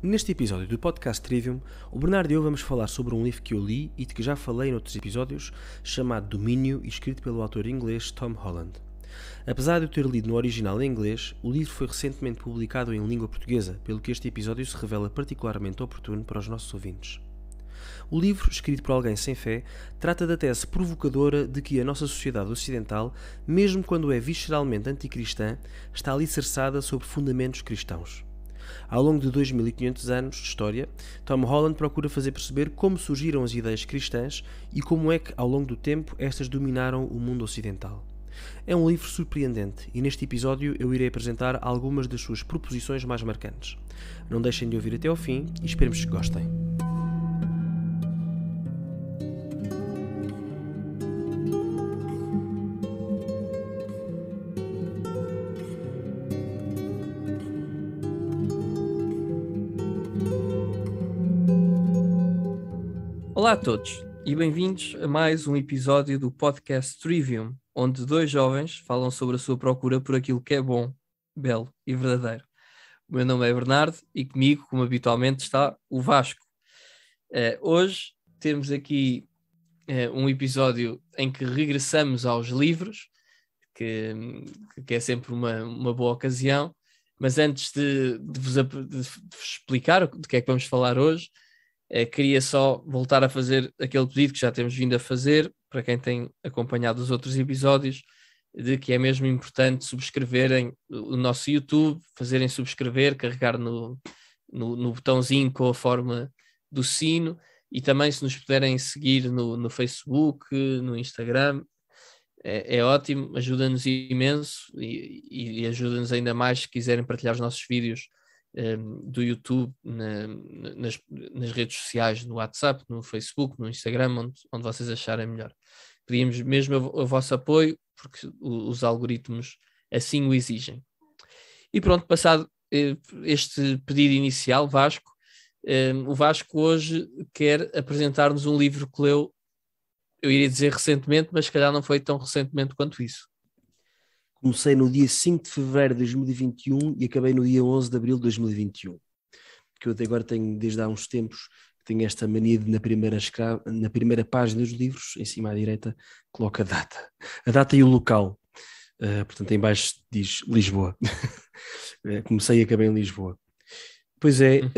Neste episódio do podcast Trivium, o Bernardo e eu vamos falar sobre um livro que eu li e de que já falei em outros episódios, chamado Domínio e escrito pelo autor inglês Tom Holland. Apesar de eu ter lido no original em inglês, o livro foi recentemente publicado em língua portuguesa, pelo que este episódio se revela particularmente oportuno para os nossos ouvintes. O livro, escrito por alguém sem fé, trata da tese provocadora de que a nossa sociedade ocidental, mesmo quando é visceralmente anticristã, está alicerçada sobre fundamentos cristãos. Ao longo de 2500 anos de história, Tom Holland procura fazer perceber como surgiram as ideias cristãs e como é que, ao longo do tempo, estas dominaram o mundo ocidental. É um livro surpreendente e neste episódio eu irei apresentar algumas das suas proposições mais marcantes. Não deixem de ouvir até ao fim e esperemos que gostem. Olá a todos e bem-vindos a mais um episódio do podcast Trivium, onde dois jovens falam sobre a sua procura por aquilo que é bom, belo e verdadeiro. O meu nome é Bernardo e comigo, como habitualmente, está o Vasco. Uh, hoje temos aqui uh, um episódio em que regressamos aos livros, que, que é sempre uma, uma boa ocasião. Mas antes de, de, vos, de, vos, explicar do que é que vamos falar hoje, eh, queria só voltar a fazer aquele pedido que já temos vindo a fazer, para quem tem acompanhado os outros episódios, de que é mesmo importante subscreverem o nosso YouTube, fazerem subscrever, carregar no, no, no botãozinho com a forma do sino e também se nos puderem seguir no, no Facebook, no Instagram. É, é ótimo, ajuda-nos imenso e, e ajuda-nos ainda mais se quiserem partilhar os nossos vídeos um, ehm, do YouTube, na, nas, nas, redes sociais, no WhatsApp, no Facebook, no Instagram, onde, onde vocês acharem melhor. Pedimos mesmo o, vosso apoio, porque o, os algoritmos assim o exigem. E pronto, passado eh, este pedido inicial, Vasco, um, ehm, o Vasco hoje quer apresentar-nos um livro que leu, eu iria dizer recentemente, mas se calhar não foi tão recentemente quanto isso. Comecei no dia 5 de fevereiro de 2021 e acabei no dia 11 de abril de 2021. Porque eu até agora tenho, desde há uns tempos, tenho esta mania de na primeira, escra... na primeira página dos livros, em cima à direita, coloco a data. A data e o local. Uh, portanto, em baixo diz Lisboa. Eh, comecei e acabei em Lisboa. Pois é, uhum.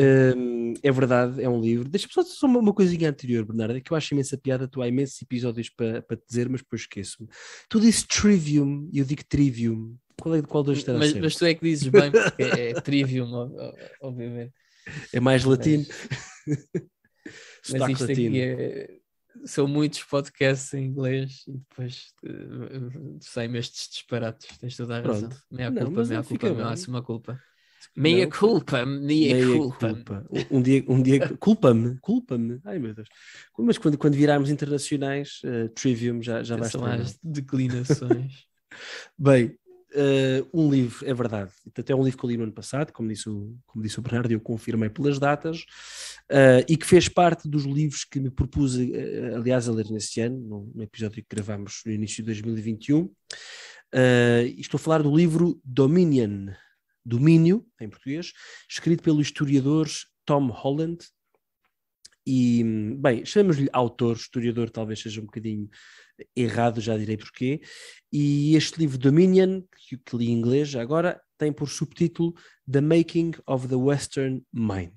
Hum, é verdade, é um livro. Deixa-me só, só uma, uma, coisinha anterior, Bernardo, que eu acho imensa piada, tu há imensos episódios para pa te dizer, mas depois esqueço-me. Tu dizes trivium, e eu digo trivium. Qual é qual dos mas, mas tu é que dizes bem, porque é, é trivium, obviamente. É mais latino. Mas, mas isto latino. aqui é, são muitos podcasts em inglês e depois eh, saem me estes disparates. Tens toda a razão. Pronto. Minha culpa, não, minha culpa, não, culpa, não, é, culpa. Meia não. culpa, meia, meia culpa. culpa. Um dia, um dia culpa-me, culpa-me. Ai meu Deus. Mas quando, quando virarmos internacionais, uh, Trivium já, já vai estar. as declinações. Bem, uh, um livro, é verdade. Até um livro que eu li no ano passado, como disse o, como disse o Bernardo, eu confirmei pelas datas, uh, e que fez parte dos livros que me propus, aliás, a ler neste ano, num, num episódio que gravámos no início de 2021. estou a falar do livro Dominion Domínio, em português, escrito pelo historiador Tom Holland. E, bem, chamamos-lhe autor, historiador talvez seja um bocadinho errado, já direi porquê. E este livro, Dominion, que, que li em inglês agora, tem por subtítulo The Making of the Western Mind.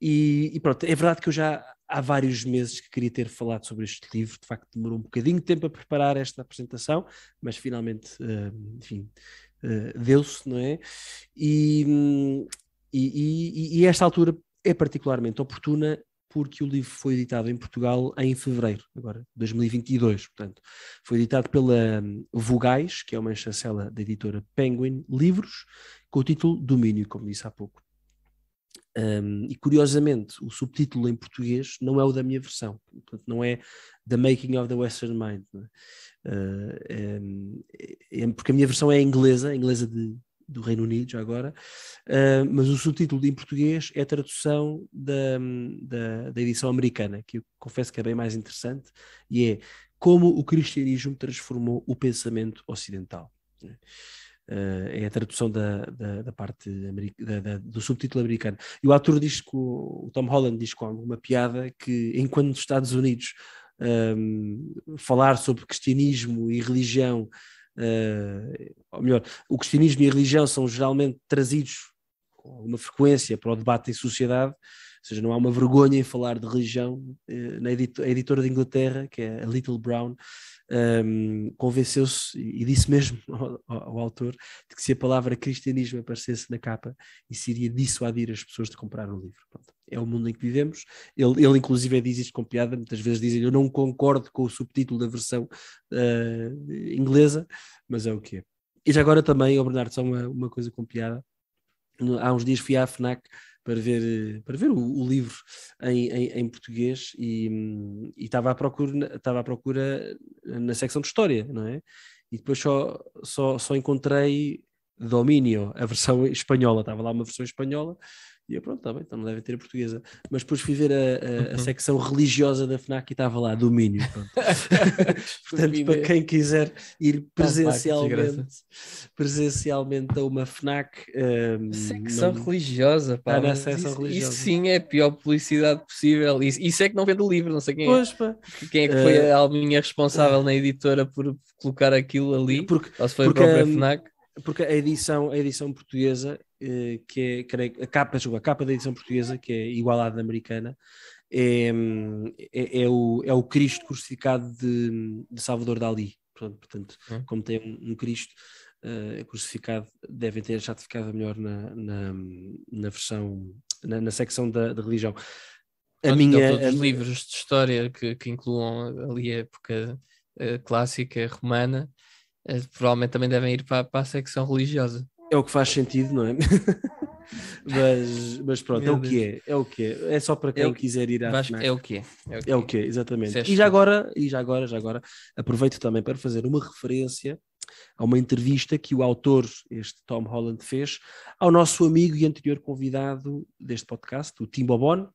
E, e, pronto, é verdade que eu já há vários meses que queria ter falado sobre este livro, de facto demorou um bocadinho de tempo a preparar esta apresentação, mas finalmente, eh, enfim, eh, deu-se, não é? E, e, e, e esta altura é particularmente oportuna porque o livro foi editado em Portugal em fevereiro, agora, 2022, portanto. Foi editado pela hum, Vogais, que é uma chancela da editora Penguin Livros, com o título Domínio, como disse há pouco. Um, e curiosamente, o subtítulo em português não é o da minha versão, portanto, não é The Making of the Western Mind, Uh, é, é, porque a minha versão é inglesa, é inglesa de, do Reino Unido, já agora, uh, mas o subtítulo em português é a tradução da, da, da edição americana, que eu confesso que é bem mais interessante, e é Como o Cristianismo Transformou o Pensamento Ocidental. Né? Uh, é a tradução da, da, da parte da, da, do subtítulo americano. E o ator diz que o, o, Tom Holland diz com alguma piada que enquanto nos Estados Unidos um, ehm, falar sobre cristianismo e religião, uh, ou melhor, o cristianismo e a religião são geralmente trazidos com alguma frequência para o debate em sociedade, ou seja, não há uma vergonha em falar de religião. Eh, na a editora da Inglaterra, que é a Little Brown, um, convenceu-se e disse mesmo ao, ao, autor de que se a palavra cristianismo aparecesse na capa, isso iria dissuadir as pessoas de comprar o um livro. Pronto. É o mundo em que vivemos. Ele, ele inclusive, diz isto com piada, muitas vezes dizem eu não concordo com o subtítulo da versão uh, inglesa, mas é o que é. E já agora também, oh Bernardo, só uma, uma coisa com piada. Há uns dias fui à FNAC para ver, eh, para ver o, o livro em, em, em, português e, hum, e estava, à procura, estava à procura eh, na secção de História, não é? E depois só, só, só encontrei Domínio, a versão espanhola, estava lá uma versão espanhola, e eu, pronto, está bem, então não devem ter a portuguesa. Mas depois fui ver a, a, a uhum. secção religiosa da FNAC e estava lá, domínio. Portanto, para quem quiser ir ah, presencialmente, presencialmente a uma FNAC. Um, secção não... religiosa, pá. Ah, secção isso, religiosa. Isso sim é a pior publicidade possível. Isso, isso é que não vende o livro, não sei quem é. pá. Quem é que foi uh, a alminha responsável na editora por colocar aquilo ali? Porque, ou se foi porque, a própria FNAC? Porque a edição, a edição portuguesa que é, creio, a capa, a capa da edição portuguesa, que é igualada à americana, é, é, é, o, é o Cristo crucificado de, de Salvador Dali. Portanto, portanto hum. como tem um, um Cristo uh, crucificado, devem ter achado ficado melhor na, na, na versão, na, na, secção da, da religião. A Pronto, minha, então, todos a... os livros de história que, que incluam ali a época eh, clássica romana, eh, provavelmente também devem ir para, para a secção religiosa é o que faz sentido, não é? mas, mas pronto, é o que é, é o que é. É só para quem é quiser ir à Vasco, é o que é. É o que é, é. é exatamente. É e já agora, e já agora, já agora, aproveito também para fazer uma referência a uma entrevista que o autor, este Tom Holland, fez ao nosso amigo e anterior convidado deste podcast, o Tim Bobon,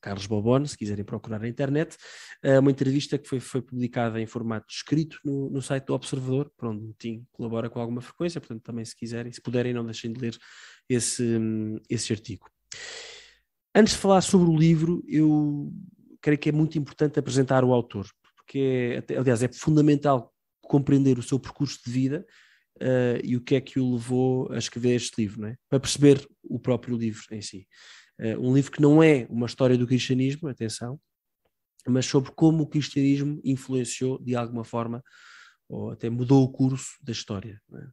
Carlos Bobone, se quiserem procurar na internet, eh, uma entrevista que foi, foi publicada em formato escrito no, no site do Observador, para onde o Tim colabora com alguma frequência, portanto também se quiserem, se puderem, não deixem de ler esse, hum, esse artigo. Antes de falar sobre o livro, eu creio que é muito importante apresentar o autor, porque, é, aliás, é fundamental compreender o seu percurso de vida uh, e o que é que o levou a escrever este livro, é? para perceber o próprio livro em si. Eh, um livro que não é uma história do cristianismo, atenção, mas sobre como o cristianismo influenciou de alguma forma ou até mudou o curso da história. É?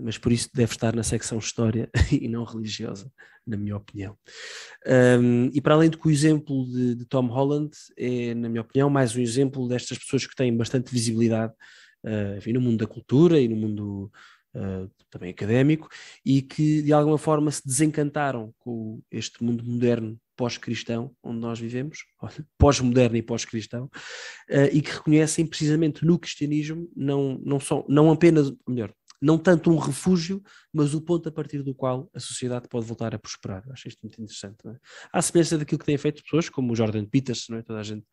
Mas por isso deve estar na secção História e não religiosa, na minha opinião. Um, e para além do que o exemplo de, de, Tom Holland é, na minha opinião, mais um exemplo destas pessoas que têm bastante visibilidade uh, enfim, no mundo da cultura e no mundo uh, também académico, e que de alguma forma se desencantaram com este mundo moderno pós-cristão, onde nós vivemos, pós-moderno e pós-cristão, uh, e que reconhecem precisamente no cristianismo não, não, só, não apenas, melhor, não tanto um refúgio, mas o ponto a partir do qual a sociedade pode voltar a prosperar. acho isto muito interessante. Não é? À semelhança daquilo que têm feito pessoas como o Jordan Peterson, não é? toda a gente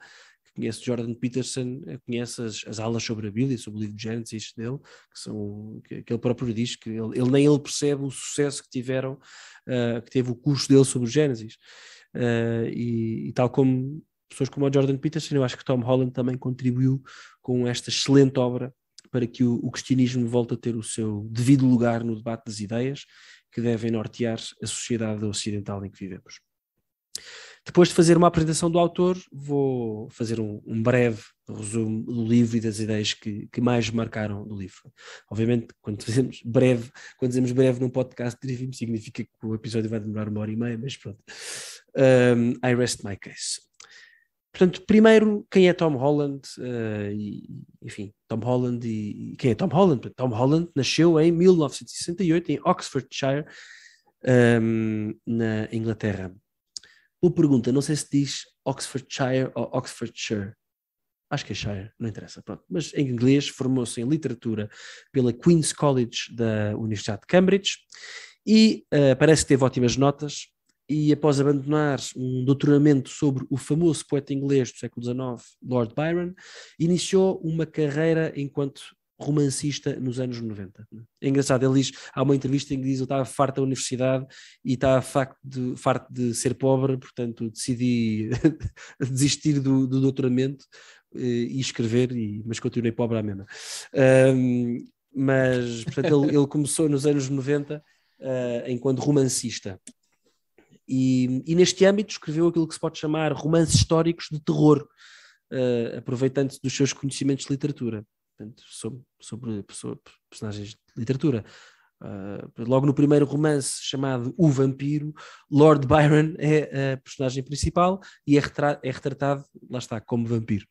conhece Jordan Peterson, eh, conhece as, as aulas sobre a Bíblia, sobre o livro de Gênesis dele, que são que, que ele próprio diz que ele, ele, nem ele percebe o sucesso que tiveram, uh, que teve o curso dele sobre o Gênesis. Uh, e, e, tal como pessoas como o Jordan Peterson, eu acho que Tom Holland também contribuiu com esta excelente obra para que o, o cristianismo volte a ter o seu devido lugar no debate das ideias que devem nortear a sociedade ocidental em que vivemos. Depois de fazer uma apresentação do autor, vou fazer um, um breve resumo do livro e das ideias que, que mais marcaram do livro. Obviamente, quando fazemos breve, quando dizemos breve num podcast de livro, significa que o episódio vai demorar uma hora e meia, mas pronto. Um, I rest my case. Portanto, primeiro, quem é Tom Holland? Uh, e, enfim, Tom Holland e, e, quem é Tom Holland? Tom Holland nasceu em 1968 em Oxfordshire, um, na Inglaterra. Boa pergunta, não sei se diz Oxfordshire ou Oxfordshire. Acho que é Shire, não interessa, pronto. Mas em inglês formou-se em literatura pela Queen's College da Universidade de Cambridge e uh, parece que teve ótimas notas e após abandonar um doutoramento sobre o famoso poeta inglês do século XIX, Lord Byron, iniciou uma carreira enquanto romancista nos anos 90. É engraçado, ele diz, há uma entrevista em que diz eu estava farto da universidade e estava farto de, farto de ser pobre, portanto decidi desistir do, do doutoramento eh, e escrever, e, mas continuei pobre à mesma. Um, mas, portanto, ele, ele, começou nos anos 90 uh, eh, enquanto romancista. E, e, neste âmbito escreveu aquilo que se pode chamar romances históricos de terror, uh, aproveitando-se dos seus conhecimentos de literatura portanto, sobre, sobre, personagens de literatura. Uh, logo no primeiro romance chamado O Vampiro, Lord Byron é a personagem principal e é, é retratado, lá está, como vampiro.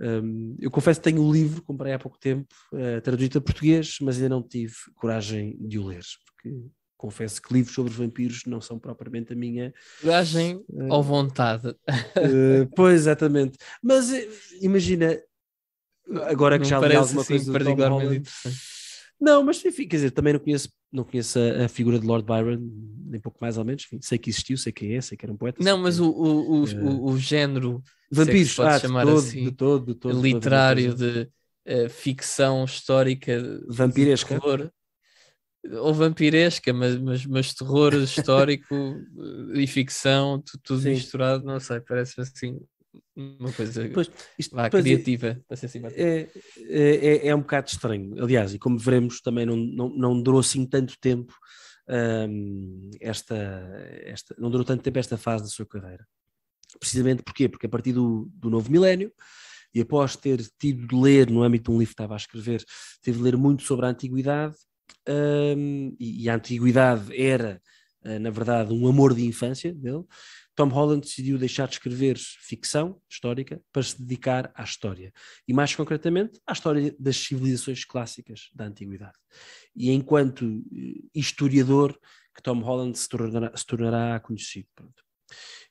Um, ah, eu confesso que tenho o livro, comprei há pouco tempo, uh, traduzido a português, mas ainda não tive coragem de o ler, porque confesso que livros sobre vampiros não são propriamente a minha coragem uh, ou vontade. Uh, pois, exatamente. Mas eh, imagina, Agora é que não já li alguma assim, coisa particularmente interessante. Não, mas enfim, quer dizer, também não conheço, não conheço a, a, figura de Lord Byron, nem pouco mais ou menos. Enfim, sei que existiu, sei quem é, sei que era um poeta. Não, mas que, o, o, é... o, o, género é vampiros, pode ah, chamar de todo, assim, de todo, de todo, literário, de, de uh, ficção histórica, vampiresca. De ou vampiresca, mas, mas, mas terror histórico eh, e ficção, tudo misturado, não sei, parece assim uma coisa pois, isto, lá, pois é- criativa é, assim, é, é, é, um bocado estranho. Aliás, e como veremos, também não, não, não durou assim tanto tempo hum, esta, esta, não durou tanto tempo esta fase da sua carreira. Precisamente porquê? Porque a partir do, do novo milénio, e após ter tido de ler, no âmbito de um livro que estava a escrever, teve de ler muito sobre a Antiguidade, hum, e, e a Antiguidade era eh, na verdade, um amor de infância dele, Tom Holland decidiu deixar de escrever ficção histórica para se dedicar à história. E mais concretamente, à história das civilizações clássicas da antiguidade. E enquanto eh, historiador, que Tom Holland se tornará, se tornará conhecido. Pronto.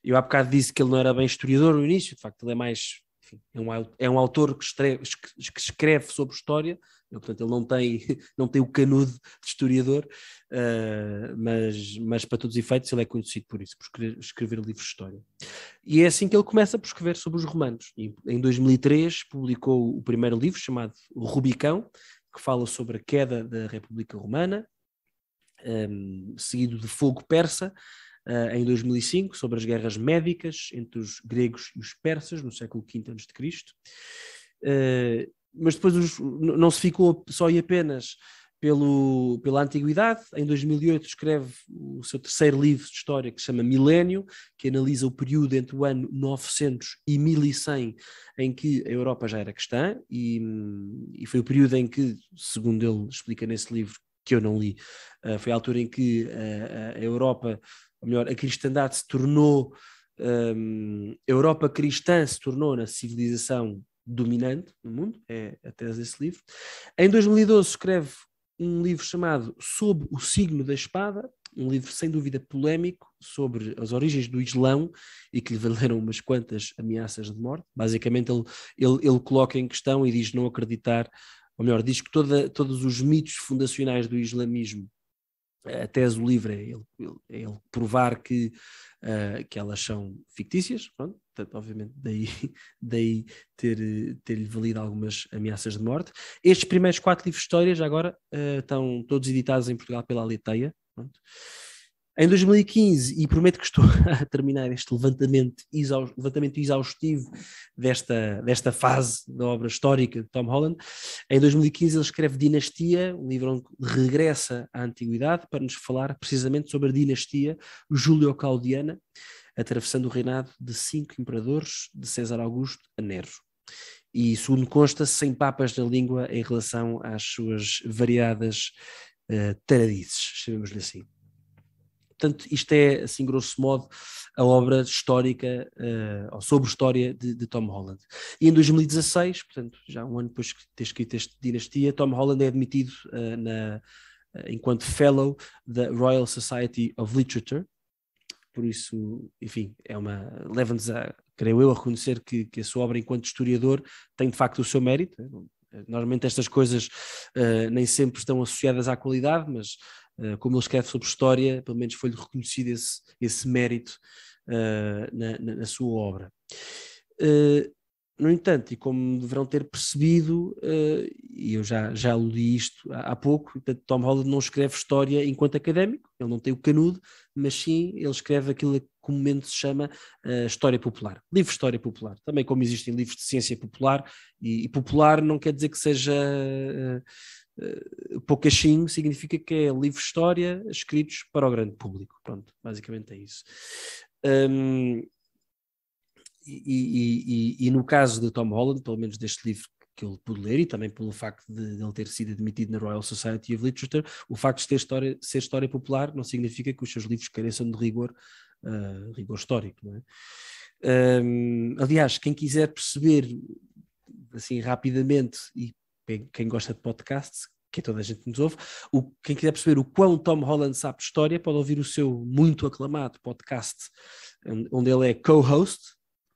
Eu há bocado disse que ele não era bem historiador no início, de facto, ele é mais enfim, é, um, é um autor que escreve, que escreve sobre história, né, portanto ele não tem, não tem o canudo de historiador, uh, mas, mas para todos os efeitos ele é conhecido por isso, por escrever, escrever, livros de história. E é assim que ele começa por escrever sobre os romanos. E, em 2003 publicou o primeiro livro chamado Rubicão, que fala sobre a queda da República Romana, um, ah, seguido de Fogo Persa, uh, em 2005 sobre as guerras médicas entre os gregos e os persas no século V a.C. Uh, mas depois os, não se ficou só e apenas pelo, pela antiguidade. Em 2008 escreve o seu terceiro livro de história que se chama Milênio, que analisa o período entre o ano 900 e 1100 em que a Europa já era cristã e, e foi o período em que, segundo ele explica nesse livro, que eu não li, eh, foi a altura em que eh, a Europa melhor, a cristandade se tornou, um, a Europa cristã se tornou na civilização dominante no mundo, é a tese desse livro. Em 2012 escreve um livro chamado Sob o Signo da Espada, um livro sem dúvida polémico sobre as origens do Islão e que lhe valeram umas quantas ameaças de morte. Basicamente, ele, ele, ele coloca em questão e diz não acreditar, ou melhor, diz que toda, todos os mitos fundacionais do islamismo a tese do livro é ele, ele, ele provar que, uh, que elas são fictícias, pronto, portanto, obviamente, daí, daí ter-lhe ter valido algumas ameaças de morte. Estes primeiros quatro livros de histórias, agora, uh, estão todos editados em Portugal pela Aleteia, pronto. Em 2015, e prometo que estou a terminar este levantamento, exau levantamento exaustivo desta, desta fase da obra histórica de Tom Holland, em 2015 ele escreve Dinastia, um livro onde regressa à Antiguidade para nos falar precisamente sobre a dinastia Júlio-Claudiana, atravessando o reinado de cinco imperadores, de César Augusto a Nero e, segundo consta, sem papas na língua em relação às suas variadas uh, taradices, chamemos-lhe assim. Portanto, isto é, assim, grosso modo, a obra histórica, uh, ou sobre história de, de, Tom Holland. E em 2016, portanto, já um ano depois de ter escrito este Dinastia, Tom Holland é admitido uh, na, uh, enquanto Fellow da Royal Society of Literature, por isso, enfim, é uma. leva-nos a, creio eu, a reconhecer que, que a sua obra, enquanto historiador, tem de facto o seu mérito. Normalmente estas coisas uh, nem sempre estão associadas à qualidade, mas eh, como ele escreve sobre história, pelo menos foi-lhe reconhecido esse, esse mérito eh, na, na, na, sua obra. Eh, no entanto, e como deverão ter percebido, e eu já, já li isto há, pouco, Tom Holland não escreve história enquanto académico, ele não tem o canudo, mas sim ele escreve aquilo que comumente se chama história popular, livro de história popular, também como existem livros de ciência popular, e, e popular não quer dizer que seja uh, uh, eh, Pocachinho significa que é livro história escritos para o grande público. Pronto, basicamente é isso. Um, e, e, e, e, no caso de Tom Holland, pelo menos deste livro que eu pude ler, e também pelo facto de, de ele ter sido admitido na Royal Society of Literature, o facto de ter história, ser história popular não significa que os seus livros careçam de rigor, uh, rigor histórico. Não é? um, aliás, quem quiser perceber assim rapidamente e quem gosta de podcasts, que é toda a gente nos ouve. O, quem quiser perceber o quão Tom Holland sabe história, pode ouvir o seu muito aclamado podcast, hum, onde ele é co-host,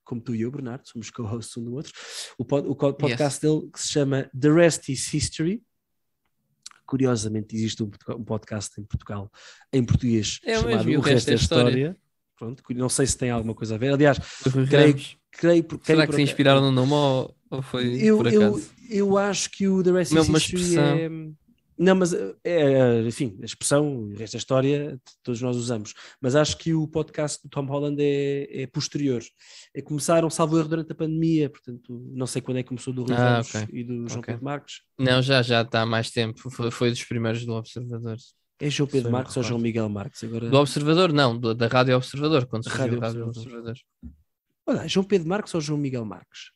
como tu e eu, Bernardo, somos co-hosts um do outro. O, pod, o podcast yes. dele que se chama The Rest is History. Curiosamente, existe um, podcast em Portugal, em português, chamado O Resto é História. história Pronto, não sei se tem alguma coisa a ver. Aliás, creio, creio, creio Será que se inspiraram no nome ou, ou foi eu, por acaso? Eu, eu acho que o The Rest is History é... Não, mas, é, é, enfim, a expressão, o resto da história, todos nós usamos. Mas acho que o podcast do Tom Holland é, é posterior. É, começaram, salvo erro, durante a pandemia, portanto, não sei quando é que começou do Rui ah, okay. e do João okay. Pedro Marques. Não, já, já está há mais tempo. Foi, foi dos primeiros do Observador. É João Pedro Sei Marques ou João Miguel Marques? Agora... Do Observador, não, da, da Rádio Observador, quando Rádio, Rádio Observador. Olha, João Pedro Marques ou João Miguel Marques?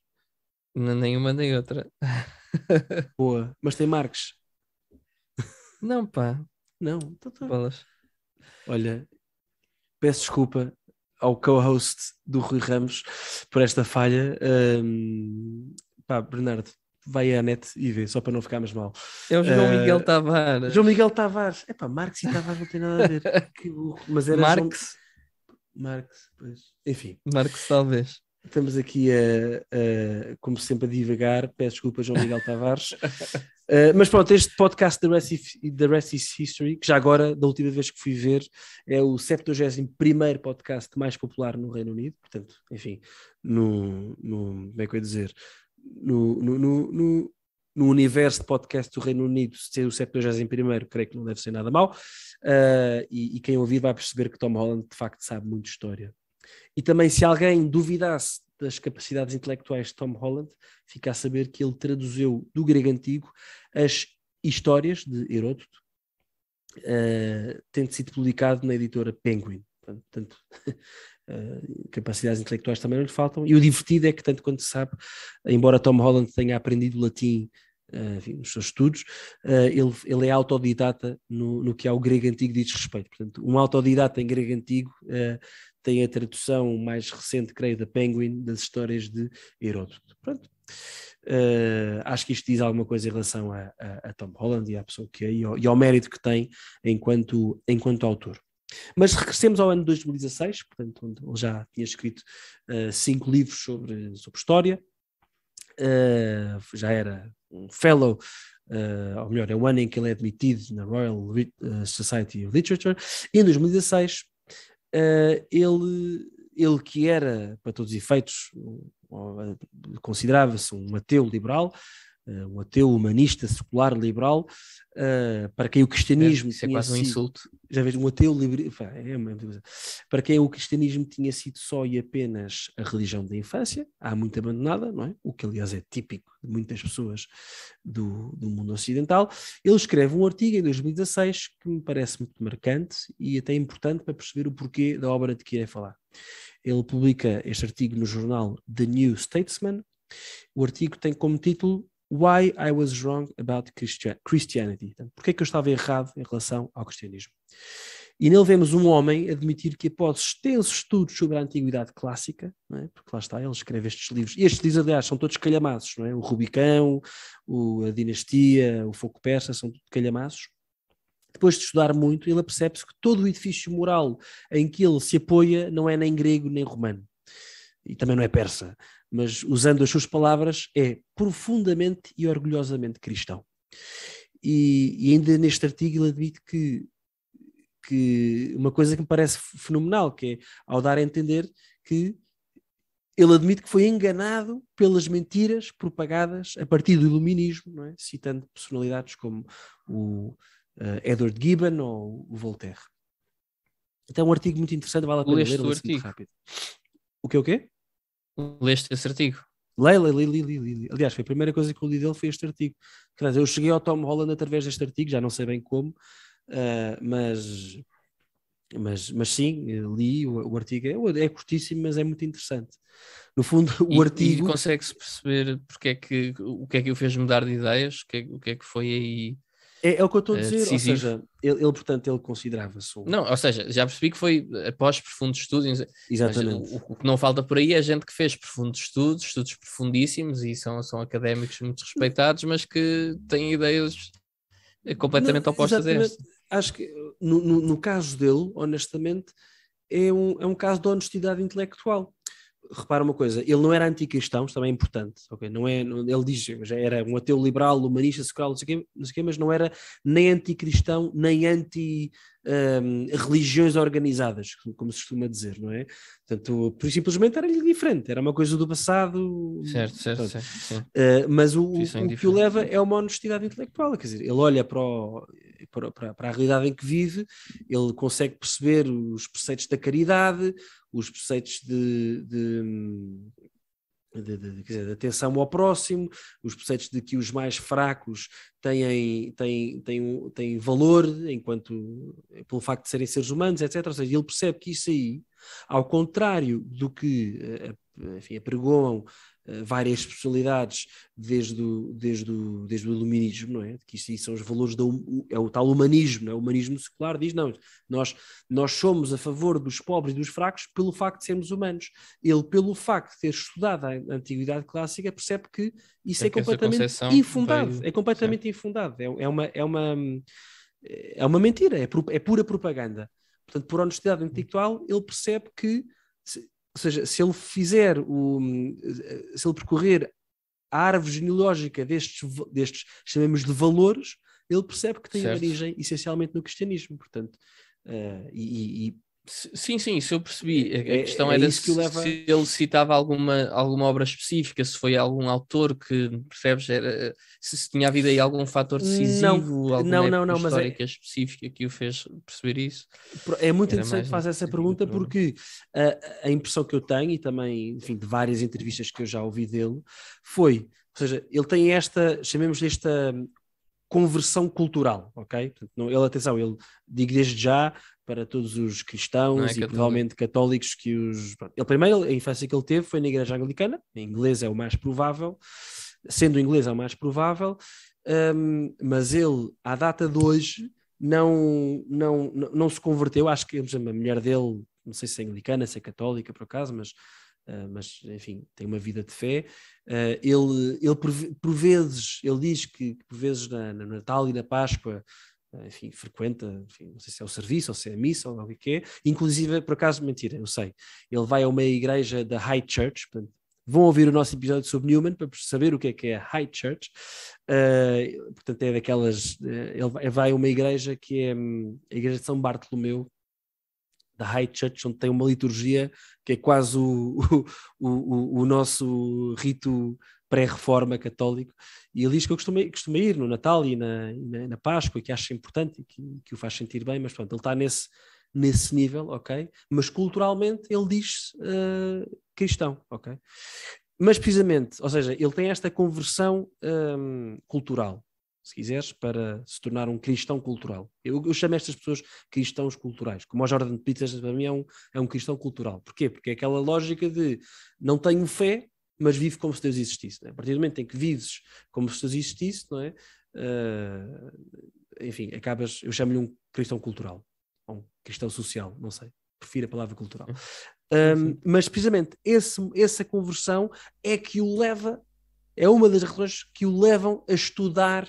nenhuma nem outra. Boa, mas tem Marques? Não, pá. Não, tá, tá. Bolas. Olha, peço desculpa ao co-host do Rui Ramos por esta falha. Um, pá, Bernardo, vai à net e vê, só para não ficarmos mal. É o João uh, Miguel Tavares. João Miguel Tavares. Epá, Marx e Tavares não tem nada a ver. que burro. Mas era Marx. João... Marx, pois. Enfim. Marx, talvez. Estamos aqui, a, a, como sempre, a divagar. Peço desculpa, João Miguel Tavares. uh, mas pronto, este podcast da Rest, is, The Rest is History, que já agora, da última vez que fui ver, é o 71 podcast mais popular no Reino Unido. Portanto, enfim, no, no, como é que eu ia dizer? no, no, no, no, universo de podcast do Reino Unido, ser o 71, creio que não deve ser nada mau. Uh, e, e, quem ouvir vai perceber que Tom Holland, de facto, sabe muito história. E também, se alguém duvidasse das capacidades intelectuais de Tom Holland, fica a saber que ele traduziu do grego antigo as histórias de Heródoto, uh, tendo sido publicado na editora Penguin. Portanto, eh, capacidades intelectuais também não lhe faltam. E o divertido é que, tanto quanto se sabe, embora Tom Holland tenha aprendido latim eh, enfim, nos seus estudos, eh, ele, ele é autodidata no, no que ao grego antigo diz respeito. Portanto, um autodidata em grego antigo tem a tradução mais recente, creio, da Penguin, das histórias de Heródoto. Pronto. acho que isto diz alguma coisa em relação a, a, a Tom Holland e à pessoa que é e ao, e ao mérito que tem enquanto, enquanto autor. Mas regressemos ao ano de 2016, portanto, onde ele já tinha escrito uh, cinco livros sobre, sobre história, uh, já era um fellow, uh, ou melhor, é o ano em que ele é admitido na Royal Society of Literature, e em 2016 uh, ele, ele que era, para todos os efeitos, considerava-se um ateu liberal, eh, um ateu humanista, secular, liberal, eh, para quem o cristianismo. É, isso é quase sido, um insulto. Já vês, um ateu liberal. É para quem o cristianismo tinha sido só e apenas a religião da infância, há muito abandonada, não é? O que, aliás, é típico de muitas pessoas do, do mundo ocidental. Ele escreve um artigo em 2016 que me parece muito marcante e até importante para perceber o porquê da obra de que irei falar. Ele publica este artigo no jornal The New Statesman. O artigo tem como título Why I Was Wrong About Christianity. Então, Porquê é que eu estava errado em relação ao cristianismo? E nele vemos um homem admitir que após extensos estudos sobre a Antiguidade Clássica, é? porque lá está, ele escreve estes livros, e estes livros, aliás, são todos calhamaços, é? o Rubicão, o, a Dinastia, o Foco Persa, são todos calhamaços. Depois de estudar muito, ele percebe-se que todo o edifício moral em que ele se apoia não é nem grego nem romano, e também não é persa, mas usando as suas palavras, é profundamente e orgulhosamente cristão. E, e ainda neste artigo ele admite que, que uma coisa que me parece fenomenal, que é ao dar a entender que ele admite que foi enganado pelas mentiras propagadas a partir do iluminismo, é? citando personalidades como o uh, Edward Gibbon ou o Voltaire. Então, um artigo muito interessante, vale a pena ler, ler assim rápido. O que é o quê? Leste esse artigo? Leio, leio, leio, leio, leio. Aliás, foi a primeira coisa que eu li dele foi este artigo. Eu cheguei ao Tom Holland através deste artigo, já não sei bem como, uh, mas, mas, mas sim, li o, o artigo. É, é, curtíssimo, mas é muito interessante. No fundo, o e, artigo. E consegue-se perceber porque é que, o que é que o fez mudar de ideias? O que é, o que, é que foi aí é, é o que eu estou a eh, dizer, ou seja, ele, ele portanto, ele considerava-se um... Não, ou seja, já percebi que foi eh, após profundos estudos, eh, Exatamente. O, o, que não falta por aí é gente que fez profundos estudos, estudos profundíssimos e são, são académicos muito respeitados, mas que têm ideias completamente não, opostas a este. Acho que no, no, no caso dele, honestamente, é um, é um caso de honestidade intelectual repara uma coisa, ele não era anticristão, isto também é importante, ok? Não é, não, ele diz, já era um ateu liberal, humanista, secular, não sei, quê, não sei quê, mas não era nem anticristão, nem anti um, religiões organizadas, como se costuma dizer, não é? Portanto, simplesmente era-lhe diferente, era uma coisa do passado. Certo, certo, certo, certo. Uh, mas o, é o que o leva é uma honestidade intelectual, quer dizer, ele olha para, o, para, para, a realidade em que vive, ele consegue perceber os preceitos da caridade, os preceitos de, de de, de, de, atenção ao próximo, os preceitos de que os mais fracos têm, têm, têm, têm valor enquanto pelo facto de serem seres humanos, etc. Ou seja, ele percebe que isso aí, ao contrário do que eh, enfim, apregoam eh, várias personalidades desde o, desde o, desde o iluminismo, não é? Que isso são os valores do hum, é o tal humanismo, é? o humanismo secular diz não, nós, nós somos a favor dos pobres e dos fracos pelo facto de sermos humanos. Ele, pelo facto de ter estudado a antiguidade clássica, percebe que isso é, é que completamente infundado, veio... é completamente infundado, é, é, uma, é, uma, é uma mentira, é, é pura propaganda. Portanto, por honestidade intelectual, ele percebe que ou seja, se ele fizer o. Hum, eh, se ele percorrer a árvore genealógica destes, destes chamemos de valores, ele percebe que tem certo. origem essencialmente no cristianismo. Portanto, uh, e, e, Sim, sim, isso eu percebi. É, a é, questão é era que leva... se ele citava alguma, alguma obra específica, se foi algum autor que, percebes, era, se, tinha havido aí algum fator decisivo, não, alguma não, não, é... específica que o fez perceber isso. É muito era interessante fazer essa tipo pergunta porque a, a, impressão que eu tenho, e também, enfim, de várias entrevistas que eu já ouvi dele, foi, ou seja, ele tem esta, chamemos esta conversão cultural, ok? Portanto, não, ele, atenção, ele digo desde já para todos os cristãos é e provavelmente católicos que os. Pronto, ele primeiro, a infância que ele teve foi na Igreja Anglicana, em inglês é o mais provável, sendo inglês é o mais provável, um, mas ele, à data de hoje, não, não, não, não se converteu. Acho que a mulher dele, não sei se é anglicana, se é católica por acaso, mas ah, mas enfim, tem uma vida de fé. Uh, ele, ele por, por, vezes, ele diz que, que por vezes na, no Natal e na Páscoa, uh, enfim, frequenta, enfim, não sei se é o serviço ou se é a missa ou o é que é. Inclusive, por acaso, mentira, eu sei, ele vai a uma igreja da High Church, portanto, Vão ouvir o nosso episódio sobre Newman para saber o que é que é a High Church. portanto, é daquelas. ele vai a uma igreja que é hum, a Igreja de São Bartolomeu, da High Church, onde tem uma liturgia que é quase o, o, o, o nosso rito pré-reforma católico, e ele diz que eu costumo, costumo ir no Natal e na, na, na, Páscoa, que acho importante e que, que o faz sentir bem, mas pronto, ele está nesse, nesse nível, ok? Mas culturalmente ele diz uh, cristão, ok? Mas precisamente, ou seja, ele tem esta conversão um, ehm, cultural se quiseres, para se tornar um cristão cultural. Eu, eu chamo estas pessoas cristãos culturais, como a Jordan Peterson para mim é um, é um cristão cultural. Porquê? Porque é aquela lógica de não tenho fé, mas vivo como se Deus existisse. Né? A partir do momento em que vives como se Deus existisse, não é? Uh, enfim, acabas, eu chamo-lhe um cristão cultural, ou um cristão social, não sei, prefiro a palavra cultural. Um, ah, mas precisamente esse, essa conversão é que o leva, é uma das razões que o levam a estudar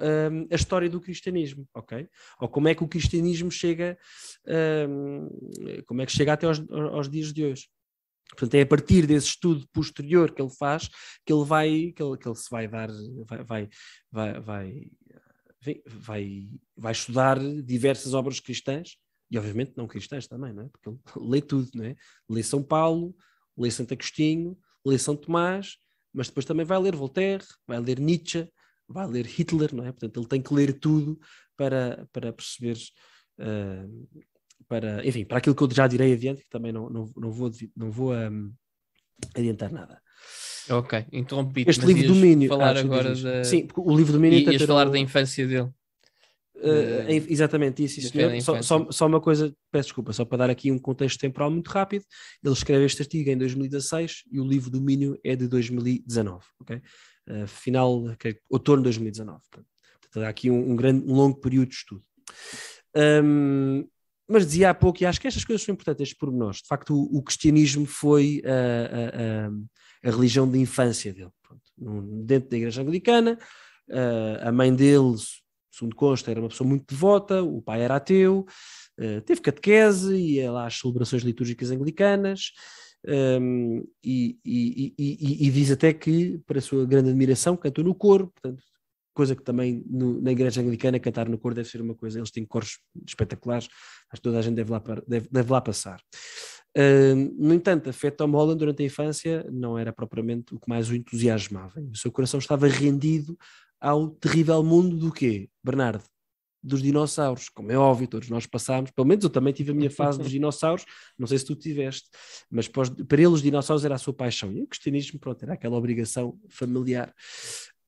um, a história do cristianismo, ok? Ou como é que o cristianismo chega, um, como é que chega até aos, aos dias de hoje. Portanto, é a partir desse estudo posterior que ele faz que ele vai, que ele, que ele se vai dar, vai, vai, vai, vai, vai, vai estudar diversas obras cristãs e obviamente não cristãs também, não é? Porque ele lê tudo, não é? Lê São Paulo, lê Santo Agostinho, lê São Tomás, mas depois também vai ler Voltaire, vai ler Nietzsche, vai ler Hitler, não é? Portanto, ele tem que ler tudo para, para perceber. Uh, para, enfim, para aquilo que eu já direi adiante, que também não, não, não vou, não vou um, ah, adiantar nada. Ok, interrompi. Este livro domínio. falar ah, agora da... Sim, o livro domínio. Ias falar um... da infância dele. uh, exatamente isso, isso senhor. Só, só, só, uma coisa, peço desculpa, só para dar aqui um contexto temporal muito rápido. Ele escreve este artigo em 2016 e o livro domínio é de 2019. Okay? Eh, final, okay, outono de 2019. Portanto, há aqui um, um, grande, um longo período de estudo. Um, mas dizia há pouco, e acho que estas coisas são importantes, estes pormenores. De facto, o, o cristianismo foi a, a, a, religião de infância dele. Pronto. Dentro da Igreja Anglicana, eh, a mãe dele, segundo consta, era uma pessoa muito devota, o pai era ateu, eh, teve catequese, ia lá às celebrações litúrgicas anglicanas, um, e, e, e, e, diz até que, para a sua grande admiração, cantou no coro, portanto, coisa que também no, na Igreja Anglicana cantar no coro deve ser uma coisa, eles têm coros espetaculares, acho que toda a gente deve lá, deve, deve lá passar. Um, no entanto, a fé de Tom Holland durante a infância não era propriamente o que mais o entusiasmava. O seu coração estava rendido ao terrível mundo do quê, Bernardo? dos dinossauros, como é óbvio, todos nós passámos, pelo menos eu também tive a minha fase dos dinossauros, não sei se tu tiveste, mas para, os, para ele os dinossauros era a sua paixão, e o cristianismo, pronto, era aquela obrigação familiar.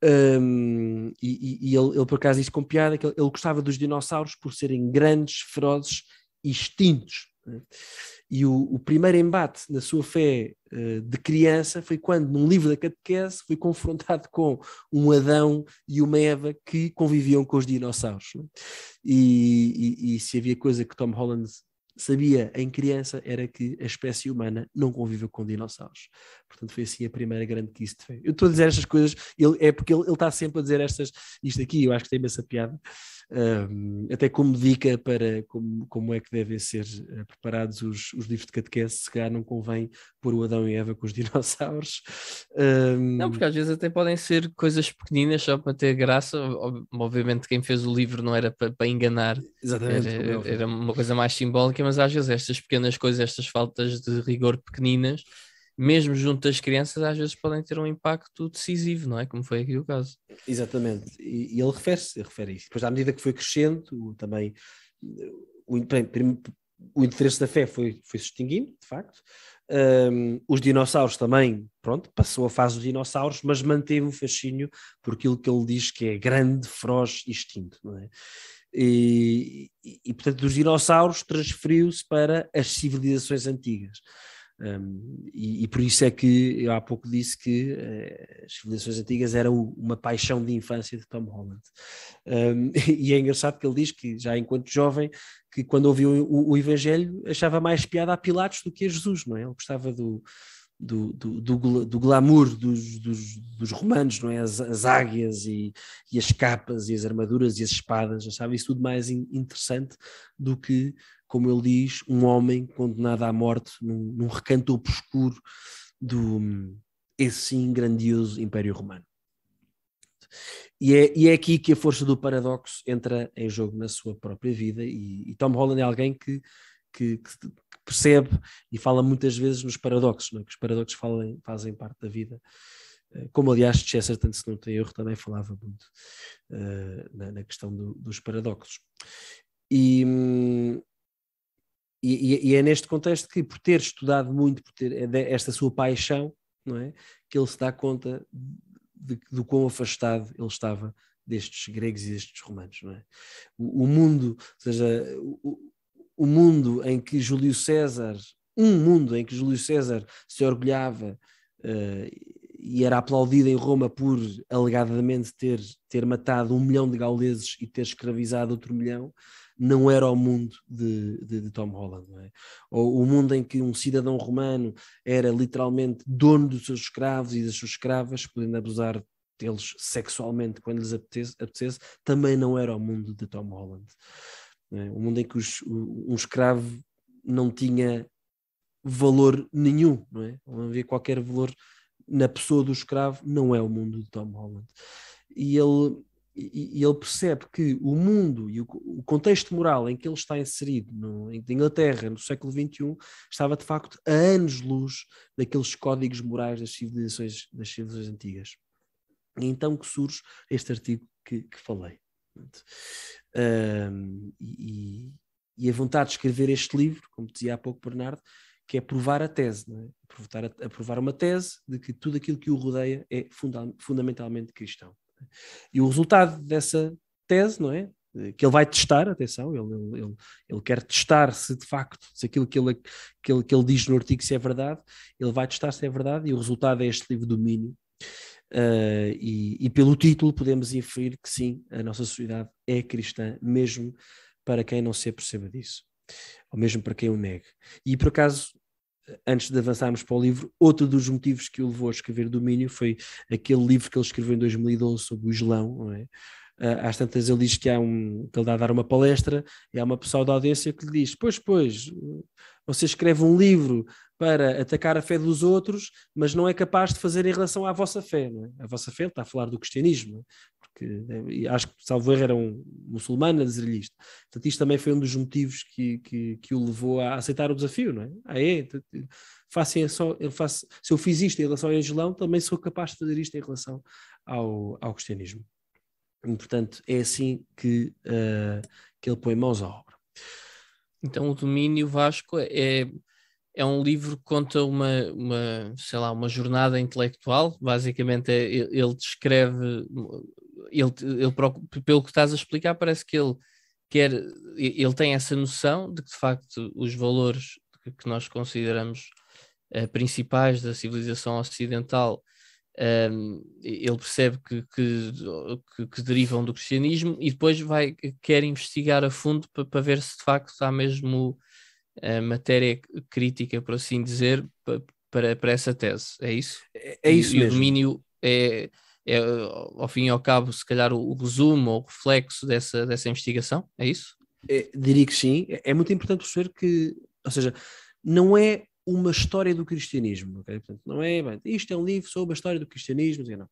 Um, e, e ele, ele, por acaso disse com piada que ele, ele gostava dos dinossauros por serem grandes, ferozes e extintos. Né? E o, o primeiro embate na sua fé uh, de criança foi quando, num livro da catequese, foi confrontado com um Adão e uma Eva que conviviam com os dinossauros. Né? E, e, e se havia coisa que Tom Holland sabia em criança era que a espécie humana não conviveu com dinossauros. Portanto, foi assim a primeira grande kiss de fé. Eu estou a dizer estas coisas, ele, é porque ele está sempre a dizer estas, isto aqui, eu acho que tem imensa piada, um, até como dica para como, como é que devem ser eh, preparados os, os livros de catequese, se calhar não convém pôr o Adão e Eva com os dinossauros. Um... Não, porque às vezes até podem ser coisas pequeninas só para ter graça, obviamente quem fez o livro não era para, para enganar, Exatamente, era, é era uma coisa mais simbólica, mas às vezes estas pequenas coisas, estas faltas de rigor pequeninas mesmo junto das crianças, às vezes podem ter um impacto decisivo, não é? Como foi aqui o caso. Exatamente, e, e ele refere-se, ele refere isso. Depois, à medida que foi crescendo, também o, o interesse da fé foi, foi se extinguindo, de facto. Um, os dinossauros também, pronto, passou a fase dos dinossauros, mas manteve o fascínio por aquilo que ele diz que é grande, feroz e extinto, não é? E, e, e portanto, dos dinossauros transferiu-se para as civilizações antigas. Um, e, e, por isso é que eu há pouco disse que uh, as civilizações antigas eram uma paixão de infância de Tom Holland. Um, e é engraçado que ele diz que, já enquanto jovem, que quando ouviu o, o, Evangelho achava mais piada a Pilatos do que a Jesus, não é? Ele gostava do. Do, do, do, do glamour dos, dos, dos, romanos, não é? As, as águias e, e, as capas e as armaduras e as espadas, achava isso tudo mais in, interessante do que como ele diz, um homem condenado à morte num, num recanto obscuro do, hum, esse sim, grandioso Império Romano. E é, e é, aqui que a força do paradoxo entra em jogo na sua própria vida. E, e Tom Holland é alguém que, que, que, percebe e fala muitas vezes nos paradoxos, é? que os paradoxos falem, fazem parte da vida. Eh, como, aliás, tanto se não tem erro, também falava muito uh, na, na, questão do, dos paradoxos. E, hum, e, e, é neste contexto que, por ter estudado muito, por ter é esta sua paixão, não é? que ele se dá conta de, do quão afastado ele estava destes gregos e destes romanos. Não é? o, o mundo, ou seja, o, o mundo em que Júlio César, um mundo em que Júlio César se orgulhava uh, e era aplaudido em Roma por alegadamente ter, ter matado um milhão de gauleses e ter escravizado outro milhão, não era o mundo de, de, de Tom Holland, é? ou o mundo em que um cidadão romano era literalmente dono dos seus escravos e das suas escravas, podendo abusar deles sexualmente quando lhes apetece, também não era o mundo de Tom Holland. É? O mundo em que os, um escravo não tinha valor nenhum, não é? Não havia qualquer valor na pessoa do escravo, não é o mundo de Tom Holland. E ele e, ele percebe que o mundo e o, contexto moral em que ele está inserido no, em Inglaterra no século XXI estava de facto a anos-luz daqueles códigos morais das civilizações, das civilizações antigas. E então que surge este artigo que, que falei. Um, e, e, a vontade de escrever este livro, como dizia há pouco Bernardo, que é provar a tese, não é? Aproveitar a, a provar uma tese de que tudo aquilo que o rodeia é funda fundamentalmente cristão. E o resultado dessa tese, não é? Eh, que ele vai testar, atenção, ele, ele, ele quer testar se de facto, se aquilo que ele, que, ele, que ele diz no artigo se é verdade, ele vai testar se é verdade e o resultado é este livro Domínio. Uh, eh, e, e pelo título podemos inferir que sim, a nossa sociedade é cristã, mesmo para quem não se aperceba disso, ou mesmo para quem o negue. E por acaso antes de avançarmos para o livro, outro dos motivos que o levou a escrever Domínio foi aquele livro que ele escreveu em 2012 sobre o Islão, não é? Ah, às tantas ele diz que há um que ele dá a dar uma palestra e há uma pessoa da audiência que lhe diz, pois, pois, você escreve um livro para atacar a fé dos outros, mas não é capaz de fazer em relação à vossa fé. É? A vossa fé está a falar do cristianismo, é? porque eh, acho que salvo Erra era um muçulmano a dizer-lhe isto. Portanto, isto também foi um dos motivos que, que, que o levou a aceitar o desafio, não é? Ah, é? Então, só, eu faço, se eu fiz isto em relação ao Angelão, também sou capaz de fazer isto em relação ao, ao cristianismo. E, portanto, é assim que, uh, que ele põe mãos à obra. Então o domínio Vasco é, é, é um livro que conta uma, uma, sei lá, uma jornada intelectual. Basicamente é, ele descreve, ele, ele, pelo que estás a explicar, parece que ele quer, ele tem essa noção de que de facto os valores que nós consideramos eh, principais da civilização ocidental um, ele percebe que, que, que, que, derivam do cristianismo e depois vai, quer investigar a fundo para, ver se de facto há mesmo eh, matéria crítica, por assim dizer, para, para, para, essa tese. É isso? É, é isso e, mesmo. E o domínio é, é, ao fim e ao cabo, se calhar, o, o resumo ou o reflexo dessa, dessa investigação? É isso? É, diria que sim. É, é muito importante perceber que, ou seja, não é uma história do cristianismo. Okay? Portanto, não é, bem, isto é um livro sobre a história do cristianismo, não.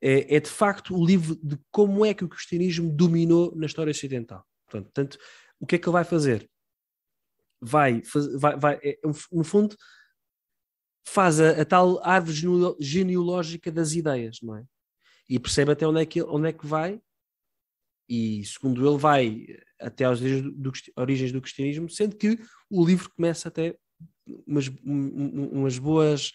É, é de facto o livro de como é que o cristianismo dominou na história ocidental. Portanto, o que é que ele vai fazer? Vai, faz, vai, vai é, é no fundo, faz a, a, tal árvore genealógica das ideias, não é? E percebe até onde é que, onde é que vai, e segundo ele, vai até às origens do, do, origens do cristianismo, sendo que o livro começa até umas, umas boas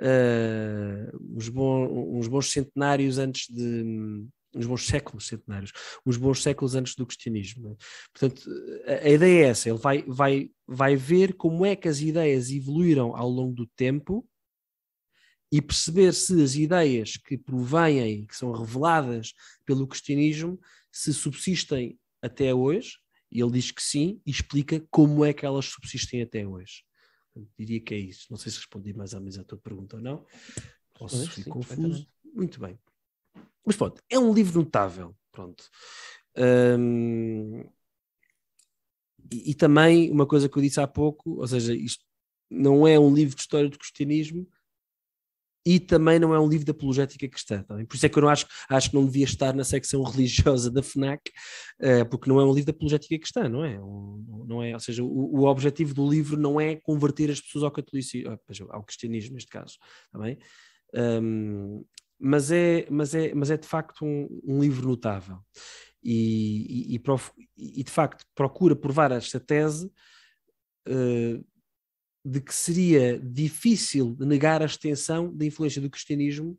uh, uns, bons, uns bons centenários antes de uns bons séculos centenários, uns bons séculos antes do cristianismo. É? Portanto, a, a, ideia é essa, ele vai, vai, vai ver como é que as ideias evoluíram ao longo do tempo e perceber se as ideias que provêm, que são reveladas pelo cristianismo, se subsistem até hoje, e ele diz que sim, e explica como é que elas subsistem até hoje diria que é isso. Não sei se respondi mais ou menos à tua pergunta ou não, ou se fui confuso. Muito bem. Mas pronto, é um livro notável. Pronto. Hum, e, e, também uma coisa que eu disse há pouco, ou seja, isto não é um livro de história do cristianismo, e também não é um livro de apologética cristã. Tá Por isso é que eu não acho, acho que não devia estar na secção religiosa da FNAC, eh, porque não é um livro de apologética cristã, não é? não é ou seja, o, o objetivo do livro não é converter as pessoas ao catolicismo, ao cristianismo neste caso, também tá Um, mas, é, mas, é, mas é de facto um, um livro notável e, e, e, prof, e, de facto procura provar esta tese uh, de que seria difícil negar a extensão da influência do cristianismo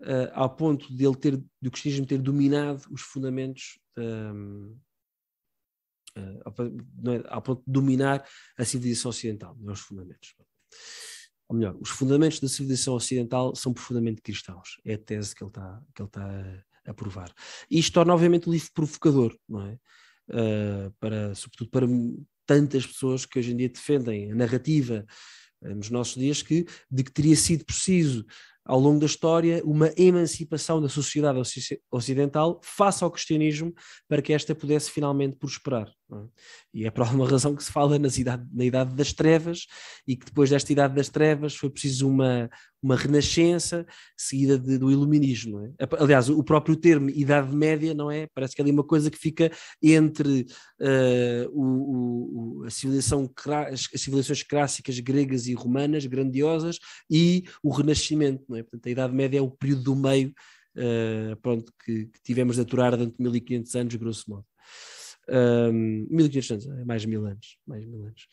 uh, ao ponto de ele ter, do cristianismo ter dominado os fundamentos, um, ehm, uh, eh, é, ao, ponto de dominar a civilização ocidental, não é os fundamentos. Ou melhor, os fundamentos da civilização ocidental são profundamente cristãos. É a tese que ele está, que ele está a, a provar. Isto torna, obviamente, o livro provocador, não é? Uh, para, sobretudo para tantas pessoas que hoje em dia defendem a narrativa eh, nos nossos dias que, de que teria sido preciso ao longo da história uma emancipação da sociedade ocidental face ao cristianismo para que esta pudesse finalmente prosperar. É? E é por alguma razão que se fala idade, na Idade das Trevas e que depois desta Idade das Trevas foi preciso uma, uma renascença seguida de, do iluminismo. É? Aliás, o próprio termo Idade Média, não é? Parece que é ali uma coisa que fica entre uh, o, o, a civilização, as civilizações clássicas gregas e romanas, grandiosas, e o Renascimento, não é? Portanto, a Idade Média é o período do meio, uh, pronto, que, que tivemos de aturar durante 1500 anos, grosso modo. Um, 1500 anos, é mais mil anos, mais mil anos.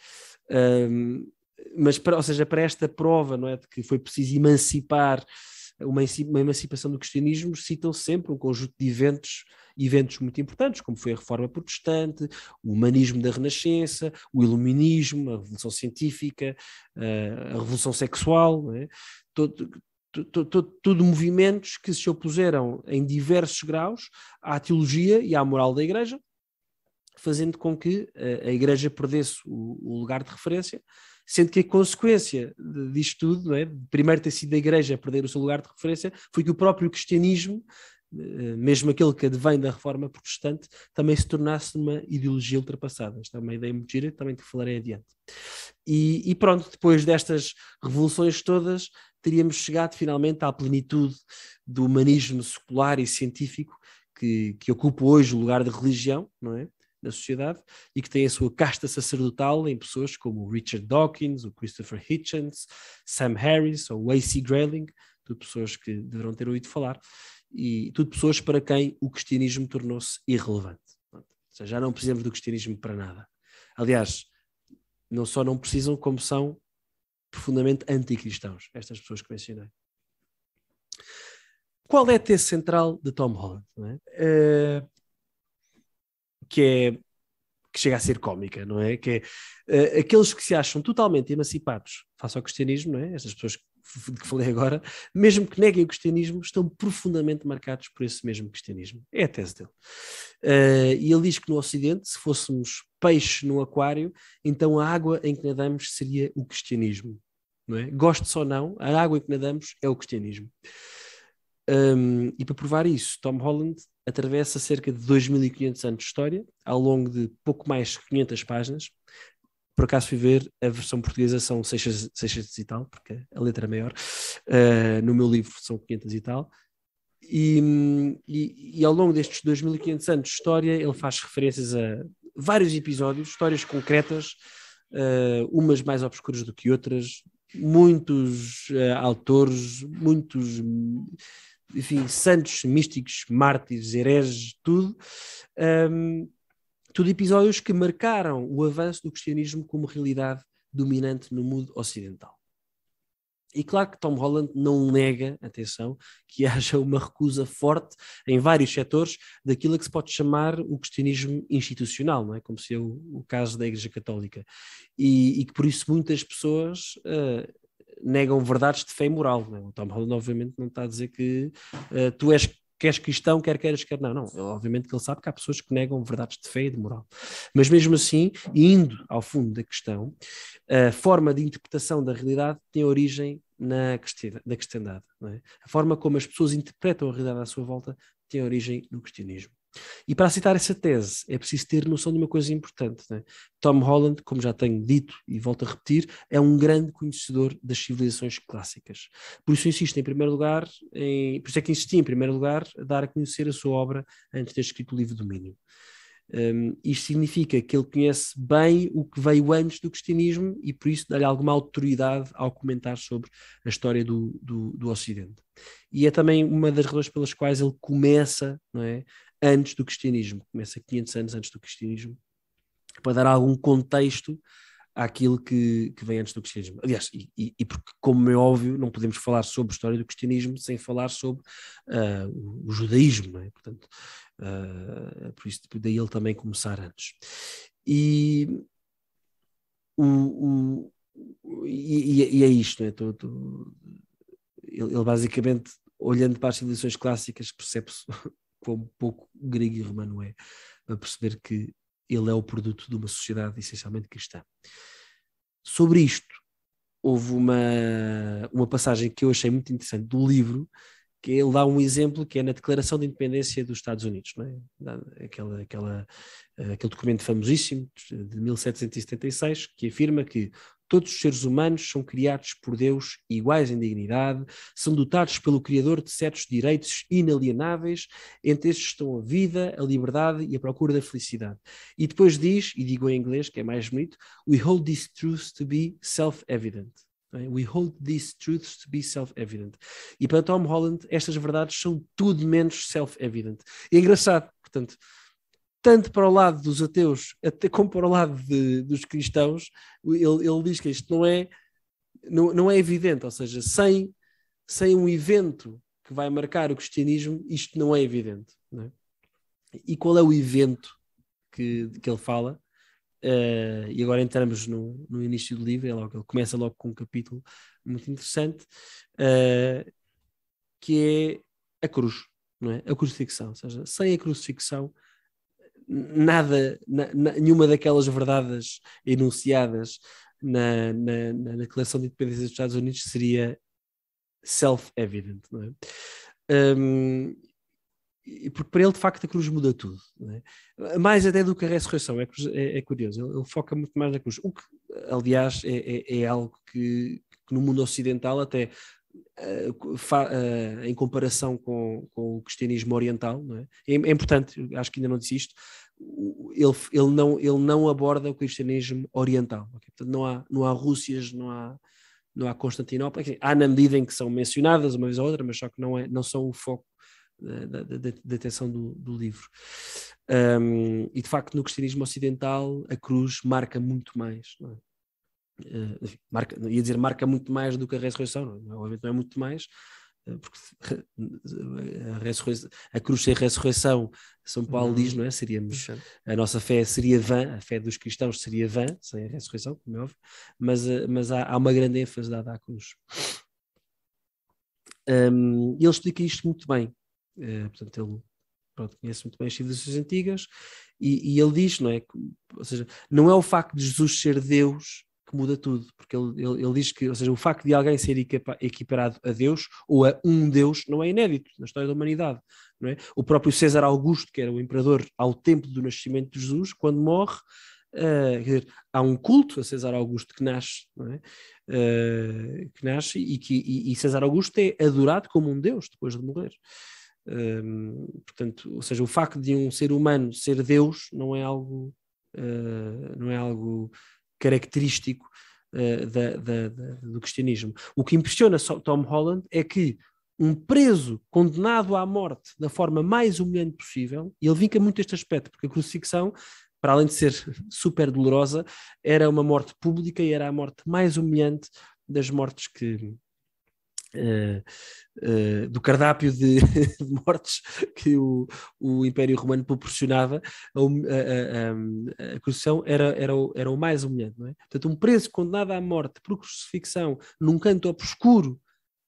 Um, mas, para, ou seja, para esta prova, não é, de que foi preciso emancipar uma, emancipação do cristianismo, citam sempre um conjunto de eventos, eventos muito importantes, como foi a reforma protestante, o humanismo da Renascença, o iluminismo, a revolução científica, ah, a revolução sexual, é? todo, todo, todo, todo, movimentos que se opuseram em diversos graus à teologia e à moral da Igreja, fazendo com que eh, a, Igreja perdesse o, lugar de referência, sendo que a consequência disto tudo, é? primeiro ter sido a Igreja perder o seu lugar de referência, foi que o próprio cristianismo, eh, mesmo aquele que advém da reforma protestante, também se tornasse uma ideologia ultrapassada. Esta é uma ideia muito gira, também te falarei adiante. E, e pronto, depois destas revoluções todas, teríamos chegado finalmente à plenitude do humanismo secular e científico que, que, ocupa hoje o lugar de religião, não é? na sociedade e que tem a sua casta sacerdotal em pessoas como Richard Dawkins, o Christopher Hitchens, Sam Harris ou A.C. Grayling, tudo pessoas que deverão ter ouvido falar, e tudo pessoas para quem o cristianismo tornou-se irrelevante. Ou seja, já não precisamos do cristianismo para nada. Aliás, não só não precisam, como são profundamente anticristãos, estas pessoas que mencionei. Qual é a tese central de Tom Holland? É? Uh, que é que chega a ser cómica, não é? Que é uh, aqueles que se acham totalmente emancipados face ao cristianismo, não é? Estas pessoas que, que falei agora, mesmo que neguem o cristianismo, estão profundamente marcados por esse mesmo cristianismo. É a tese dele. Uh, e ele diz que no Ocidente, se fôssemos peixe num aquário, então a água em que nadamos seria o cristianismo, não é? Gosto ou não, a água em que nadamos é o cristianismo. Um, ehm, e para provar isso, Tom Holland atravessa cerca de 2.500 anos de história, ao longo de pouco mais de 500 páginas. Por acaso fui ver, a versão portuguesa são 600, e tal, porque a letra é maior. Uh, no meu livro são 500 e tal. E, e, e ao longo destes 2.500 anos de história, ele faz referências a vários episódios, histórias concretas, uh, umas mais obscuras do que outras, muitos uh, autores, muitos enfim, santos, místicos, mártires, hereges, tudo. Um, tudo episódios que marcaram o avanço do cristianismo como realidade dominante no mundo ocidental. E claro que Tom Holland não nega, atenção, que haja uma recusa forte em vários setores daquilo que se pode chamar o cristianismo institucional, não é? como se é o, o caso da Igreja Católica. E, e, que por isso muitas pessoas uh, negam verdades de fé e moral. Né? O Tom Holland, obviamente, não está a dizer que uh, tu és queres cristão, quer queiras quer não. Não, ele, obviamente que ele sabe que há pessoas que negam verdades de fé e de moral. Mas mesmo assim, indo ao fundo da questão, a forma de interpretação da realidade tem origem na cristandade. É? A forma como as pessoas interpretam a realidade à sua volta tem origem no cristianismo. E para aceitar essa tese é preciso ter noção de uma coisa importante. Né? Tom Holland, como já tenho dito e volto a repetir, é um grande conhecedor das civilizações clássicas. Por isso insisto em primeiro lugar, em, por isso é que insisti em primeiro lugar a dar a conhecer a sua obra antes de ter escrito o livro Domínio. Um, isto significa que ele conhece bem o que veio antes do cristianismo e por isso dá-lhe alguma autoridade ao comentar sobre a história do, do, do Ocidente. E é também uma das razões pelas quais ele começa é, antes do cristianismo, começa 500 anos antes do cristianismo, para dar algum contexto àquilo que, que vem antes do cristianismo. Aliás, e, e, porque, como é óbvio, não podemos falar sobre a história do cristianismo sem falar sobre uh, o, judaísmo, judaísmo, é? Portanto, uh, por isso tipo, daí ele também começar antes. E o, o e, e, é isto, é? Tô, tô, ele, ele basicamente olhando para as civilizações clássicas, percebe-se quão pouco grego e romano é, para perceber que ele é o produto de uma sociedade essencialmente cristã. Sobre isto, houve uma, uma passagem que eu achei muito interessante do livro, que ele dá um exemplo que é na Declaração de Independência dos Estados Unidos, é? aquela, aquela, eh, aquele documento famosíssimo de 1776 que afirma que Todos os seres humanos são criados por Deus iguais em dignidade, são dotados pelo Criador de certos direitos inalienáveis, entre estes estão a vida, a liberdade e a procura da felicidade. E depois diz, e digo em inglês que é mais bonito, We hold these truths to be self-evident. É? We hold these truths to be self-evident. E para Tom Holland, estas verdades são tudo menos self-evident. E é engraçado, portanto, tanto para o lado dos ateus até como para o lado de, dos cristãos, ele, ele, diz que isto não é, não, não é evidente, ou seja, sem, sem um evento que vai marcar o cristianismo, isto não é evidente. Não é? E qual é o evento que, que ele fala? Uh, e agora entramos no, no início do livro, é logo, ele começa logo com um capítulo muito interessante, uh, que é a cruz, não é? A crucifixão, ou seja, sem a crucifixão nada, na, na, nenhuma daquelas verdades enunciadas na, na, na, Declaração de Independência dos Estados Unidos seria self-evident, é? Um, porque para ele, de facto, a cruz muda tudo. É? Mais até do que a ressurreição, é, é, é curioso. Ele, ele, foca muito mais na cruz. O que, aliás, é, é, é algo que, que, no mundo ocidental, até uh, fa, uh, em comparação com, com, o cristianismo oriental, é? é? importante, acho que ainda não disse isto, ele, ele, não, ele não aborda o cristianismo oriental. Okay? Portanto, não há, não há Rússias, não há, não há Constantinopla. há na medida em que são mencionadas uma vez ou outra, mas só que não, é, não são o foco da, atenção do, do livro. Um, e de facto, no cristianismo ocidental, a cruz marca muito mais. Não é? Uh, enfim, marca, ia dizer marca muito mais do que a ressurreição, não, é? obviamente não é muito mais, eh, porque a, a, cruz sem ressurreição, São Paulo uhum. diz, não é? Seríamos, uhum. a nossa fé seria vã, a fé dos cristãos seria vã, sem a ressurreição, como é óbvio, mas, eh, mas há, há uma grande ênfase dada à cruz. Um, ele explica isto muito bem, uh, portanto, ele pronto, conhece muito bem as civilizações antigas, e, e, ele diz, não é? Ou seja, não é o facto de Jesus ser Deus que muda tudo, porque ele, ele, ele, diz que, ou seja, o facto de alguém ser equiparado a Deus ou a um Deus não é inédito na história da humanidade. Não é? O próprio César Augusto, que era o imperador ao tempo do nascimento de Jesus, quando morre, uh, dizer, há um culto a César Augusto que nasce, é? uh, que nasce e, que, e, e César Augusto é adorado como um Deus depois de morrer. Ehm, portanto, ou seja, o facto de um ser humano ser Deus não é algo, uh, não é algo característico uh, da, da, da, do cristianismo. O que impressiona Tom Holland é que um preso condenado à morte da forma mais humilhante possível, e ele vinca muito este aspecto, porque a crucifixão, para além de ser super dolorosa, era uma morte pública e era a morte mais humilhante das mortes que, eh, eh, do cardápio de, de, mortes que o, o Império Romano proporcionava, a, a, a, a era, era, o, era o mais humilhante. Não é? Portanto, um preso condenado à morte por crucifixão num canto obscuro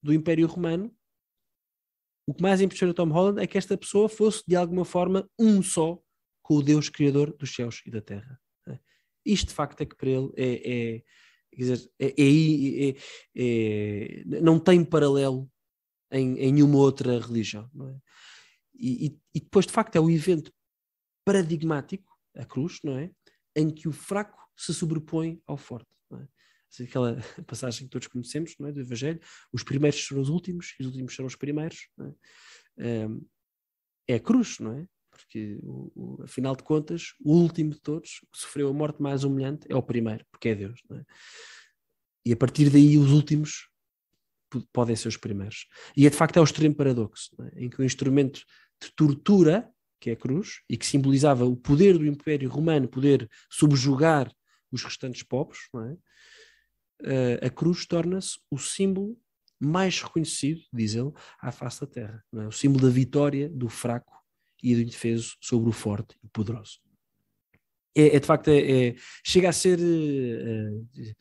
do Império Romano, o que mais impressiona Tom Holland é que esta pessoa fosse, de alguma forma, um só com o Deus Criador dos céus e da terra. É? Isto, de facto, é que para ele é, é Quer dizer, é é, é, é, é, não tem paralelo em, em nenhuma outra religião. E, e, e depois, de facto, é o evento paradigmático, a cruz, não é? Em que o fraco se sobrepõe ao forte. É? Aquela passagem que todos conhecemos não é? do Evangelho: os primeiros serão os últimos e os últimos serão os primeiros. É? é? a cruz, não é? porque o, o, afinal de contas, o último de todos, que sofreu a morte mais humilhante, é o primeiro, porque é Deus. É? E a partir daí, os últimos podem ser os primeiros. E é de facto é o extremo paradoxo, é? em que o instrumento de tortura, que é a cruz, e que simbolizava o poder do Império Romano poder subjugar os restantes povos, é? Eh, a cruz torna-se o símbolo mais reconhecido, diz ele, à face da terra. É? O símbolo da vitória do fraco e do indefeso sobre o forte e poderoso. É, é de facto, é, é, chega a ser eh,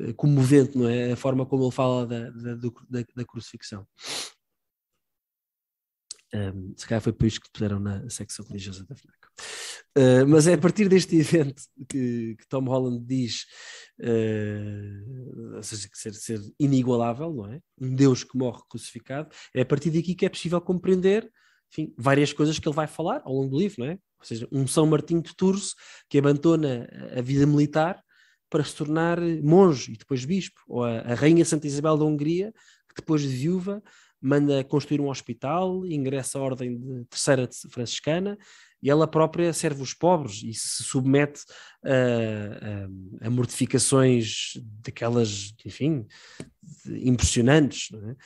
eh, comovente, não é? A forma como ele fala da, da, da, da crucifixão. Um, se calhar foi por isso que puseram na secção religiosa da FNAC. Uh, eh, mas é a partir deste evento que, que Tom Holland diz, uh, ou seja, que ser, ser inigualável, não é? Um Deus que morre crucificado. É a partir daqui que é possível compreender enfim, várias coisas que ele vai falar ao longo do livro, não é? Ou seja, um São Martinho de Tours que abandona a vida militar para se tornar monge e depois bispo, ou a, a Rainha Santa Isabel da Hungria, que depois de viúva manda construir um hospital, ingressa à ordem de terceira franciscana e ela própria serve os pobres e se submete a, a, a mortificações daquelas, enfim, impressionantes. É?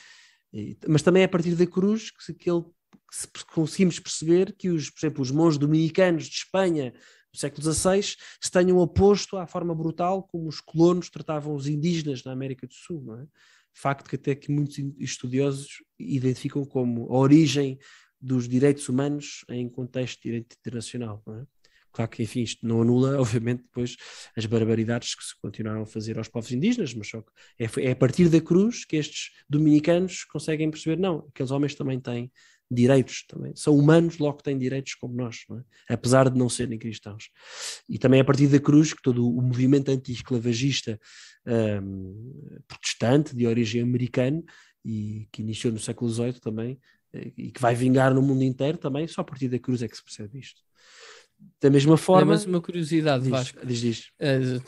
E, mas também é a partir da cruz que, que ele se conseguimos perceber que, os, por exemplo, os monges dominicanos de Espanha do século XVI se tenham oposto à forma brutal como os colonos tratavam os indígenas na América do Sul, não é? Facto que até que muitos estudiosos identificam como a origem dos direitos humanos em contexto de direito internacional, não é? Claro que, enfim, isto não anula, obviamente, depois as barbaridades que se continuaram a fazer aos povos indígenas, mas só é, é a partir da cruz que estes dominicanos conseguem perceber, não, aqueles homens também têm direitos também. São humanos, logo têm direitos como nós, é? apesar de não serem cristãos. E também a partir da cruz que todo o movimento anti-esclavagista um, protestante, de origem americana, e que iniciou no século XVIII também, eh, e que vai vingar no mundo inteiro também, só a partir da cruz é que se percebe isto. Da mesma forma. é mas uma curiosidade, diz, Vasco. Diz, diz.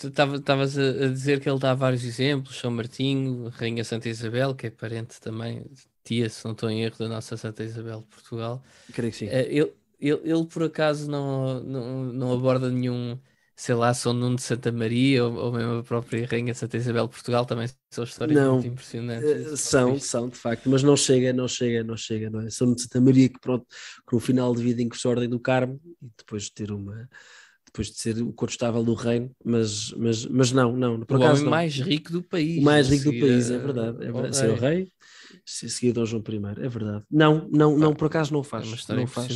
Estavas eh, a dizer que ele dá vários exemplos: São Martinho, Rainha Santa Isabel, que é parente também tia, se não estou em erro, da nossa Santa Isabel de Portugal. Creio que sim. Eh, ele, ele, ele, por acaso não, não, não aborda nenhum, sei lá, São Nuno de Santa Maria ou, ou mesmo a própria Rainha Santa Isabel de Portugal, também são histórias não, muito impressionantes. Eh, são, são, de facto, mas não chega, não chega, não chega, não é? São Nuno de Santa Maria que, pronto, com o final de vida incursou a Ordem do Carmo e depois de ter uma depois de ser o contestável do reino, mas, mas, mas não, não. Por o acaso, homem não. mais rico do país. O mais rico do país, é verdade. É verdade. Ser o rei, se seguido ao João I, é verdade. Não, não, não, por acaso não faz. É não faz.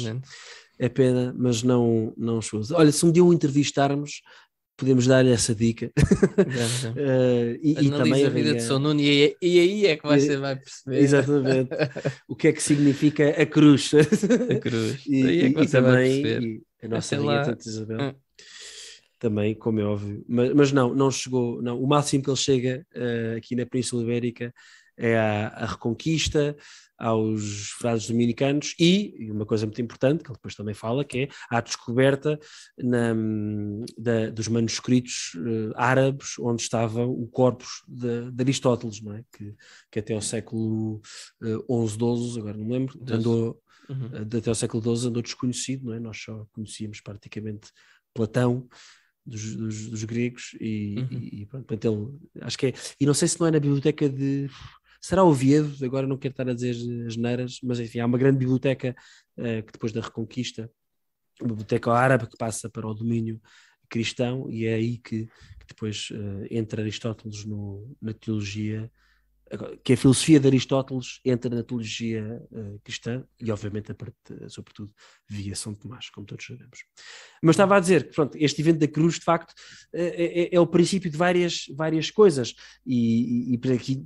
É pena, mas não, não chuva. Olha, se um dia o entrevistarmos, podemos dar-lhe essa dica. uh, e, e também a vida de São Nuno e, e, aí é que você eh, vai perceber. Exatamente. o que é que significa a cruz. A cruz. e, aí é que você também, vai a nossa Até Isabel. Hum. Também, como é óbvio. Mas, mas, não, não chegou. Não. O máximo que ele chega uh, aqui na Península Ibérica é a, a Reconquista, aos frases dominicanos e, e, uma coisa muito importante, que ele depois também fala, que é a descoberta na, da, dos manuscritos uh, árabes onde estava o corpus de, de Aristóteles, é? que, que, até ao século uh, XI, XII, agora não me lembro, andou, uhum. Eh, até ao século XII andou desconhecido, é? nós só conhecíamos praticamente Platão, dos, dos, dos, gregos e, uhum. e, pronto, ele, acho que é, e não sei se não é na biblioteca de será Oviedo, agora não quero estar a dizer as neiras, mas enfim, há uma grande biblioteca uh, que depois da Reconquista, biblioteca árabe que passa para o domínio cristão, e é aí que, que depois uh, entra Aristóteles no, na teologia, que a filosofia de Aristóteles entra na teologia uh, cristã, e obviamente, parte, sobretudo, via São Tomás, como todos sabemos. Mas estava a dizer que pronto, este evento da cruz, de facto, é, é, é o princípio de várias, várias coisas, e, e, e por aqui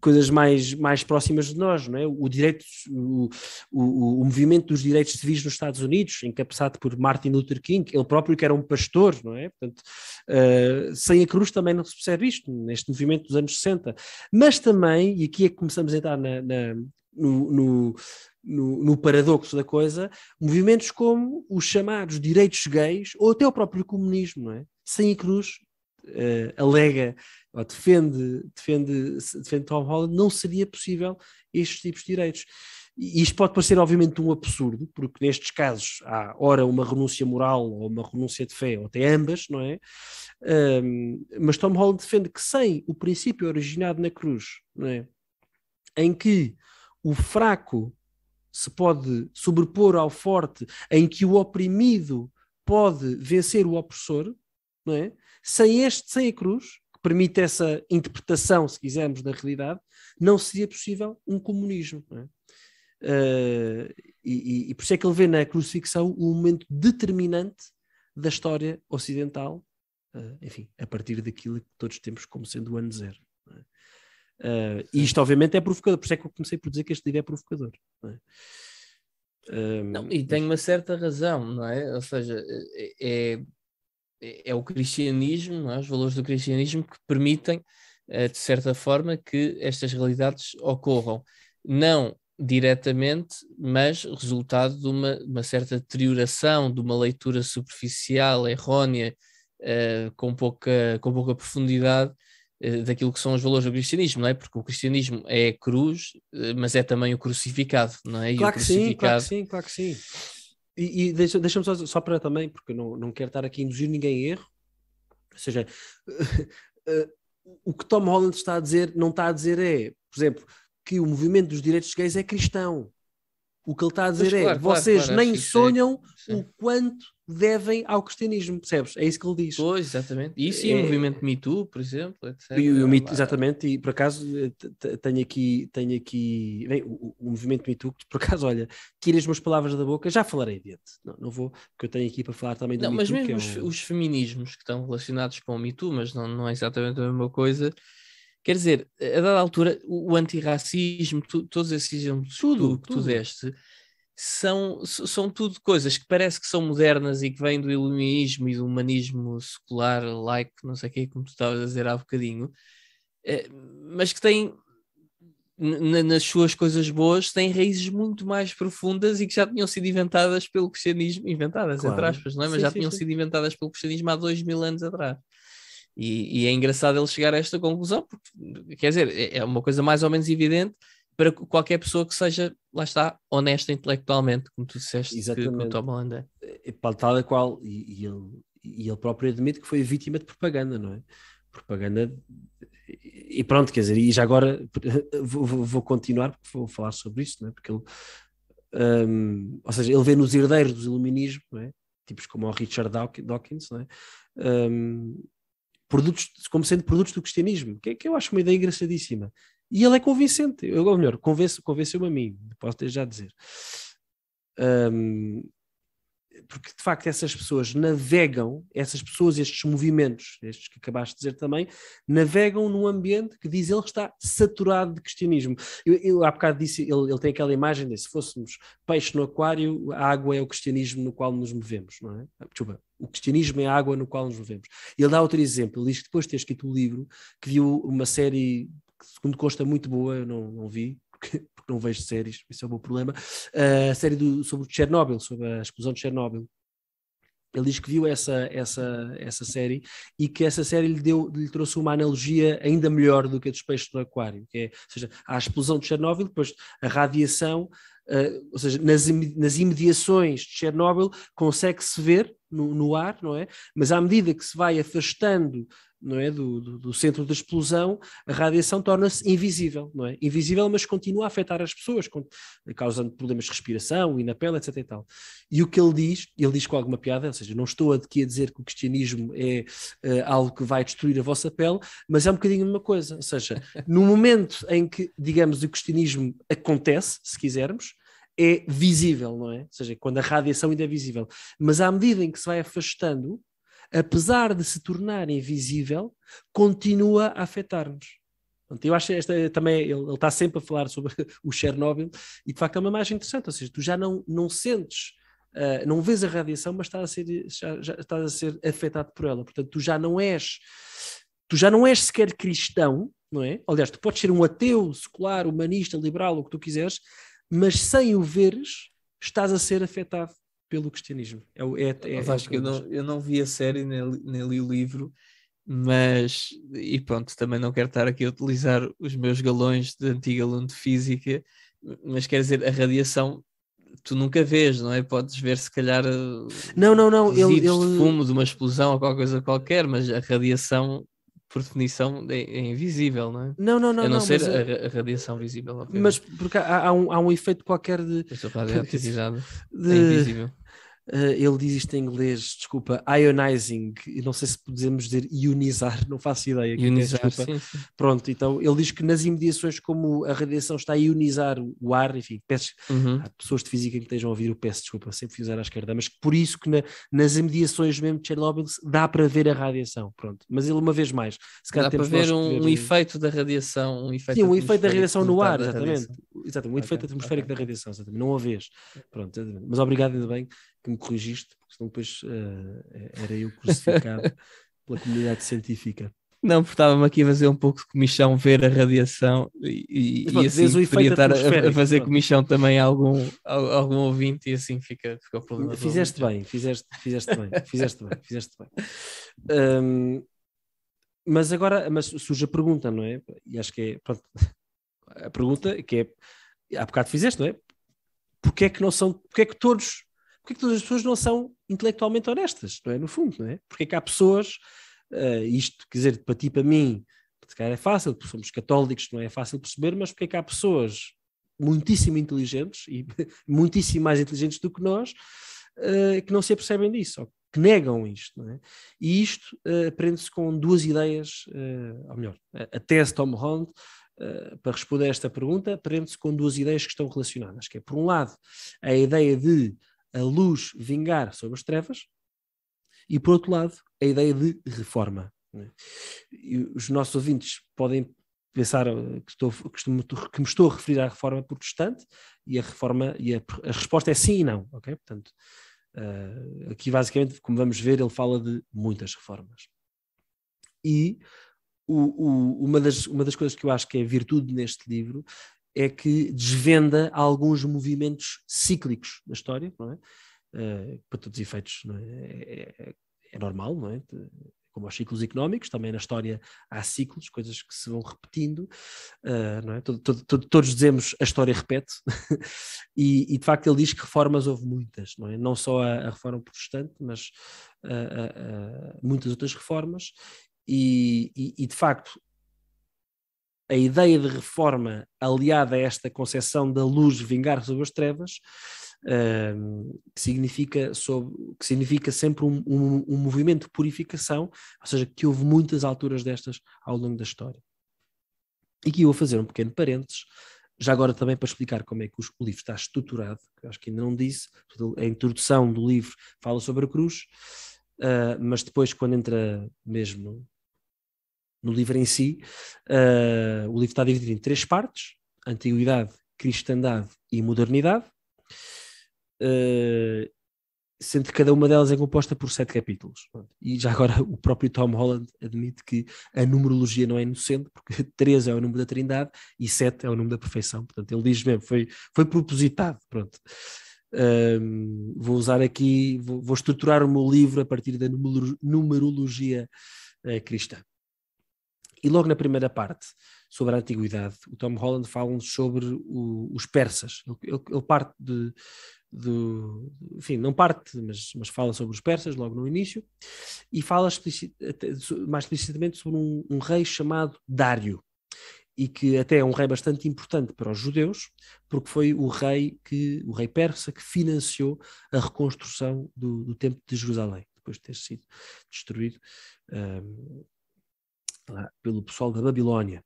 coisas mais, mais próximas de nós, não é? O direito, o, o, o, movimento dos direitos civis nos Estados Unidos, encabeçado por Martin Luther King, ele próprio que era um pastor, não é? Portanto, uh, sem a cruz também não se percebe isto, neste movimento dos anos 60. Mas também, e aqui é que começamos a entrar na, na no, no no, no, paradoxo da coisa, movimentos como os chamados direitos gays ou até o próprio comunismo, não é? Sem a cruz, uh, alega defende, defende, defende Tom Holland, não seria possível estes tipos de direitos. E isto pode parecer, obviamente, um absurdo, porque nestes casos há, ora, uma renúncia moral ou uma renúncia de fé, ou até ambas, não é? Um, mas Tom Holland defende que sem o princípio originado na cruz, não é? Em que o fraco se pode sobrepor ao forte, em que o oprimido pode vencer o opressor, não é? Sem este, sem a cruz, permite essa interpretação, se quisermos, da realidade, não seria possível um comunismo. É? Uh, e, e, por isso é que ele vê na crucifixão um momento determinante da história ocidental, uh, enfim, a partir daquilo que todos temos como sendo o ano zero. Uh, e isto, obviamente, é provocador, por isso é que eu comecei por dizer que este livro é provocador. Não, é? e tem uma certa razão, não é? Ou seja, é, é é, é o cristianismo, é? os valores do cristianismo que permitem, eh, de certa forma, que estas realidades ocorram. Não diretamente, mas resultado de uma, uma certa deterioração, de uma leitura superficial, errónea, eh, com, pouca, com pouca profundidade eh, daquilo que são os valores do cristianismo, não é? Porque o cristianismo é a cruz, mas é também o crucificado, não é? Claro, o crucificado, que sim, claro que sim, claro que sim. E, e deixa-me deixa só, só para também, porque não, não quero estar aqui a induzir ninguém em erro, ou seja, eh, o que Tom Holland está a dizer, não está a dizer é, por exemplo, que o movimento dos direitos gays é cristão. O que ele está a dizer pois, é, claro, é: claro, vocês claro, nem é sonham sim. o quanto devem ao cristianismo, percebes? É isso que ele diz. Pois, exatamente. E sim, é... o movimento Me Too, por exemplo, etc. E o, o Me Too, exatamente, e por acaso eh, tenho aqui, tenho aqui bem, o, o, movimento Me Too, por acaso, olha, tirei as minhas palavras da boca, já falarei diante. Não, não vou, porque eu tenho aqui para falar também do não, Me Too. Mas mesmo é um... os, os, feminismos que estão relacionados com o Me Too, mas não, não é exatamente a mesma coisa, Quer dizer, a dada altura, o, o antirracismo, tu, todos esses tudo o que tu deste, são, são tudo coisas que parece que são modernas e que vêm do iluminismo e do humanismo secular, laico, não sei o quê, como tu estavas a dizer há bocadinho, eh, mas que têm, nas suas coisas boas, têm raízes muito mais profundas e que já tinham sido inventadas pelo cristianismo, inventadas, claro. entre aspas, não é? Mas sim, já sim, tinham sim. sido inventadas pelo cristianismo há dois mil anos atrás. E, e, é engraçado ele chegar a esta conclusão, porque, quer dizer, é, é uma coisa mais ou menos evidente para qualquer pessoa que seja, lá está, honesta intelectualmente, como tu disseste Exatamente. que o Tom Holland é. é, é tal a qual, e, e, ele, e ele próprio admite que foi vítima de propaganda, não é? Propaganda. E pronto, quer dizer, e já agora vou, vou continuar, porque vou falar sobre isso, não é? Porque ele. Um, ou seja, ele vê nos herdeiros do iluminismo, não é? tipos como o Richard Dawkins, não é? Um, produtos, como sendo produtos do cristianismo, que, que eu acho uma ideia engraçadíssima. E ele é convincente, ou melhor, convence, convenceu-me a mim, posso já dizer. Um, porque de facto essas pessoas navegam, essas pessoas, estes movimentos, estes que acabaste de dizer também, navegam num ambiente que diz ele está saturado de cristianismo. Eu, eu há bocado disse, ele, ele tem aquela imagem de se fôssemos peixe no aquário, a água é o cristianismo no qual nos movemos, não é? Ah, desculpa, o cristianismo é a água no qual nos movemos. Ele dá outro exemplo, ele diz que depois de ter escrito o um livro, que viu uma série que segundo consta muito boa, eu não, não vi, porque, porque não vejo séries, esse é o meu problema, ah, a série do, sobre Chernobyl, sobre a explosão de Chernobyl. Ele diz que viu essa, essa, essa série e que essa série lhe, deu, lhe trouxe uma analogia ainda melhor do que a dos peixes no aquário, que é, ou seja, a explosão de Chernobyl, depois a radiação, uh, ou seja, nas, nas imediações de Chernobyl consegue-se ver no, no, ar, não é? Mas à medida que se vai afastando não é, do, do, do centro da explosão, a radiação torna-se invisível, não é? Invisível, mas continua a afetar as pessoas, causando problemas de respiração e na pele, etc. E, tal. e o que ele diz, ele diz com alguma piada, ou seja, não estou aqui a dizer que o cristianismo é uh, algo que vai destruir a vossa pele, mas é um bocadinho uma coisa, ou seja, no momento em que, digamos, o cristianismo acontece, se quisermos, é visível, não é? Ou seja, quando a radiação ainda é visível. Mas à medida em que se vai afastando, apesar de se tornar invisível, continua a afetar-nos. Eu acho esta, também ele, ele, está sempre a falar sobre o Chernobyl e de facto é uma imagem interessante, ou seja, tu já não, não sentes, uh, não vês a radiação, mas estás a, ser, já, já, estás a ser afetado por ela. Portanto, tu já não és, tu já não és sequer cristão, não é? Aliás, tu podes ser um ateu, secular, humanista, liberal, o que tu quiseres, mas sem o veres, estás a ser afetado pelo cristianismo. É, é, é, eu, não, é, é eu não vi a série nem, nem li o livro, mas e pronto, também não quero estar aqui a utilizar os meus galões de antiga aluno de física, mas quer dizer, a radiação tu nunca vês, não é? Podes ver se calhar eh, não, não, não, ele, de fumo de uma explosão ou qualquer coisa qualquer, mas a radiação por definição é, é invisível, não é? Não, não, não. A não, não ser a, a, radiação visível. Obviamente. Mas porque há, há, um, há um efeito qualquer de... A radioatividade é invisível Uh, ele diz isto em inglês, desculpa, ionizing, não sei se podemos dizer ionizar, não faço ideia. É é, ionizar, é, sim, sim. Pronto, então ele diz que nas imediações, como a radiação está a ionizar o ar, enfim, peço, uhum. há pessoas de física que estejam a ouvir, eu peço desculpa, sempre fui usar à esquerda, mas por isso que na, nas imediações mesmo de Chernobyl dá para ver a radiação, pronto. Mas ele, uma vez mais, se calhar dá para ver um, ver um, efeito da radiação, um efeito, sim, um efeito da radiação no ar, exatamente exatamente, muito efeito a atmosférico okay. da radiação, exatamente, não a vês. Pronto, mas obrigado ainda bem que me corrigiste, senão depois uh, era eu crucificado pela comunidade científica. Não, porque estava-me aqui a fazer um pouco de comissão, ver a radiação e, mas, e assim poderia estar a, fazer pronto. comissão também a algum, a, algum ouvinte e assim fica, fica o problema. Fizeste bem, fizeste, fizeste bem, fizeste bem, fizeste bem. Um, mas agora mas surge a pergunta, não é? E acho que é, pronto, a pergunta que é, há bocado fizeste, não é? Porquê é que não são, porquê é que todos, porquê é que todas as pessoas não são intelectualmente honestas, não é? No fundo, não é? Porquê é que há pessoas, uh, isto, quer dizer, para ti, para mim, se calhar é fácil, porque somos católicos, não é fácil perceber, mas porque é que há pessoas muitíssimo inteligentes e muitíssimo mais inteligentes do que nós uh, que não se apercebem disso, ou que negam isto. É? E isto uh, eh, aprende-se com duas ideias, uh, ou melhor, a tese Tom Holland eh, para responder a esta pergunta, prende-se com duas ideias que estão relacionadas, que é, por um lado, a ideia de a luz vingar sobre as trevas, e por outro lado, a ideia de reforma. É? e os nossos ouvintes podem pensar eh, que, estou, que, me estou a referir à reforma protestante e a reforma e a, a resposta é sim e não, ok? Portanto, uh, aqui basicamente, como vamos ver, ele fala de muitas reformas. E o, o, uma, das, uma das coisas que eu acho que é virtude neste livro é que desvenda alguns movimentos cíclicos da história, não é? Uh, para todos os efeitos é? É, é, é? normal, não é? Como aos ciclos económicos, também na história há ciclos, coisas que se vão repetindo, uh, não é? Todo, todo, todo, todos dizemos a história repete, e, e, de facto ele diz que reformas houve muitas, não é? Não só a, a reforma protestante, mas eh, muitas outras reformas, e, e, e, de facto, a ideia de reforma aliada a esta concepção da luz vingar sobre as trevas, ehm, que, significa sobre, que significa sempre um, um, um movimento de purificação, ou seja, que houve muitas alturas destas ao longo da história. E aqui eu vou fazer um pequeno parênteses, já agora também para explicar como é que o livro está estruturado, que acho que ainda não disse, a introdução do livro fala sobre a cruz, eh, mas depois quando entra mesmo no livro em si, uh, o livro está dividido em três partes: Antiguidade, Cristandade e Modernidade, uh, sendo que cada uma delas é composta por sete capítulos. E já agora o próprio Tom Holland admite que a numerologia não é inocente, porque três é o número da Trindade e sete é o número da perfeição. Portanto, ele diz mesmo: foi, foi propositado. Pronto. Um, ehm, vou usar aqui, vou, vou, estruturar o meu livro a partir da numerologia uh, cristã. E logo na primeira parte, sobre a antiguidade, o Tom Holland fala-nos sobre o, os persas. Ele, ele parte de, do, enfim, não parte, mas, mas fala sobre os persas logo no início, e fala explicit, mais explicitamente sobre um, um, rei chamado Dário, e que até é um rei bastante importante para os judeus, porque foi o rei que o rei persa que financiou a reconstrução do, do templo de Jerusalém, depois de ter sido destruído um, pelo pessoal da Babilónia.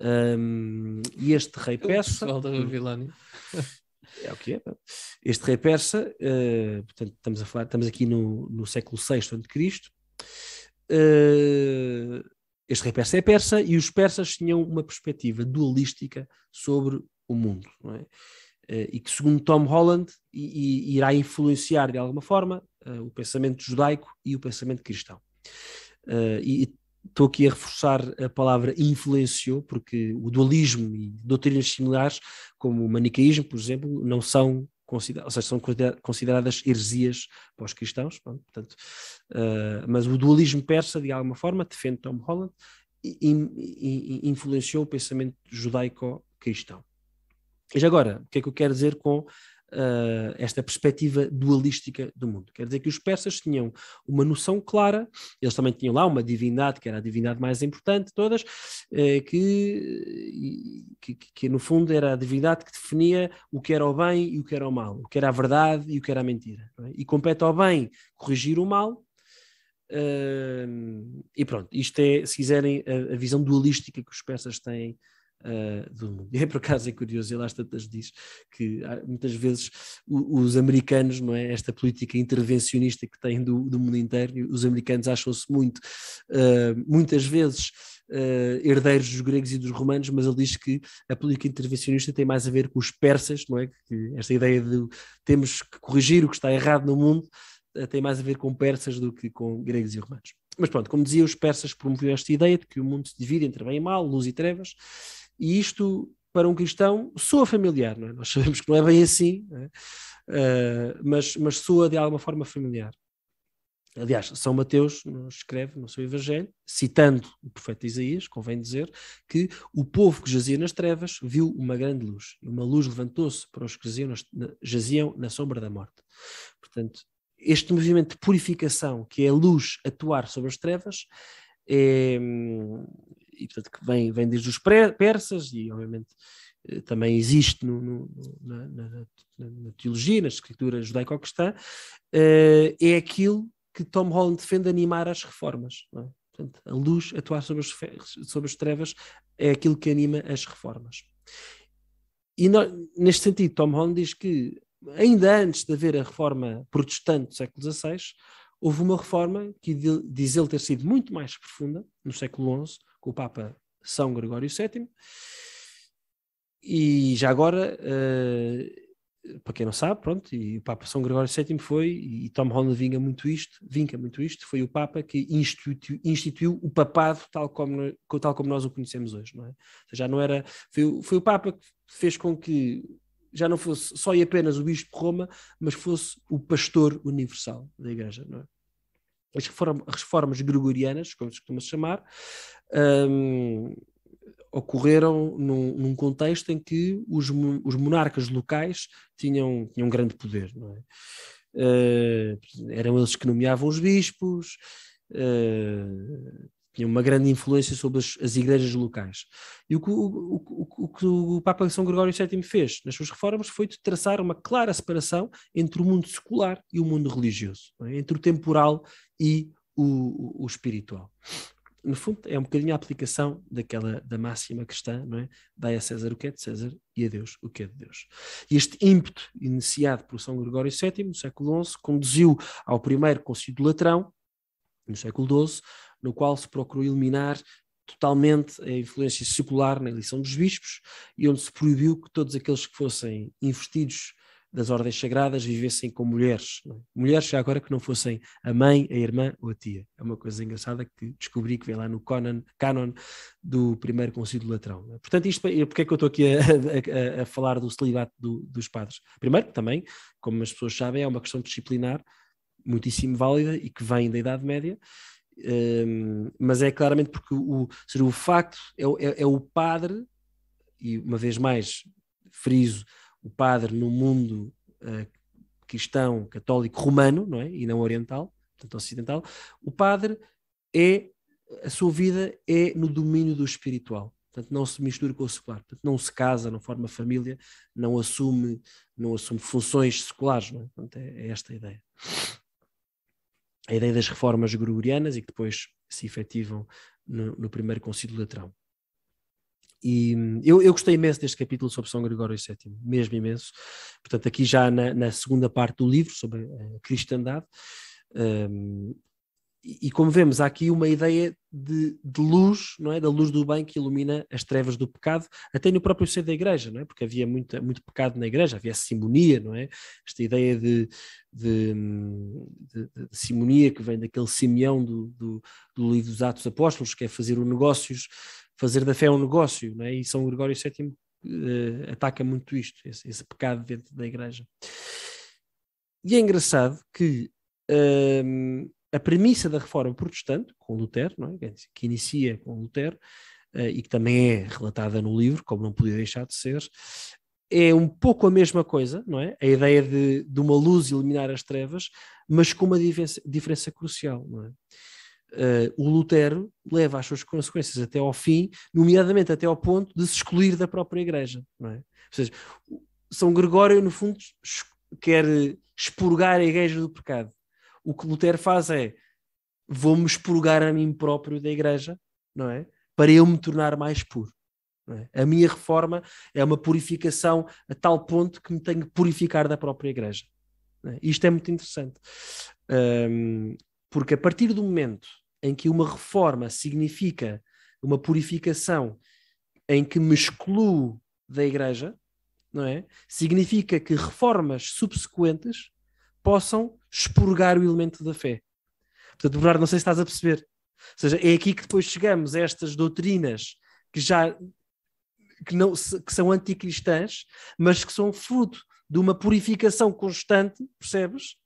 Um, e este rei persa. O pessoal da Babilónia. É o que é. Este rei persa, uh, portanto, estamos, a falar, estamos aqui no, no século VI a.C. Uh, este rei persa é persa e os persas tinham uma perspectiva dualística sobre o mundo. É? Uh, e que, segundo Tom Holland, i, i, irá influenciar de alguma forma uh, o pensamento judaico e o pensamento cristão. Uh, e estou aqui a reforçar a palavra influenciou, porque o dualismo e doutrinas similares, como o manicaísmo, por exemplo, não são consideradas, ou seja, são consideradas heresias para os cristãos, portanto, uh, mas o dualismo persa, de alguma forma, defende Tom Holland, e, e, e influenciou o pensamento judaico-cristão. E já agora, o que é que eu quero dizer com uh, esta perspectiva dualística do mundo. Quer dizer que os persas tinham uma noção clara, eles também tinham lá uma divindade, que era a divindade mais importante de todas, uh, que, que, que, no fundo era a divindade que definia o que era o bem e o que era o mal, o que era a verdade e o que era a mentira. É? E compete ao bem corrigir o mal, Uh, e pronto, isto é, se quiserem, a, a, visão dualística que os persas têm Uh, do mundo. E é, por acaso é curioso, ele às tantas diz que ah, muitas vezes os, americanos, não é, esta política intervencionista que têm do, do mundo inteiro, os americanos acham-se muito, uh, muitas vezes, uh, herdeiros dos gregos e dos romanos, mas ele diz que a política intervencionista tem mais a ver com os persas, não é? Que esta ideia de temos que corrigir o que está errado no mundo tem mais a ver com persas do que com gregos e romanos. Mas pronto, como dizia, os persas promoviam esta ideia de que o mundo se divide entre bem e mal, luz e trevas, e isto, para um cristão, soa familiar, não é? Nós sabemos que não é bem assim, é? Uh, mas, mas soa de alguma forma familiar. Aliás, São Mateus nos escreve no seu Evangelho, citando o profeta Isaías, convém dizer, que o povo que jazia nas trevas viu uma grande luz. e Uma luz levantou-se para os que jaziam, na, jaziam na sombra da morte. Portanto, este movimento de purificação, que é a luz atuar sobre as trevas, é, hum, e portanto, que vem, vem desde os persas e obviamente eh, também existe no, no, na, na, na, teologia, na escritura judaico-cristã, eh, é aquilo que Tom Holland defende animar as reformas. É? Portanto, a luz atuar sobre as, sobre as trevas é aquilo que anima as reformas. E neste sentido, Tom Holland diz que ainda antes de haver a reforma protestante do século XVI, houve uma reforma que diz ele ter sido muito mais profunda, no século XI, o Papa São Gregório VII. E já agora, uh, para quem não sabe, pronto, e o Papa São Gregório VII foi, e Tom Holland vinga muito isto, vinca muito isto, foi o Papa que instituiu, instituiu o papado tal como, tal como nós o conhecemos hoje, não é? Já não era, foi, foi o Papa que fez com que já não fosse só e apenas o Bispo de Roma, mas fosse o pastor universal da Igreja, não é? as reformas gregorianas, como se costuma chamar, um, ocorreram num, num, contexto em que os, os, monarcas locais tinham, tinham grande poder. É? Uh, eram eles que nomeavam os bispos, uh, tinha uma grande influência sobre as, as igrejas locais. E o que o, o, o, o, Papa São Gregório VII fez nas suas reformas foi de traçar uma clara separação entre o mundo secular e o mundo religioso, é? entre o temporal e o, espiritual. No fundo, é um bocadinho a aplicação daquela da máxima cristã, não é? Dai a César o que é de César e a Deus o que é de Deus. E este ímpeto iniciado por São Gregório VII, no século XI, conduziu ao primeiro concílio do Latrão, no século XII, no qual se procurou eliminar totalmente a influência secular na eleição dos bispos e onde se proibiu que todos aqueles que fossem investidos das ordens sagradas vivessem com mulheres. É? Mulheres, já agora que não fossem a mãe, a irmã ou a tia. É uma coisa engraçada que descobri que vem lá no Conan, canon do primeiro concílio latrão. É? Portanto, isto, porque é que eu estou aqui a, a, a falar do celibato do, dos padres? Primeiro, também, como as pessoas sabem, é uma questão disciplinar muitíssimo válida e que vem da Idade Média um, mas é claramente porque o, seja, o facto é, é, é, o padre, e uma vez mais friso, o padre no mundo uh, cristão, católico, romano, não é? E não oriental, portanto ocidental, o padre é, a sua vida é no domínio do espiritual. Portanto, não se mistura com o secular, portanto, não se casa, não forma família, não assume, não assume funções seculares, não é? Portanto, é, é esta a ideia a ideia das reformas gregorianas e que depois se efetivam no, no primeiro concílio lateral. E hum, eu, eu, gostei imenso deste capítulo sobre São Gregório VII, mesmo imenso. Portanto, aqui já na, na segunda parte do livro, sobre eh, a cristandade, um, e, como vemos, há aqui uma ideia de, de, luz, não é? Da luz do bem que ilumina as trevas do pecado, até no próprio ser da igreja, não é? Porque havia muita, muito pecado na igreja, havia simonia, não é? Esta ideia de, de, de, de simonia que vem daquele Simeão do, do, do livro dos Atos Apóstolos, que é fazer o negócios, fazer da fé um negócio, não é? E São Gregório VII uh, eh, ataca muito isto, esse, esse pecado dentro da igreja. E é engraçado que. Ehm, a premissa da reforma protestante, com Lutero, é? que inicia com Lutero, eh, e que também é relatada no livro, como não podia deixar de ser, é um pouco a mesma coisa, não é? A ideia de, de uma luz iluminar as trevas, mas com uma diferença, diferença crucial, não é? Uh, o Lutero leva as suas consequências até ao fim, nomeadamente até ao ponto de se excluir da própria Igreja, não é? Ou seja, São Gregório, no fundo, quer expurgar a Igreja do pecado o que Lutero faz é vou-me expurgar a mim próprio da igreja, não é? Para eu me tornar mais puro. É? A minha reforma é uma purificação a tal ponto que me tenho que purificar da própria igreja. É? Isto é muito interessante. Um, porque a partir do momento em que uma reforma significa uma purificação em que me excluo da igreja, não é? Significa que reformas subsequentes possam expurgar o elemento da fé. Portanto, Bernardo, não sei se estás a perceber. Ou seja, é aqui que depois chegamos a estas doutrinas que já que, não, que são anticristãs, mas que são fruto de uma purificação constante, percebes?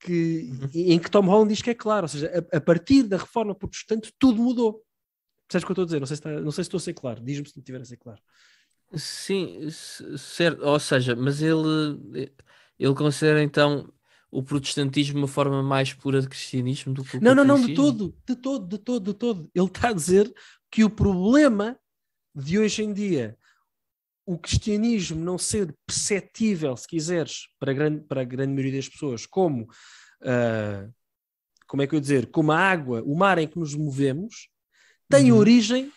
Que, uhum. Em que Tom Holland diz que é claro, ou seja, a, a partir da reforma protestante tudo mudou. Percebes o que eu estou a dizer? Não sei se, está, não sei se estou a ser claro, diz-me se não estiver a ser claro. Sim, certo, ou seja, mas ele, ele considera então o protestantismo uma forma mais pura de cristianismo do que o Não, não, não, de todo, de todo, de todo, de todo. Ele está a dizer que o problema de hoje em dia, o cristianismo não ser perceptível, se quiseres, para a grande, para a grande maioria das pessoas, como, uh, como é que eu dizer, como a água, o mar em que nos movemos, tem uhum. origem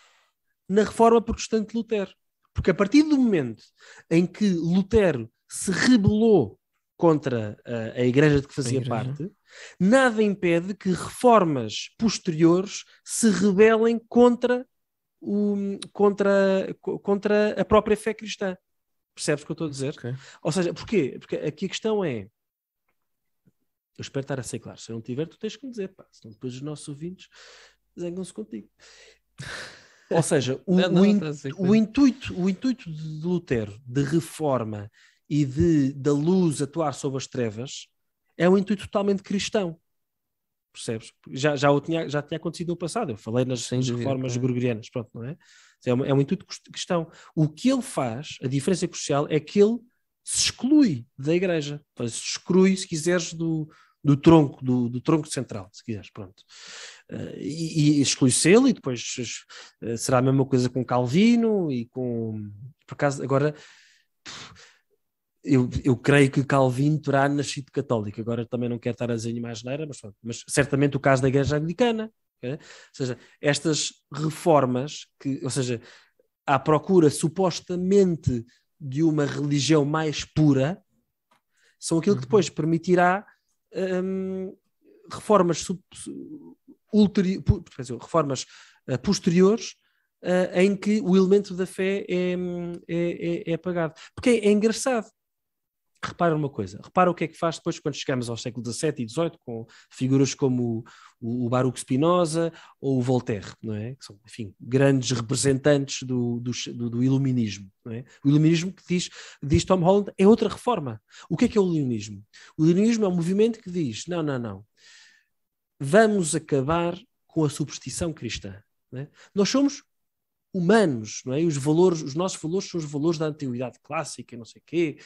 na reforma protestante de Lutero. Porque a partir do momento em que Lutero se rebelou contra a, eh, a igreja de que fazia parte, nada impede que reformas posteriores se rebelem contra, o, contra, contra a própria fé cristã. Percebes o que eu estou a dizer? Okay. Ou seja, porquê? Porque aqui a questão é. Eu espero estar a ser claro. Se eu não tiver, tu tens que me dizer, pá. Senão depois os nossos ouvintes zangam-se contigo. Ou seja, o, não, não, o, in, o, intuito, o intuito de Lutero de reforma e de da luz atuar sobre as trevas é um intuito totalmente cristão. Percebes? Já, já, tinha, já tinha acontecido no passado. Eu falei nas reformas é. gregorianas. Pronto, não é? Então, é, uma, é um intuito cristão. O que ele faz, a diferença crucial, é que ele se exclui da igreja. Então, se exclui, se quiseres, do, do tronco, do, do, tronco central, se quiseres, pronto. Uh, e, e exclui-se ele, e depois uh, será a mesma coisa com Calvino e com. Por acaso, agora. Pff, eu, eu, creio que Calvino terá nascido católico. Agora também não quero estar a dizer mais neira, mas, mas certamente o caso da Igreja Anglicana. Okay? Ou seja, estas reformas, que, ou seja, à procura supostamente de uma religião mais pura, são aquilo que uhum. depois permitirá um, reformas, sub, ulteri, reformas uh, posteriores Uh, em que o elemento da fé é, hum, é, é, é apagado. Porque é, é engraçado, repara uma coisa, repara o que é que faz depois quando chegamos ao século XVII e XVIII com figuras como o, o Baruch Spinoza ou o Voltaire, não é? que são, enfim, grandes representantes do, do, do iluminismo. É? O iluminismo que diz, diz Tom Holland é outra reforma. O que é que é o iluminismo? O iluminismo é um movimento que diz, não, não, não, vamos acabar com a superstição cristã. É? Nós somos humanos, não é? os valores, os nossos valores são os valores da antiguidade clássica e não sei o quê,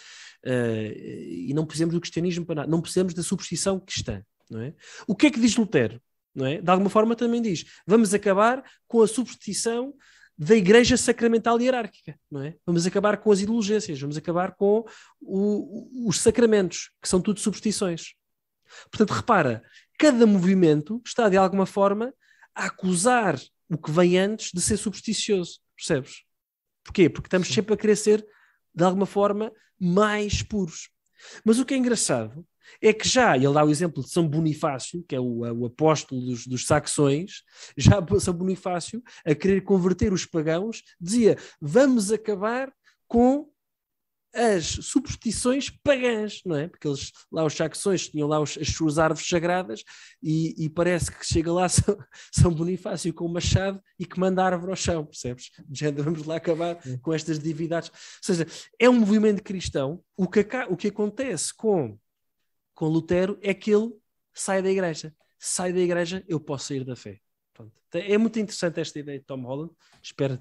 uh, e não precisamos do cristianismo para nada, não precisamos da superstição cristã, não é? O que é que diz Lutero? Não é? De alguma forma também diz, vamos acabar com a superstição da igreja sacramental e hierárquica, não é? Vamos acabar com as indulgências, vamos acabar com o, os sacramentos, que são tudo superstições. Portanto, repara, cada movimento está de alguma forma a acusar o que vem antes de ser supersticioso, percebes? Porquê? Porque estamos Sim. sempre a querer ser, de alguma forma, mais puros. Mas o que é engraçado é que já, ele dá o exemplo de São Bonifácio, que é o, é o apóstolo dos, dos, saxões, já São Bonifácio, a querer converter os pagãos, dizia: vamos acabar com as superstições pagãs, não é? Porque eles, lá os saxões tinham lá os, as suas árvores sagradas e, e, parece que chega lá São, São Bonifácio com o machado e que manda a árvore ao chão, percebes? Já vamos lá acabar com estas divindades. Ou seja, é um movimento cristão. O que, o que acontece com, com Lutero é que ele sai da igreja. Sai da igreja, eu posso sair da fé. Pronto. É muito interessante esta ideia de Tom Holland, espero,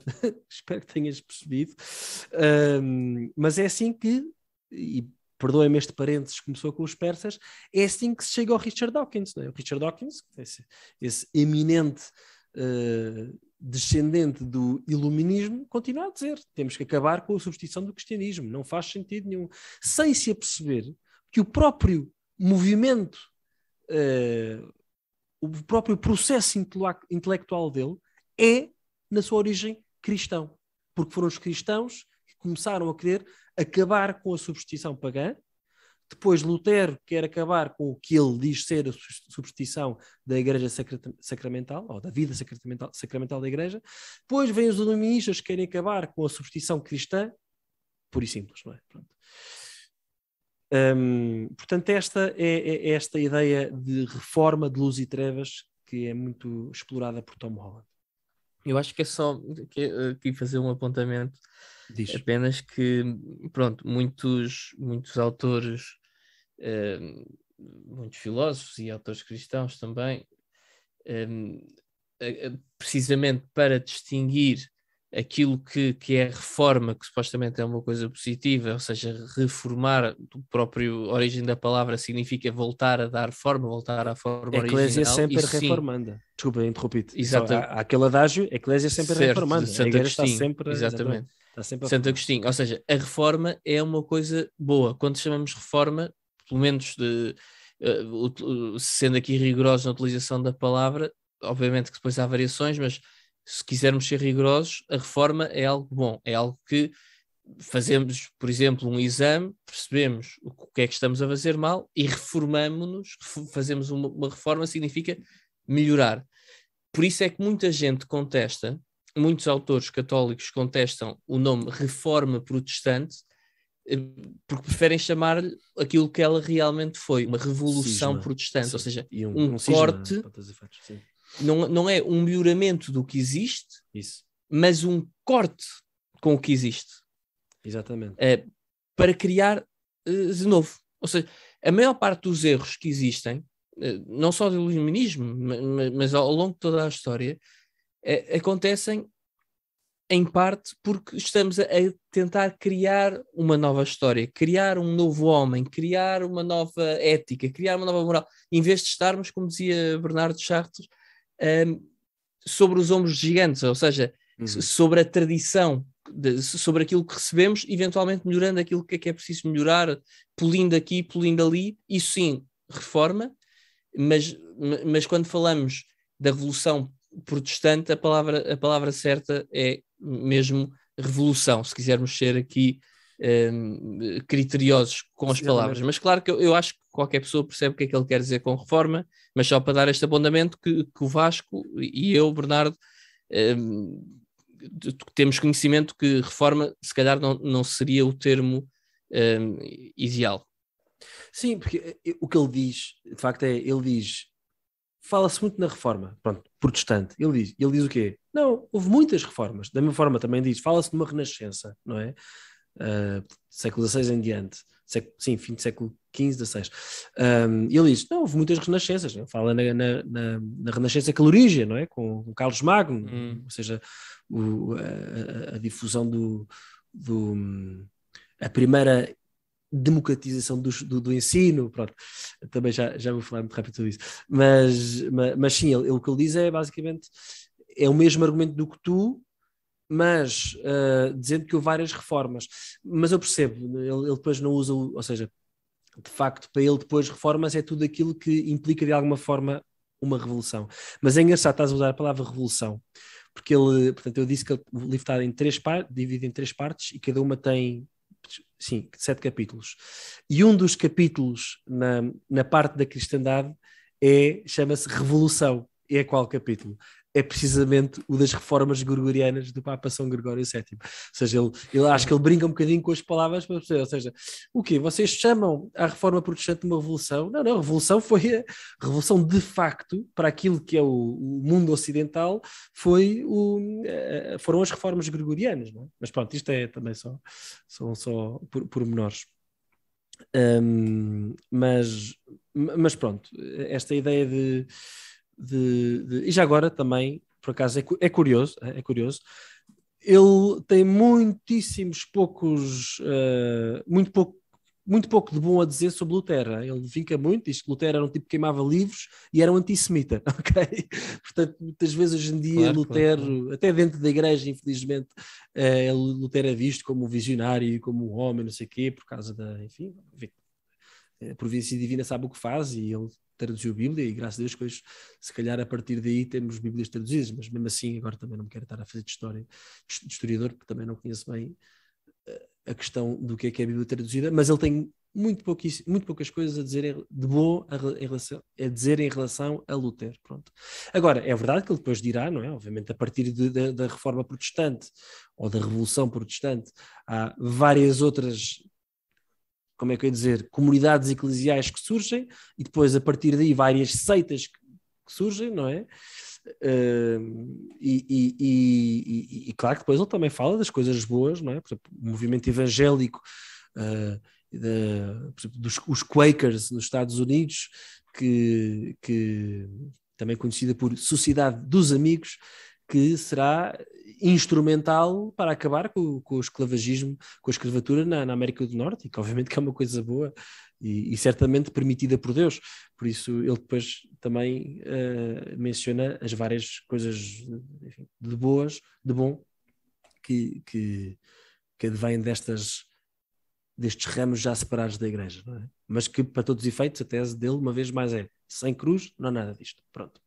espero que tenhas percebido. Um, mas é assim que, e perdoem-me este parênteses, começou com os persas, é assim que se chega ao Richard Dawkins. Não é? O Richard Dawkins, esse, esse eminente uh, descendente do iluminismo, continua a dizer: temos que acabar com a substituição do cristianismo, não faz sentido nenhum. Sem se aperceber que o próprio movimento. Uh, o próprio processo intelectual dele é, na sua origem, cristão. Porque foram os cristãos que começaram a querer acabar com a superstição pagã. Depois, Lutero quer acabar com o que ele diz ser a superstição da Igreja Sacramental, ou da vida sacramental, sacramental da Igreja. Depois, vêm os iluministas que querem acabar com a superstição cristã, pura e simples, não é? Pronto. Um, portanto, esta é, é, é, esta ideia de reforma de luz e trevas que é muito explorada por Tom Holland. Eu acho que é só aqui eh, fazer um apontamento Diz. apenas que pronto muitos muitos autores, muitos filósofos e autores cristãos também, precisamente para distinguir aquilo que, que é reforma, que supostamente é uma coisa positiva, ou seja, reformar, do próprio origem da palavra, significa voltar a dar forma, voltar à forma a Eclésia original. sempre Isso, reformanda. Sim. Desculpa, interrompi-te. Há, aquele adágio, Eclésia sempre certo, reformanda. Santo a Agostinho, está sempre, exatamente. Está sempre Santo Agostinho, ou seja, a reforma é uma coisa boa. Quando chamamos reforma, pelo menos de, uh, sendo aqui rigorosos na utilização da palavra, obviamente que depois há variações, mas se quisermos ser rigorosos, a reforma é algo bom, é algo que fazemos, por exemplo, um exame, percebemos o que é que estamos a fazer mal e reformamos-nos, fazemos uma, uma, reforma significa melhorar. Por isso é que muita gente contesta, muitos autores católicos contestam o nome reforma protestante, eh, porque preferem chamar-lhe aquilo que ela realmente foi, uma revolução cisma, protestante, sim. ou seja, e um, um, um corte, não, não é um melhoramento do que existe, Isso. mas um corte com o que existe. Exatamente. É, para criar eh, de novo. Ou seja, a maior parte dos erros que existem, eh, não só do iluminismo, mas, ao longo de toda a história, é, acontecem em parte porque estamos a, a, tentar criar uma nova história, criar um novo homem, criar uma nova ética, criar uma nova moral, em vez de estarmos, como dizia Bernardo Chartres, um, sobre os ombros gigantes, ou seja, uhum. sobre a tradição, de, sobre aquilo que recebemos, eventualmente melhorando aquilo que é, que é preciso melhorar, polindo aqui, polindo ali, isso sim, reforma, mas, mas quando falamos da revolução protestante, a palavra, a palavra certa é mesmo revolução, se quisermos ser aqui Hum, criteriosos com as palavras. Mas claro que eu, eu, acho que qualquer pessoa percebe o que é que ele quer dizer com reforma, mas só para dar este abondamento que, que o Vasco e eu, Bernardo, um, temos conhecimento que reforma se calhar não, não seria o termo um, ideal. Sim, porque eh, o que ele diz, de facto, é ele diz fala-se muito na reforma, pronto, protestante. Ele diz, ele diz o quê? Não, houve muitas reformas. Da mesma forma também diz, fala-se de uma renascença, não é? Ah, século XVI em diante, século, sim, fim do século XV, XVI. Um, ele diz: não, houve muitas renascenças. Né? Fala na, na, na, na, Renascença Calorígia, não é? Com, com Carlos Magno, hum. ou seja, o, a, a, difusão do, do. a primeira democratização do, do, do, ensino, pronto, também já, já vou falar muito rápido sobre isso, mas, mas, mas sim, ele, ele, o que ele diz é basicamente, é o mesmo argumento do que tu, mas uh, dizendo que houve várias reformas. Mas eu percebo, ele, ele depois não usa, ou seja, de facto, para ele depois reformas é tudo aquilo que implica de alguma forma uma revolução. Mas é engraçado, estás a usar a palavra revolução, porque ele, portanto, eu disse que o livro está em três partes, dividido em três partes e cada uma tem, sim, sete capítulos. E um dos capítulos na, na parte da cristandade é, chama-se Revolução. E é qual capítulo? é precisamente o das reformas gregorianas do Papa São Gregório VII. Ou seja, ele, ele acho que ele brinca um bocadinho com as palavras para perceber. Ou seja, o quê? Vocês chamam a reforma protestante de uma revolução? Não, não, a revolução foi a revolução de facto para aquilo que é o, o mundo ocidental, foi o, eh, foram as reformas gregorianas. Não é? Mas pronto, isto é também só, são só por, pormenores. Um, mas, mas pronto, esta ideia de de, de, e já agora também, por acaso, é, é curioso, é, é, curioso, ele tem muitíssimos poucos, uh, muito pouco muito pouco de bom a dizer sobre Lutero. Ele vinca muito, diz que Lutero era um tipo que queimava livros e era um antissemita, ok? Portanto, muitas vezes hoje em dia claro, Lutero, claro, claro. até dentro da igreja, infelizmente, é, Lutero é visto como um visionário, como um homem, não sei o quê, por causa da, enfim, a eh, província divina sabe o que faz e ele traduziu a Bíblia e graças a Deus depois se calhar a partir daí temos Bíblias traduzidas, mas mesmo assim agora também não me quero estar a fazer de história de historiador porque também não conheço bem eh, a questão do que é que é a Bíblia traduzida, mas ele tem muito, muito poucas coisas a dizer de boa a, relação, a dizer em relação a Lutero, pronto. Agora, é verdade que ele depois dirá, não é? Obviamente a partir de, de, da reforma protestante ou da revolução protestante, há várias outras como é que eu ia dizer, comunidades eclesiais que surgem e depois a partir daí várias seitas que, surgem, não é? Uh, e, e, e, e, claro que depois ele também fala das coisas boas, não é? Por exemplo, o movimento evangélico, uh, ah, de, por exemplo, dos os Quakers nos Estados Unidos, que, que também conhecida por Sociedade dos Amigos, que será instrumental para acabar com, com o esclavagismo, com a escravatura na, na, América do Norte, e que obviamente que é uma coisa boa e, e certamente permitida por Deus. Por isso ele depois também uh, menciona as várias coisas enfim, de boas, de bom, que, que, que advêm destas, destes ramos já separados da igreja, é? mas que para todos os efeitos a tese dele uma vez mais é sem cruz, não há nada disto. Pronto.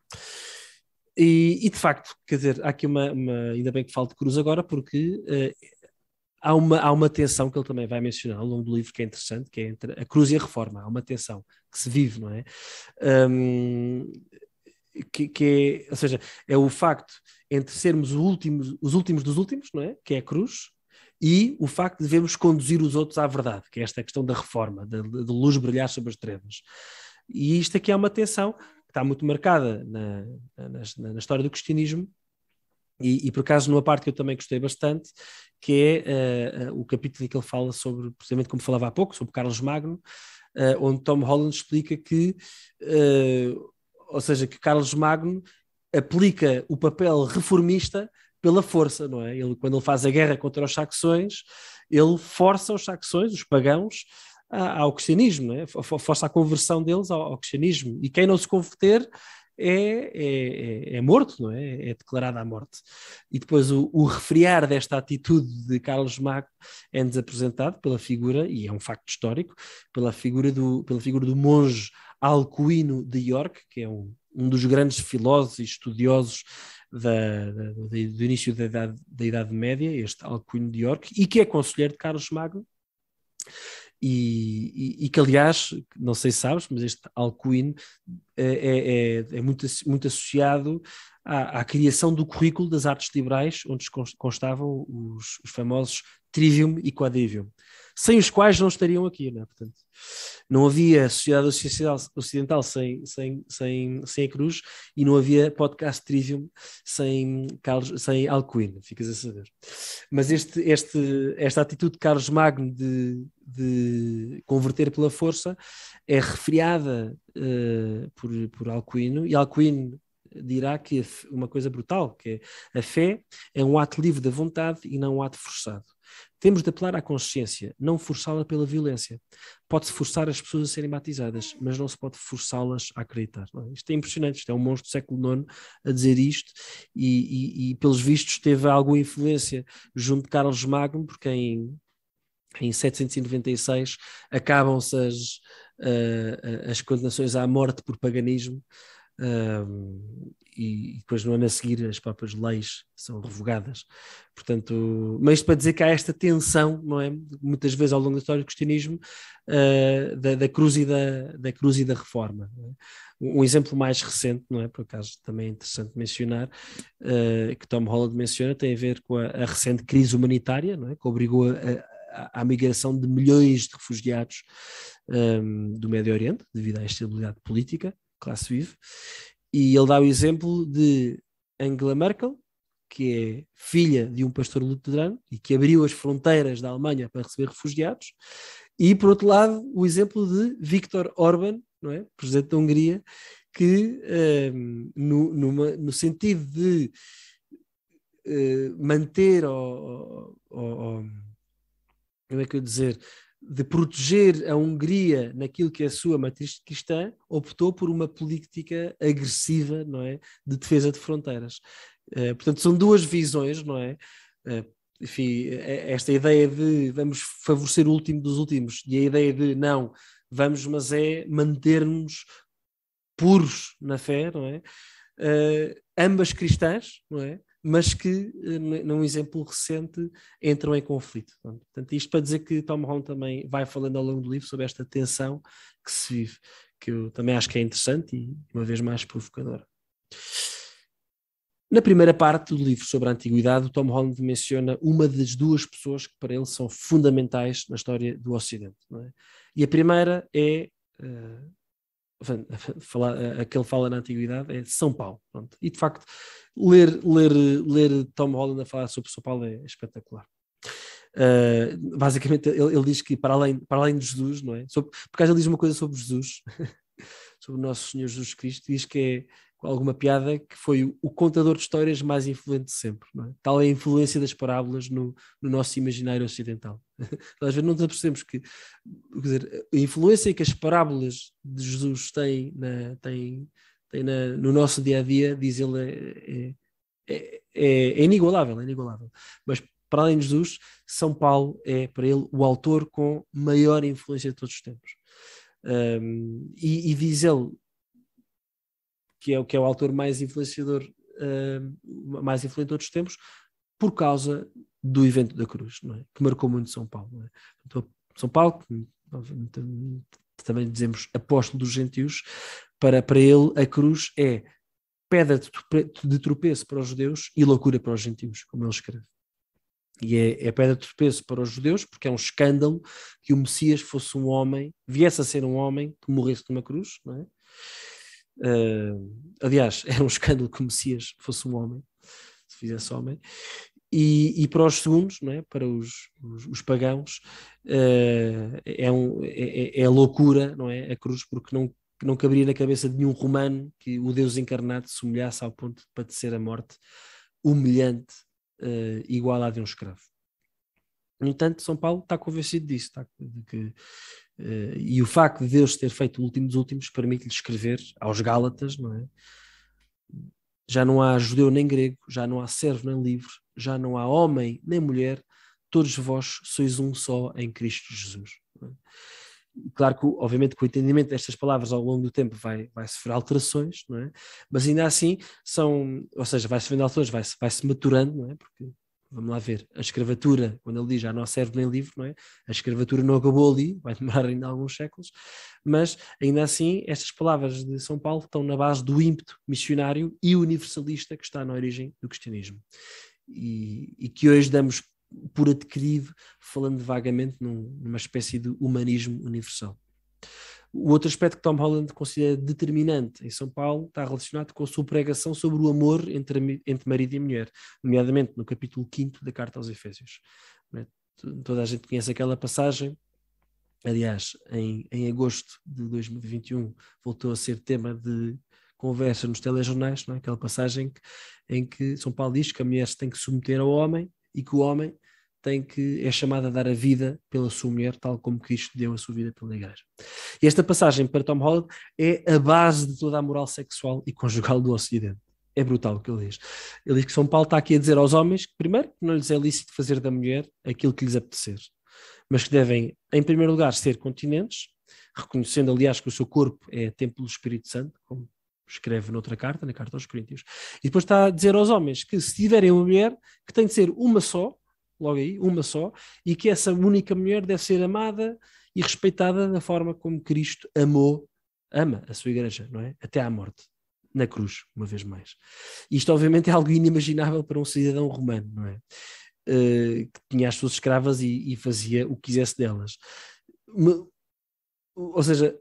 E, e, de facto, quer dizer, há aqui uma, uma, Ainda bem que falo de Cruz agora, porque uh, há, uma, há uma tensão que ele também vai mencionar ao longo do livro, que é interessante, que é entre a Cruz e a Reforma. Há uma tensão que se vive, não é? Um, que, que, é, ou seja, é o facto entre sermos últimos, os últimos dos últimos, não é? Que é a cruz, e o facto de devemos conduzir os outros à verdade, que é esta questão da reforma, da, luz brilhar sobre as trevas. E isto aqui é uma tensão está muito marcada na, na, na história do cristianismo, e, e, por acaso numa parte que eu também gostei bastante, que é uh, o capítulo em que ele fala sobre, precisamente como falava há pouco, sobre Carlos Magno, uh, onde Tom Holland explica que, ou seja, que Carlos Magno aplica o papel reformista pela força, não é? Ele, quando ele faz a guerra contra os saxões, ele força os saxões, os pagãos, ao cristianismo, né? força a conversão deles ao, ao, cristianismo. E quem não se converter é, é, é, é morto, não é? É declarado à morte. E depois o, o refriar desta atitude de Carlos Magno é-nos apresentado pela figura, e é um facto histórico, pela figura do, pela figura do monge Alcuino de York, que é um, um dos grandes filósofos e estudiosos da, da, do início da idade, da idade Média, este Alcuino de York, e que é conselheiro de Carlos Magno e, e, e, que aliás, não sei se sabes, mas este Alcuin eh, é, é, é muito, muito associado à, à, criação do currículo das artes liberais, onde constavam os, os famosos trivium e quadrivium sem os quais não estariam aqui, né? Portanto, não havia sociedade ocidental sem, sem, sem, sem a Cruz e não havia podcast Trivium sem, Carlos, sem Alcuino, ficas a saber. Mas este, este, esta atitude de Carlos Magno de, de converter pela força é refriada uh, por, por Alcuino e Alcuino dirá que uma coisa brutal, que é a fé é um ato livre da vontade e não um ato forçado. Temos de apelar à consciência, não forçá-la pela violência. Pode-se forçar as pessoas a serem batizadas, mas não se pode forçá-las a acreditar. É? Isto é impressionante, isto é um monstro do século IX a dizer isto, e, e, e pelos vistos teve alguma influência junto de Carlos Magno, porque em, em 796 acabam-se as, uh, as condenações à morte por paganismo. Um, e, depois no ano a seguir as próprias leis são revogadas. Portanto, mas isto para dizer que há esta tensão, não é? Muitas vezes ao longo da história do cristianismo, uh, da, da, cruz e da, da cruz e da reforma. É? Um exemplo mais recente, não é? Por acaso também é interessante mencionar, uh, que Tom Holland menciona, tem a ver com a, a recente crise humanitária, não é? Que obrigou a, a, a migração de milhões de refugiados um, do Médio Oriente, devido à instabilidade política, classe vive, e ele dá o exemplo de Angela Merkel, que é filha de um pastor luterano e que abriu as fronteiras da Alemanha para receber refugiados, e por outro lado o exemplo de Viktor Orban, não é? presidente da Hungria, que um, ehm, no, numa, no sentido de uh, manter ou, ou, ou, como é que eu dizer de proteger a Hungria naquilo que é a sua matriz cristã, optou por uma política agressiva, não é, de defesa de fronteiras. Eh, portanto, são duas visões, não é? Eh, enfim, eh, esta ideia de vamos favorecer o último dos últimos e a ideia de não, vamos, mas é manter-nos puros na fé, não é? Uh, ambas cristãs, não é? mas que eh, num exemplo recente entram em conflito. Portanto, isto para dizer que Tom Holland também vai falando ao longo do livro sobre esta tensão que se vive, que eu também acho que é interessante e uma vez mais provocadora. Na primeira parte do livro sobre a Antiguidade, Tom Holland menciona uma das duas pessoas que para ele são fundamentais na história do Ocidente. É? E a primeira é eh, falar, aquele fala na antiguidade é São Paulo. Pronto. E de facto, ler, ler, ler Tom Holland a falar sobre São Paulo é espetacular. Uh, basicamente, ele, ele, diz que para além, para além de Jesus, não é? Sobre, porque ele diz uma coisa sobre Jesus sobre o nosso Senhor Jesus Cristo, diz que é com alguma piada que foi o contador de histórias mais influente de sempre. É? Tal é a influência das parábolas no, no nosso imaginário ocidental. Às vezes não nos apercebemos que dizer, a influência que as parábolas de Jesus têm, na, têm, têm na, no nosso dia a dia, diz ele, é, é, é, é inigualável, é inigualável. Mas para além de Jesus, São Paulo é para ele o autor com maior influência de todos os tempos. Um, e, e diz ele que é o que é o autor mais influenciador, uh, mais influente de outros tempos, por causa do evento da Cruz, é? que marcou muito São Paulo. É? Então, São Paulo, também dizemos apóstolo dos gentios, para, para ele a cruz é pedra de tropeço para os judeus e loucura para os gentios, como ele escreve e é, é pedra de tropeço para os judeus, porque é um escândalo que o Messias fosse um homem, viesse a ser um homem que morresse numa cruz, não é? Uh, aliás, era é um escândalo que o Messias fosse um homem, se fizesse homem, e, e para os segundos, não é? para os, os, os pagãos, uh, é, um, é, é, é loucura não é? a cruz, porque não, não caberia na cabeça de nenhum romano que o Deus encarnado se humilhasse ao ponto de padecer a morte humilhante uh, igual à de um escravo. No entanto, São Paulo está convencido disso, está, de que, uh, e o facto de Deus ter feito o último dos últimos permite-lhe escrever aos Gálatas, não é? Já não há judeu nem grego, já não há servo nem livre, já não há homem nem mulher, todos vós sois um só em Cristo Jesus. É? Claro que, obviamente, que o entendimento destas palavras ao longo do tempo vai, vai sofrer alterações, não é? mas ainda assim são, ou seja, vai-se vendo alterações, vai-se vai -se maturando, não é? porque vamos lá ver, a escravatura, quando ele diz já não serve nem livro, não é? A escravatura não acabou ali, vai demorar ainda alguns séculos, mas ainda assim estas palavras de São Paulo estão na base do ímpeto missionário e universalista que está na origem do cristianismo. E, e que hoje damos por adquirido, falando vagamente num, numa espécie de humanismo universal. O outro aspecto que Tom Holland considera determinante em São Paulo está relacionado com a sua pregação sobre o amor entre, entre marido e mulher, nomeadamente no capítulo 5 da Carta aos Efésios. É? Toda a gente conhece aquela passagem. Aliás, em, em agosto de 2021 voltou a ser tema de conversa nos telejornais, não é? aquela passagem que, em que São Paulo diz que a mulher se tem que submeter ao homem e que o homem tem que, é chamada a dar a vida pela sua mulher, tal como Cristo deu a sua vida pela igreja. E esta passagem para Tom Holland é a base de toda a moral sexual e conjugal do Ocidente. É brutal o que ele diz. Ele diz que São Paulo está aqui a dizer aos homens que, primeiro, não lhes é lícito fazer da mulher aquilo que lhes apetecer, mas que devem, em primeiro lugar, ser continentes, reconhecendo, aliás, que o seu corpo é templo do Espírito Santo, como escreve noutra carta, na carta aos Coríntios. E depois está a dizer aos homens que, se tiverem uma mulher, que tem de ser uma só, logo aí, uma só, e que essa única mulher deve ser amada e respeitada da forma como Cristo amou, ama a sua igreja, não é? Até à morte, na cruz, uma vez mais. Isto, obviamente, é algo inimaginável para um cidadão romano, não é? Uh, que tinha as suas escravas e, e fazia o que quisesse delas. Me, ou seja,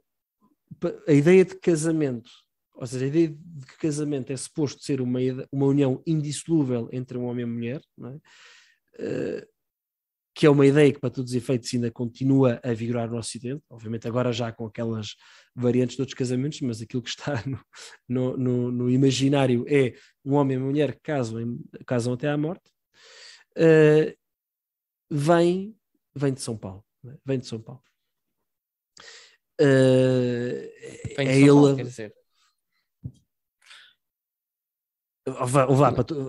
a ideia de casamento, ou seja, a ideia de que casamento é suposto ser uma, uma união indissolúvel entre um homem e uma mulher, não é? Eh, que é uma ideia que, para todos os efeitos, ainda continua a vigorar no Ocidente, obviamente agora já com aquelas variantes de outros casamentos, mas aquilo que está no, no, no, no imaginário é um homem e uma mulher que casam, casam até à morte, uh, vem, vem de São Paulo. Né? Vem de São Paulo. Uh, vem de é São ele, Paulo, quer dizer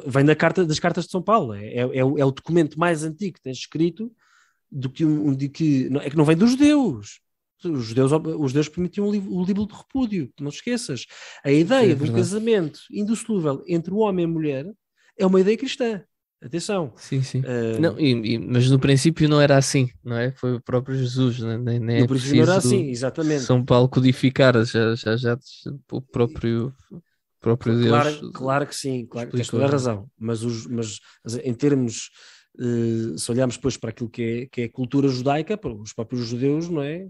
vem da carta, das cartas de São Paulo, é, é, é, o, é documento mais antigo que tens escrito do que, um, de que é que não vem dos judeus. Os judeus, os judeus permitiam o livro, o livro de repúdio, não esqueças. A é ideia é casamento indissolúvel entre o homem e a mulher é uma ideia cristã. Atenção. Sim, sim. Uh, não, e, e, mas no princípio não era assim, não é? Foi o próprio Jesus, né? nem, nem no é princípio não era assim, exatamente. São Paulo codificar já, já, já o próprio próprios claro, eles. Claro que sim, claro que tens toda a né? razão. Mas, os, mas em termos, eh, se olharmos depois para aquilo que é, que é cultura judaica, para os próprios judeus, não é?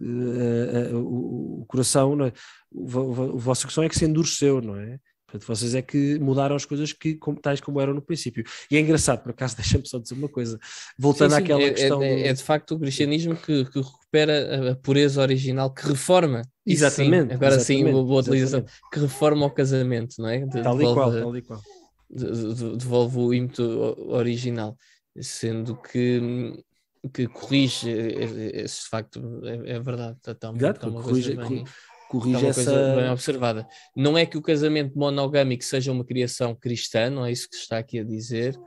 Eh, eh, o coração, é? o vosso coração é que se endureceu, não é? Portanto, vocês é que mudaram as coisas que, como, tais como eram no princípio. E é engraçado, por acaso, deixa-me só dizer uma coisa. Voltando sim, sim, àquela é, é questão. É, é, é, de facto o cristianismo que, que recupera a, pureza original, que reforma. Exatamente. Sim, agora sim, uma boa utilização. Que reforma o casamento, não é? De, tal e qual, tal e qual. devolve o ímpeto original, sendo que que corrige esse é, é, facto, é, é verdade. Está tão, Exato, corrige, corrija é então, uma essa... coisa bem observada. Não é que o casamento monogâmico seja uma criação cristã, não é isso que se está aqui a dizer,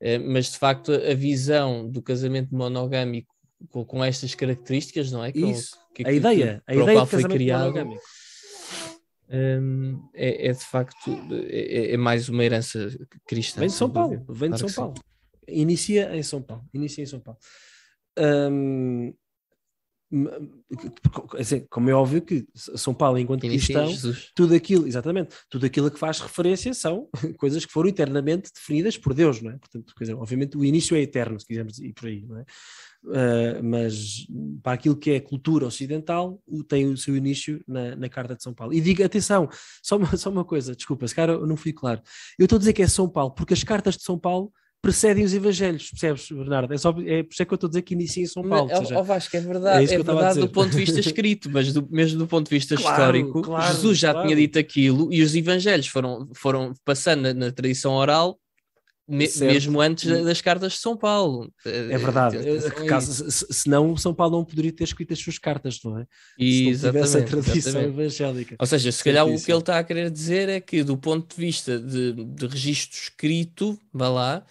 eh, mas de facto a visão do casamento monogâmico com, com estas características, não é? Que é isso, que, é a ideia, que, a ideia foi criado, monogâmico. Hum, é, é, de facto é, é, é, mais uma herança cristã. Vem de São Paulo, vem de claro São Paulo. Sim. Inicia em São Paulo, inicia em São Paulo. Hum, Assim, como é óbvio que São Paulo, enquanto cristão, tudo aquilo, exatamente, tudo aquilo que faz referência são coisas que foram eternamente definidas por Deus, não é? Portanto, dizer, obviamente o início é eterno, se quisermos ir por aí, não é? Uh, mas para aquilo que é cultura ocidental, o, tem o seu início na, na, Carta de São Paulo. E diga, atenção, só uma, só uma coisa, desculpa, se cara eu não fui claro. Eu estou a dizer que é São Paulo, porque as cartas de São Paulo precedem os evangelhos, percebes, Bernardo? É, só, é por isso é que eu estou a dizer que inicia em São Paulo. Mas, seja, que Vasco, é verdade, é, é verdade do ponto de vista escrito, mas do, mesmo do ponto de vista claro, histórico, claro, Jesus já claro. tinha dito aquilo e os evangelhos foram, foram passando na, na tradição oral me, mesmo antes das cartas de São Paulo. É verdade. Eh, Caso, se não, São Paulo não poderia ter escrito as suas cartas, não é? E, se não tivesse a tradição exatamente. evangélica. Ou seja, se calhar o que ele está a querer dizer é que, do ponto de vista de, de registro escrito, vá lá,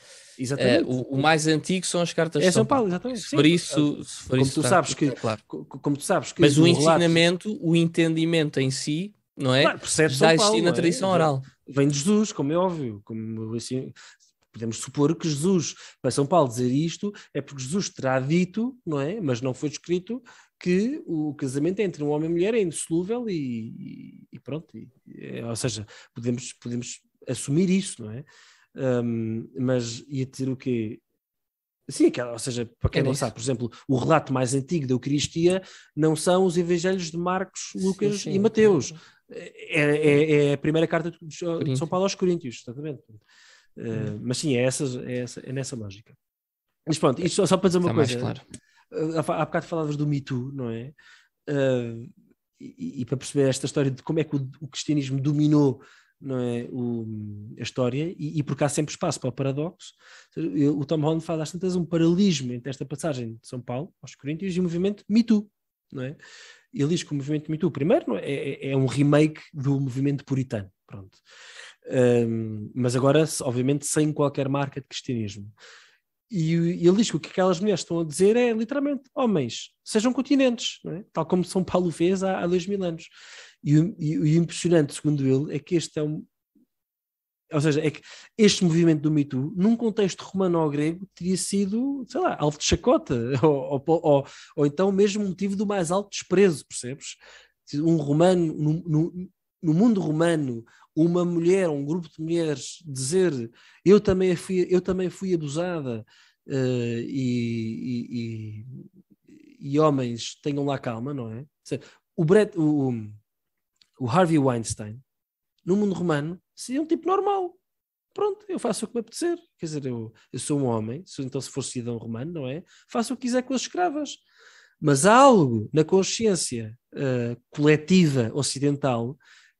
é, o, o, mais antigo são as cartas é de São Paulo. É São Paulo exatamente. Sim. Por isso, por como, isso tu sabes que, claro. como tu sabes que. Mas o ensinamento, o entendimento em si, não é? Claro, é percebe São Paulo. É? Já existia na tradição é? oral. Vem de Jesus, como é óbvio. Como, assim, podemos supor que Jesus, para São Paulo dizer isto, é porque Jesus terá dito, não é? Mas não foi escrito que o casamento é entre um homem e mulher é indissolúvel e, e pronto. E, é, ou seja, podemos, podemos assumir isso, não é? Um, mas ia ter o quê? Sim, ou seja, para quem é não sabe, por exemplo, o relato mais antigo da Eucaristia não são os evangelhos de Marcos, Lucas sim, sim, e Mateus. É, é, é, a primeira carta de São Paulo aos Coríntios, exatamente. Hum. mas sim, é, essas, é, essa, é nessa lógica. Mas pronto, isto só, só para dizer uma Está é coisa. Claro. Eh, há, há bocado falavas do Me Too, não é? Uh, e, e, para perceber esta história de como é que o, o cristianismo dominou não é, o, a história, e, e, porque há sempre espaço para o paradoxo. O Tom Holland faz às tantas um paralelismo entre esta passagem de São Paulo aos Coríntios e o movimento Me Too, não é? Ele diz que o movimento Me Too, primeiro, é, é, é, um remake do movimento puritano, pronto. Um, mas agora, obviamente, sem qualquer marca de cristianismo. E, ele diz que o que aquelas mulheres estão a dizer é literalmente: homens, sejam continentes, é? tal como São Paulo fez há, há dois mil anos. E, e o impressionante, segundo ele, é que este é um, ou seja, é que este movimento do Me Too, num contexto romano ou grego, teria sido, sei lá, alvo de chacota, ou, ou, ou, ou então mesmo motivo do mais alto desprezo, percebes? Um romano, no, no, no mundo romano uma mulher, um grupo de mulheres dizer eu também fui, eu também fui abusada uh, e, e, e, e, homens tenham lá calma, não é? O, Brett, o, o Harvey Weinstein, no mundo romano, seria um tipo normal. Pronto, eu faço o que me apetecer. Quer dizer, eu, eu sou um homem, então se for cidadão romano, não é? Faço o que quiser com as escravas. Mas há algo na consciência uh, coletiva ocidental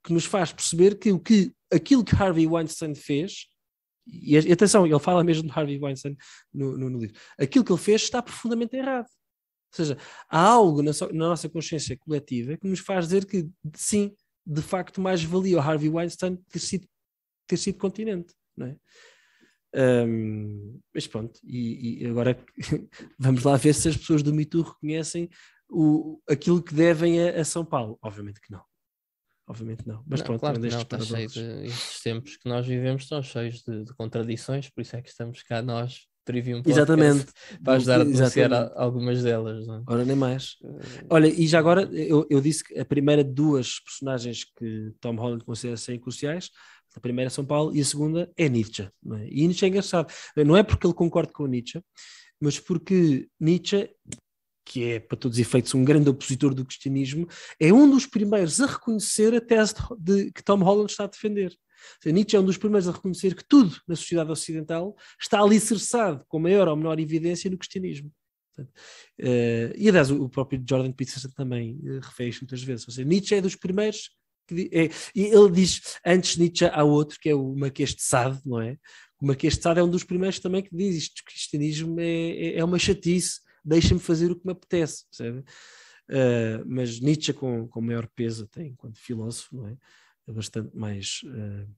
que nos faz perceber que o que aquilo que Harvey Weinstein fez, e atenção, ele fala mesmo de Harvey Weinstein no, no, no livro, aquilo que ele fez está profundamente errado. Ou seja, há algo na, so, na nossa consciência coletiva que nos faz dizer que sim, de facto, mais valia o Harvey Weinstein ter sido, ter sido continente. Não é? Um, mas pronto, e, e agora vamos lá ver se as pessoas do Mitu reconhecem o, aquilo que devem a, a São Paulo. Obviamente que não obviamente não. Mas não, pronto, claro não, está cheio de estes tempos que nós vivemos estão cheios de, de, contradições, por isso é que estamos cá nós, Trivium Exatamente. para ajudar a denunciar algumas delas. Não? É? nem mais. Eh, Olha, e já agora, eu, eu disse que a primeira de duas personagens que Tom Holland considera serem cruciais, a primeira é São Paulo e a segunda é Nietzsche. É? E Nietzsche é engraçado, não é porque ele concorde com Nietzsche, mas porque Nietzsche que é, para todos os efeitos, um grande opositor do cristianismo, é um dos primeiros a reconhecer a tese de, de, que Tom Holland está a defender. Nietzsche é um dos primeiros a reconhecer que tudo na sociedade ocidental está alicerçado, com maior ou menor evidência, no cristianismo. Portanto, uh, e aliás, o, o próprio Jordan Peterson também uh, refere isto muitas vezes. Ou seja, Nietzsche é dos primeiros que, é, e ele diz antes Nietzsche há outro que é o Marquês de Sade, não é? O Marquês de Sade é um dos primeiros também que diz isto: o cristianismo é, é, é uma chatice, deixa-me fazer o que me apetece, percebe? Uh, mas Nietzsche, com, com maior peso, tem enquanto filósofo, não é? é bastante mais uh,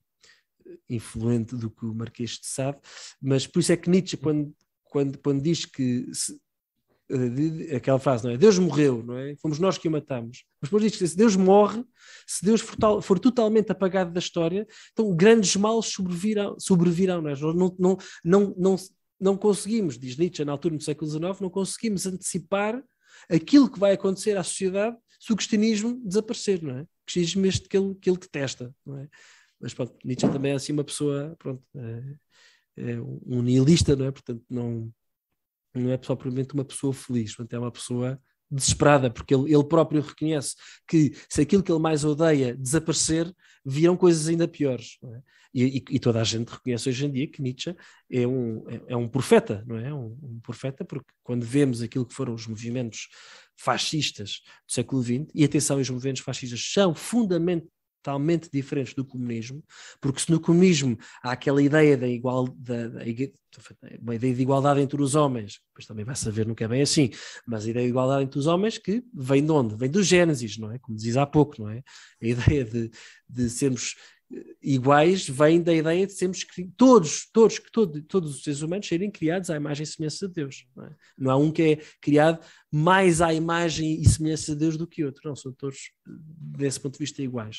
influente do que o Marquês de Sade, mas por isso é que Nietzsche, hum. quando, quando, quando diz que se, ah, aquela frase, não é? Deus morreu, não é? Fomos nós que o matámos. Mas depois diz que se Deus morre, se Deus for, tal, for, totalmente apagado da história, então grandes males sobrevirão, sobrevirão não é? Não, não, não, não, não conseguimos, diz Nietzsche na altura do século XIX, não conseguimos antecipar aquilo que vai acontecer à sociedade se o cristianismo desaparecer, não é? O cristianismo este que ele, que ele detesta, não é? Mas pronto, Nietzsche também é assim uma pessoa, pronto, é, é um nihilista, não é? Portanto, não, não é propriamente uma pessoa feliz, portanto, é uma pessoa desesperada, porque ele, ele próprio reconhece que se aquilo que ele mais odeia desaparecer, virão coisas ainda piores. É? E, e, e, toda a gente reconhece hoje em dia que Nietzsche é um, é, é um profeta, não é? Um, um, profeta, porque quando vemos aquilo que foram os movimentos fascistas do século XX, e atenção, os movimentos fascistas são fundament, totalmente diferentes do comunismo, porque se no comunismo há aquela ideia da, igualdade, uma ideia de igualdade entre os homens, depois também vai saber nunca é bem assim, mas a ideia de igualdade entre os homens que vem de onde? Vem do Gênesis, não é? Como dizes há pouco, não é? A ideia de, de sermos iguais vem da ideia de sermos todos, todos, todo, todos os seres humanos serem criados à imagem e semelhança de Deus. Não, é? não, há um que é criado mais à imagem e semelhança de Deus do que outro. Não, são todos, desse ponto de vista, iguais.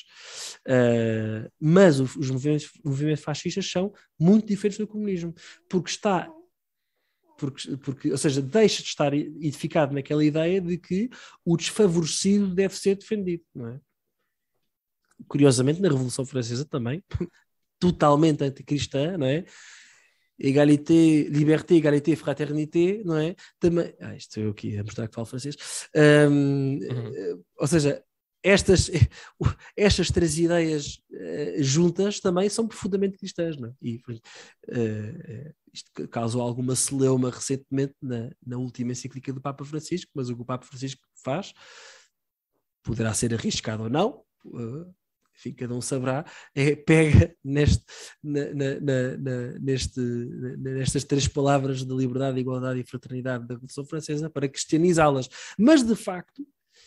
Uh, mas os movimentos, movimentos fascistas são muito diferentes do comunismo, porque está porque, porque, ou seja, deixa de estar edificado naquela ideia de que o desfavorecido deve ser defendido, não é? curiosamente na Revolução Francesa também, totalmente anticristã, não é? Égalité, liberté, égalité, fraternité, não é? Também, ah, isto eu aqui a mostrar que falo francês. Um, uhum. Eh, ou seja, estas, estas três ideias eh, juntas também são profundamente cristãs, não é? E uh, isto causou alguma celeuma recentemente na, na última encíclica do Papa Francisco, mas o que o Papa Francisco faz poderá ser arriscado ou não, uh, enfim, cada um saberá, é, pega neste, na, na, na, neste, nestas três palavras de liberdade, igualdade e fraternidade da Revolução Francesa para cristianizá-las. Mas, de facto,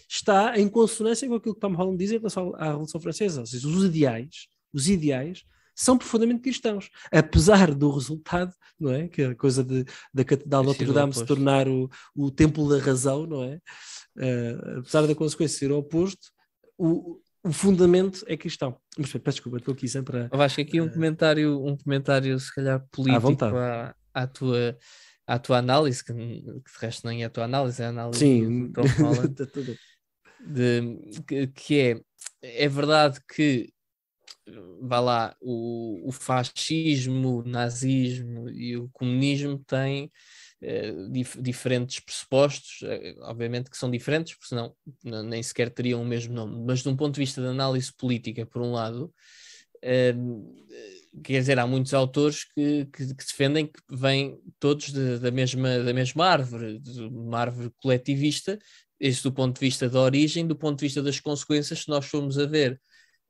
está em consonância com aquilo que Tom Holland diz em relação à Revolução Francesa, ou seja, os ideais, os ideais são profundamente cristãos, apesar do resultado, não é? Que a coisa de, da Catedral de Notre Dame se tornar o, o templo da razão, não é? Uh, apesar da consequência ser o oposto, o, o fundamento é cristão. Mas peço desculpa, estou aqui sempre a. que aqui um comentário, um comentário se calhar político à, à, à tua, à tua análise, que, que de resto nem é a tua análise, é a análise Sim. do, do Holland, tá de, que, que é, é verdade que vá lá, o, o fascismo, o nazismo e o comunismo têm eh, dif diferentes pressupostos, eh, obviamente que são diferentes, porque senão nem sequer teriam o mesmo nome, mas de um ponto de vista de análise política, por um lado, uh, quer dizer, há muitos autores que, que, que defendem que vêm todos de, da, mesma, da mesma árvore, de uma árvore coletivista, isso do ponto de vista da origem, do ponto de vista das consequências, se nós formos a ver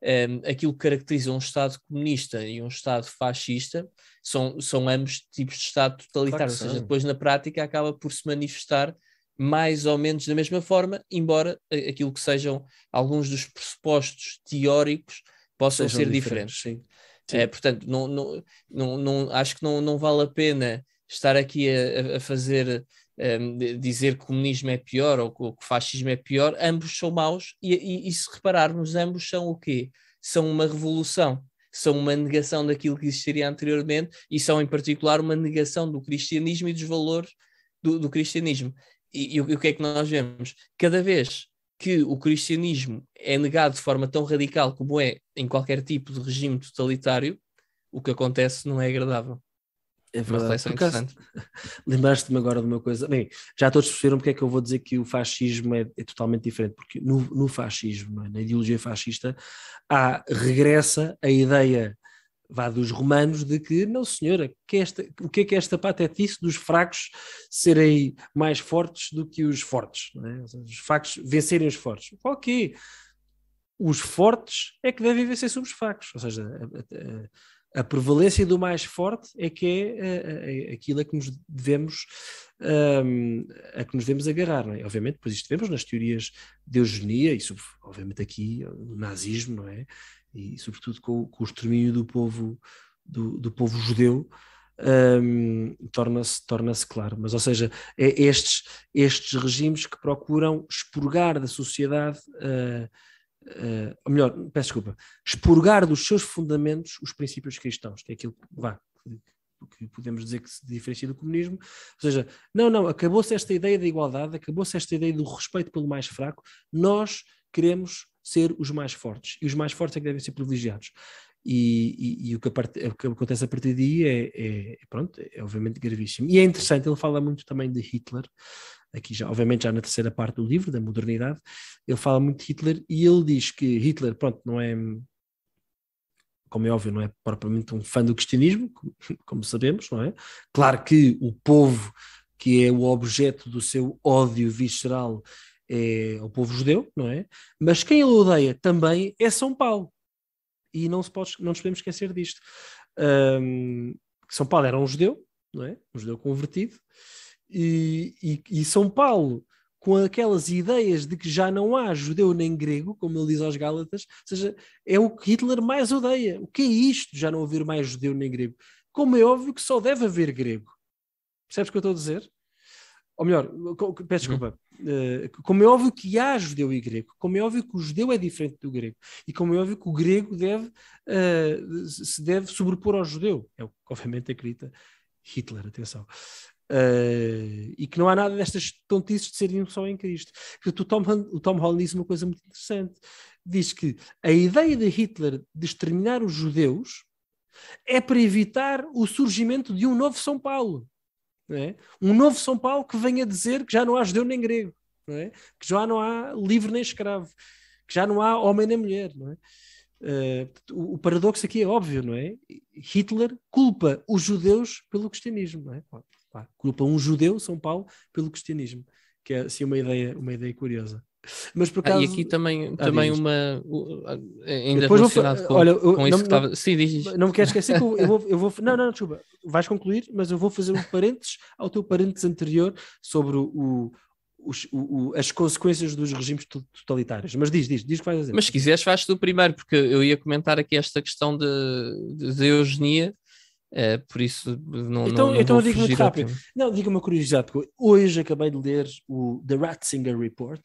um, aquilo que caracteriza um Estado comunista e um Estado fascista são, são ambos tipos de Estado totalitário, claro ou seja, depois na prática acaba por se manifestar mais ou menos da mesma forma, embora eh, aquilo que sejam alguns dos pressupostos teóricos possam sejam ser diferentes. diferentes. Sim. Eh, sim. É, portanto, não, não, não, não, acho que não, não vale a pena estar aqui a, a fazer um, dizer que comunismo é pior ou, que que fascismo é pior, ambos são maus, e, e, e se repararmos, ambos são o quê? São uma revolução são uma negação daquilo que existiria anteriormente e são, em particular, uma negação do cristianismo e dos valores do, do cristianismo. E, e, o, e, o que é que nós vemos? Cada vez que o cristianismo é negado de forma tão radical como é em qualquer tipo de regime totalitário, o que acontece não é agradável. É verdade. Uma interessante. Lembraste-me agora de uma coisa. Bem, já todos perceberam porque é que eu vou dizer que o fascismo é, é totalmente diferente, porque no, no fascismo, é? na ideologia fascista, há, regressa a ideia vá dos romanos de que, não senhora, que esta, o que é que é esta patetice dos fracos serem mais fortes do que os fortes? É? Os fracos vencerem os fortes. Ok, os fortes é que devem vencer sobre os fracos. Ou seja, a, a, a, a prevalência do mais forte é que é, é, é aquilo a que nos devemos um, ehm, a que nos devemos agarrar, é? Obviamente, depois isto vemos nas teorias de eugenia, e obviamente aqui no eh, nazismo, não é? E sobretudo com, com o extermínio do povo, do, do povo judeu, um, ehm, torna-se torna claro. Mas, ou seja, é estes, estes regimes que procuram expurgar da sociedade uh, uh, ou melhor, peço desculpa, expurgar dos seus fundamentos os princípios cristãos, que é aquilo que, vá, que podemos dizer que se diferencia do comunismo, ou seja, não, não, acabou-se esta ideia da igualdade, acabou-se esta ideia do respeito pelo mais fraco, nós queremos ser os mais fortes, e os mais fortes é que devem ser privilegiados. E, e, e o, que part... o, que acontece a partir daí é, é, pronto, é obviamente gravíssimo. E é interessante, ele fala muito também de Hitler, aqui já, obviamente já na terceira parte do livro, da modernidade, ele fala muito de Hitler e ele diz que Hitler, pronto, não é, como é óbvio, não é propriamente um fã do cristianismo, como sabemos, não é? Claro que o povo que é o objeto do seu ódio visceral é o povo judeu, não é? Mas quem ele odeia também é São Paulo. E não, se pode, não nos podemos esquecer disto. Um, São Paulo era um judeu, não é? Um judeu convertido e, e, e São Paulo com aquelas ideias de que já não há judeu nem grego, como ele diz aos Gálatas, ou seja, é o que Hitler mais odeia. O que é isto, já não haver mais judeu nem grego? Como é óbvio que só deve haver grego. Percebes o que eu estou a dizer? Ou melhor, peço uhum. desculpa. Eh, como é óbvio que há judeu e grego, como é óbvio que o judeu é diferente do grego, e como é óbvio que o grego deve, uh, se deve sobrepor ao judeu, é o que obviamente acredita Hitler, atenção. Uh, e que não há nada destas tontices de serem só em Cristo. o Tom, o Tom Holland diz uma coisa muito interessante. Diz que a ideia de Hitler de exterminar os judeus é para evitar o surgimento de um novo São Paulo. É? Um novo São Paulo que venha dizer que já não há judeu nem grego, é? que já não há livre nem escravo, que já não há homem nem mulher. É? Uh, o, o paradoxo aqui é óbvio, não é? Hitler culpa os judeus pelo cristianismo, não é? Pá, culpa um judeu, São Paulo, pelo cristianismo, que é assim uma ideia, uma ideia curiosa. Mas por acaso... Ah, e aqui também, ah, também uma. Ainda Depois relacionado vou, com, olha, com não, isso não, que estava. Sim, diz. Não me queres esquecer que eu, vou, eu vou. Não, não, desculpa. Vais concluir, mas eu vou fazer um parênteses ao teu parênteses anterior sobre o, os, o, o, as consequências dos regimes totalitários. Mas diz, diz, diz o que vais dizer. Mas se quiseres, faz o primeiro, porque eu ia comentar aqui esta questão de, de, de eugenia Uh, por isso não Então, não, então digo muito rápido. Não, diga uma curiosidade, porque hoje acabei de ler o The Ratzinger Report.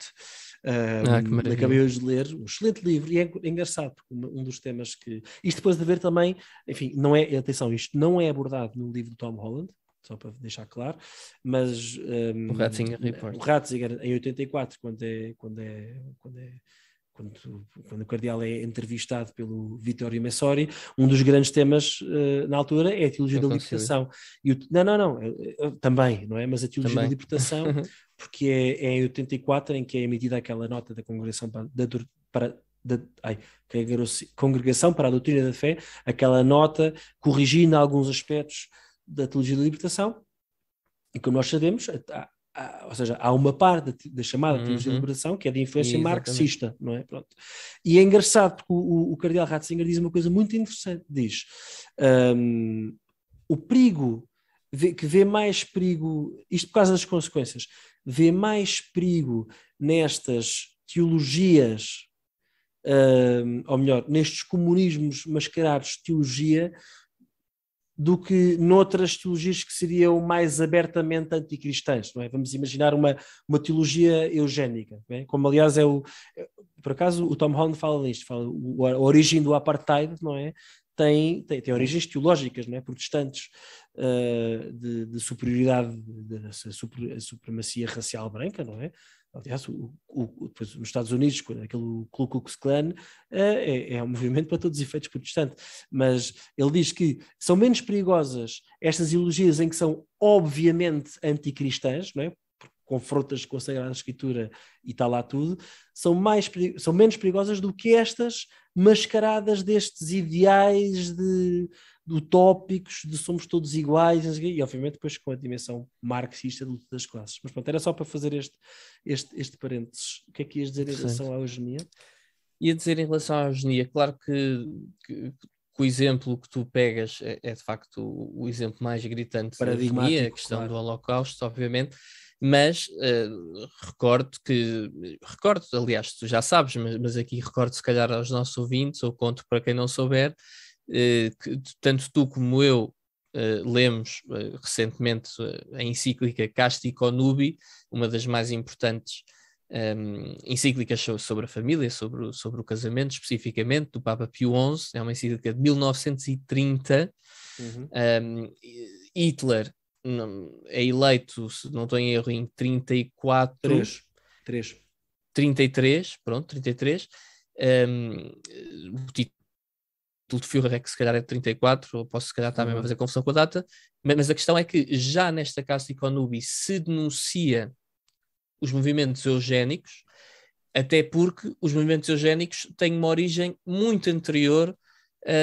Um, ah, acabei hoje de ler um excelente livro e é, é engraçado porque um dos temas que isto depois de ver também, enfim, não é atenção, isto não é abordado no livro de Tom Holland, só para deixar claro, mas um, o Ratzinger Report. O Ratzinger em 84, quando é quando é quando é quando, quando o Cardeal é entrevistado pelo Vittorio Messori, um dos grandes temas uh, na altura é a teologia da libertação. E o, não, não, não, eh, eh, também, não é? Mas a teologia também. da libertação, uhum. porque é, é, em 84 em que é emitida aquela nota da Congregação para, da, para da, ai, é Congregação para a Doutrina da Fé, aquela nota corrigindo alguns aspectos da teologia da libertação, e como nós sabemos, ah, ou seja, há uma parte da, chamada uhum. teologia da liberação que é de influência Exatamente. marxista, não é? Pronto. E é engraçado porque o, o cardeal Ratzinger diz uma coisa muito interessante, diz um, o perigo, que vê mais perigo, isto por causa das consequências, vê mais perigo nestas teologias, um, ou melhor, nestes comunismos mascarados de teologia, do que noutras teologias que seriam mais abertamente anticristãs, não é? Vamos imaginar uma, uma teologia eugénica, é? como aliás é o... É, por acaso o Tom Holland fala nisto, fala a origem do apartheid, não é? Tem, tem, tem origens teológicas, não é? Protestantes uh, de, de, superioridade, de, supremacia racial branca, não é? Aliás, o, o, nos Estados Unidos, é aquele Ku Klux Klan eh, é, é um movimento para todos os efeitos protestante, mas ele diz que são menos perigosas estas ideologias em que são obviamente anticristãs, não é? confrontas com a Sagrada Escritura e está lá tudo, são, mais, são menos perigosas do que estas mascaradas destes ideais de utópicos de somos todos iguais, e obviamente depois com a dimensão marxista de luta das classes. Mas pronto, era só para fazer este, este, este parênteses. O que é que ias dizer em relação à eugenia? Ia dizer em relação à eugenia, claro que, que, que o exemplo que tu pegas é, é de facto o, o, exemplo mais gritante da eugenia, a questão claro. do Holocausto, obviamente mas uh, recordo que, recordo, aliás, tu já sabes, mas, mas, aqui recordo se calhar aos nossos ouvintes, ou conto para quem não souber, eh, que tanto tu como eu eh, lemos eh, recentemente a encíclica Casti Conubi, uma das mais importantes um, ehm, encíclicas sobre a família, sobre, o, sobre o casamento especificamente, do Papa Pio XI, é uma encíclica de 1930. Uhum. Um, ehm, Hitler é eleito, se não estou em erro, em 34. 3. 3. 33, pronto, 33. Um, ehm, o título de Führer, é que se calhar é 34, ou posso se calhar estar mesmo a fazer confusão com a data, mas, mas a questão é que já nesta Casa de Konubi se denuncia os movimentos eugénicos, até porque os movimentos eugénicos têm uma origem muito anterior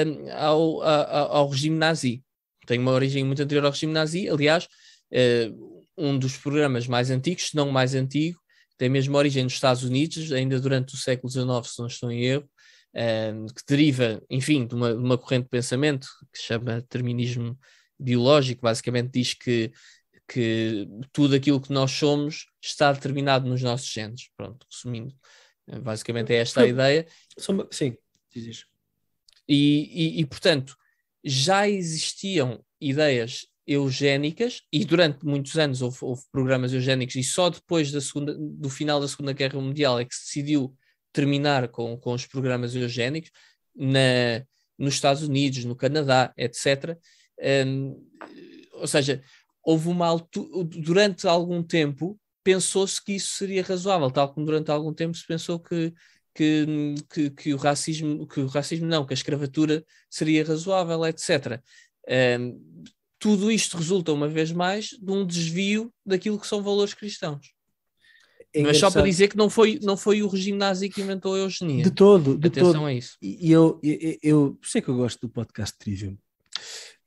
um, ao, a, ao regime nazi. Tem uma origem muito anterior ao regime nazi, aliás, uh, um dos programas mais antigos, se não o mais antigo, tem mesmo origem nos Estados Unidos, ainda durante o século XIX, se não estou em erro, Ehm, que deriva, enfim, de uma, de uma corrente de pensamento que se chama determinismo biológico, basicamente diz que, que tudo aquilo que nós somos está determinado nos nossos genes. Pronto, resumindo, eh, basicamente é esta a ideia. Sim, dizes. E, e, e, portanto, já existiam ideias eugénicas e durante muitos anos houve, houve programas eugénicos e só depois da segunda, do final da Segunda Guerra Mundial é que se decidiu terminar com, com os programas eugénicos na, nos Estados Unidos, no Canadá, etc. Um, ou seja, houve uma altura, durante algum tempo pensou-se que isso seria razoável, tal como durante algum tempo se pensou que, que, que, que o racismo, que o racismo não, que a escravatura seria razoável, etc. Um, tudo isto resulta, uma vez mais, de um desvio daquilo que são valores cristãos é Mas só para dizer que não foi, não foi o regime nazi que inventou a eugenia. De todo, de Atenção todo. a isso. E eu, eu, eu, sei que eu gosto do podcast Trivium,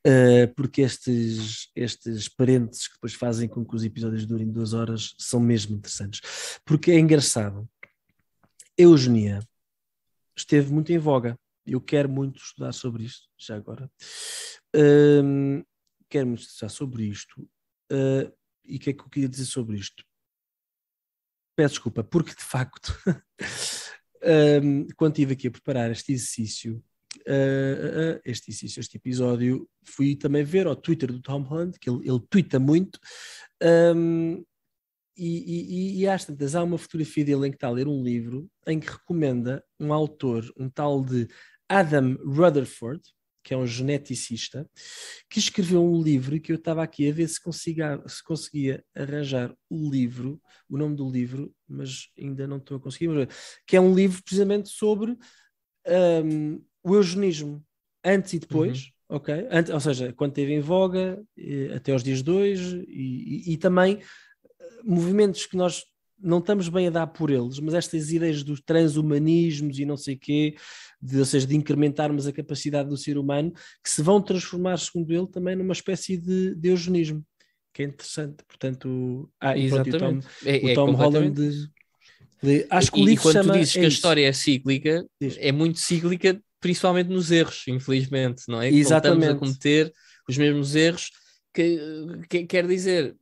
uh, porque estes, estes parentes que depois fazem com que os episódios durem duas horas são mesmo interessantes. Porque é engraçado. A eugenia esteve muito em voga. Eu quero muito estudar sobre isto, já agora. Uh, quero muito estudar sobre isto. Uh, e o que é que eu queria dizer sobre isto? Peço desculpa, porque de facto, um, quando estive aqui a preparar este exercício, uh, uh, este exercício, este episódio, fui também ver ao Twitter do Tom Holland, que ele, ele muito, um, e, e, e às tantas há uma fotografia dele em que está a ler um livro em que recomenda um autor, um tal de Adam Rutherford, que é um geneticista, que escreveu um livro que eu estava aqui a ver se, consiga, se conseguia arranjar o livro, o nome do livro, mas ainda não estou a conseguir, mas, que é um livro precisamente sobre um, o eugenismo, antes e depois, uhum. ok? ou seja, quando esteve em voga, eh, até os dias de hoje, e, e, e também eh, movimentos que nós não estamos bem a dar por eles, mas estas ideias dos transhumanismos e não sei quê, de, ou seja, de incrementarmos a capacidade do ser humano, que se vão transformar, segundo ele, também numa espécie de, deusonismo eugenismo, que é interessante. Portanto, ah, exatamente pronto, o Tom, é, o é Tom Holland. De, de, acho que o livro e quando chama, tu dizes é que a é história é cíclica, Diz. é muito cíclica, principalmente nos erros, infelizmente, não é? Exatamente. Estamos a cometer os mesmos erros, que, que quer dizer,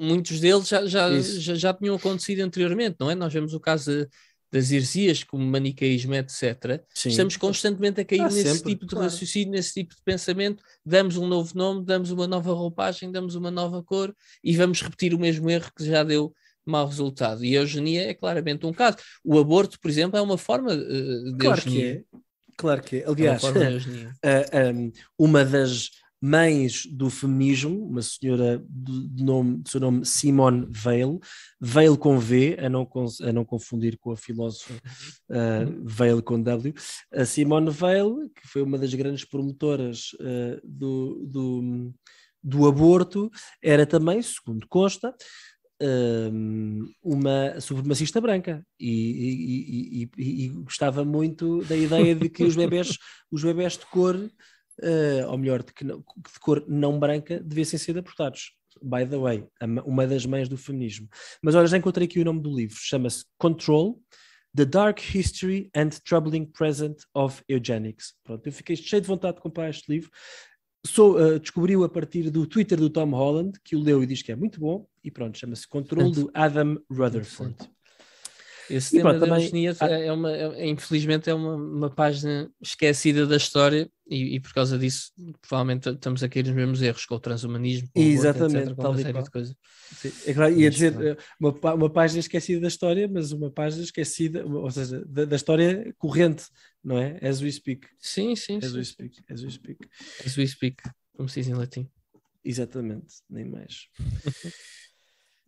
muitos deles já, já, já, já, tinham acontecido anteriormente, não é? Nós vemos o caso de, das heresias, como maniqueísmo, etc. Sim. Estamos constantemente a cair ah, nesse sempre, tipo de claro. raciocínio, nesse tipo de pensamento. Damos um novo nome, damos uma nova roupagem, damos uma nova cor e vamos repetir o mesmo erro que já deu mau resultado. E a eugenia é claramente um caso. O aborto, por exemplo, é uma forma uh, de claro eugenia. Que é. Claro que é. Aliás, é uma, uh, um, uma das mães do feminismo, uma senhora de, nome, de seu nome Simone Veil, Veil com V, a não, a não confundir com a filósofa uh, Veil com W, a Simone Veil, que foi uma das grandes promotoras uh, do, do, do aborto, era também, segundo consta, eh, uma supremacista branca e, e, e, e, gostava muito da ideia de que os bebés, os bebés de cor uh, ou melhor, de, que de cor não branca, devessem ser deportados. By the way, uma das mães do feminismo. Mas olha, já encontrei aqui o nome do livro, chama-se Control, The Dark History and Troubling Present of Eugenics. Pronto, eu fiquei cheio de vontade de comprar este livro. Sou, uh, descobriu a partir do Twitter do Tom Holland, que o leu e diz que é muito bom, e pronto, chama-se Control do Adam Rutherford. Esse e tema pronto, da eugenia é, é uma, é, é, infelizmente é uma, uma, página esquecida da história e, e, por causa disso provavelmente estamos a cair nos mesmos erros com o transhumanismo, com Exatamente, o aborto, etc, uma série de coisas. é claro, ia dizer eh, uma, uma, página esquecida da história, mas uma página esquecida, ou seja, da, da história corrente, não é? As we speak. Sim, sim. As sim. we speak, as we speak. As we speak, como se diz em latim. Exatamente, nem mais.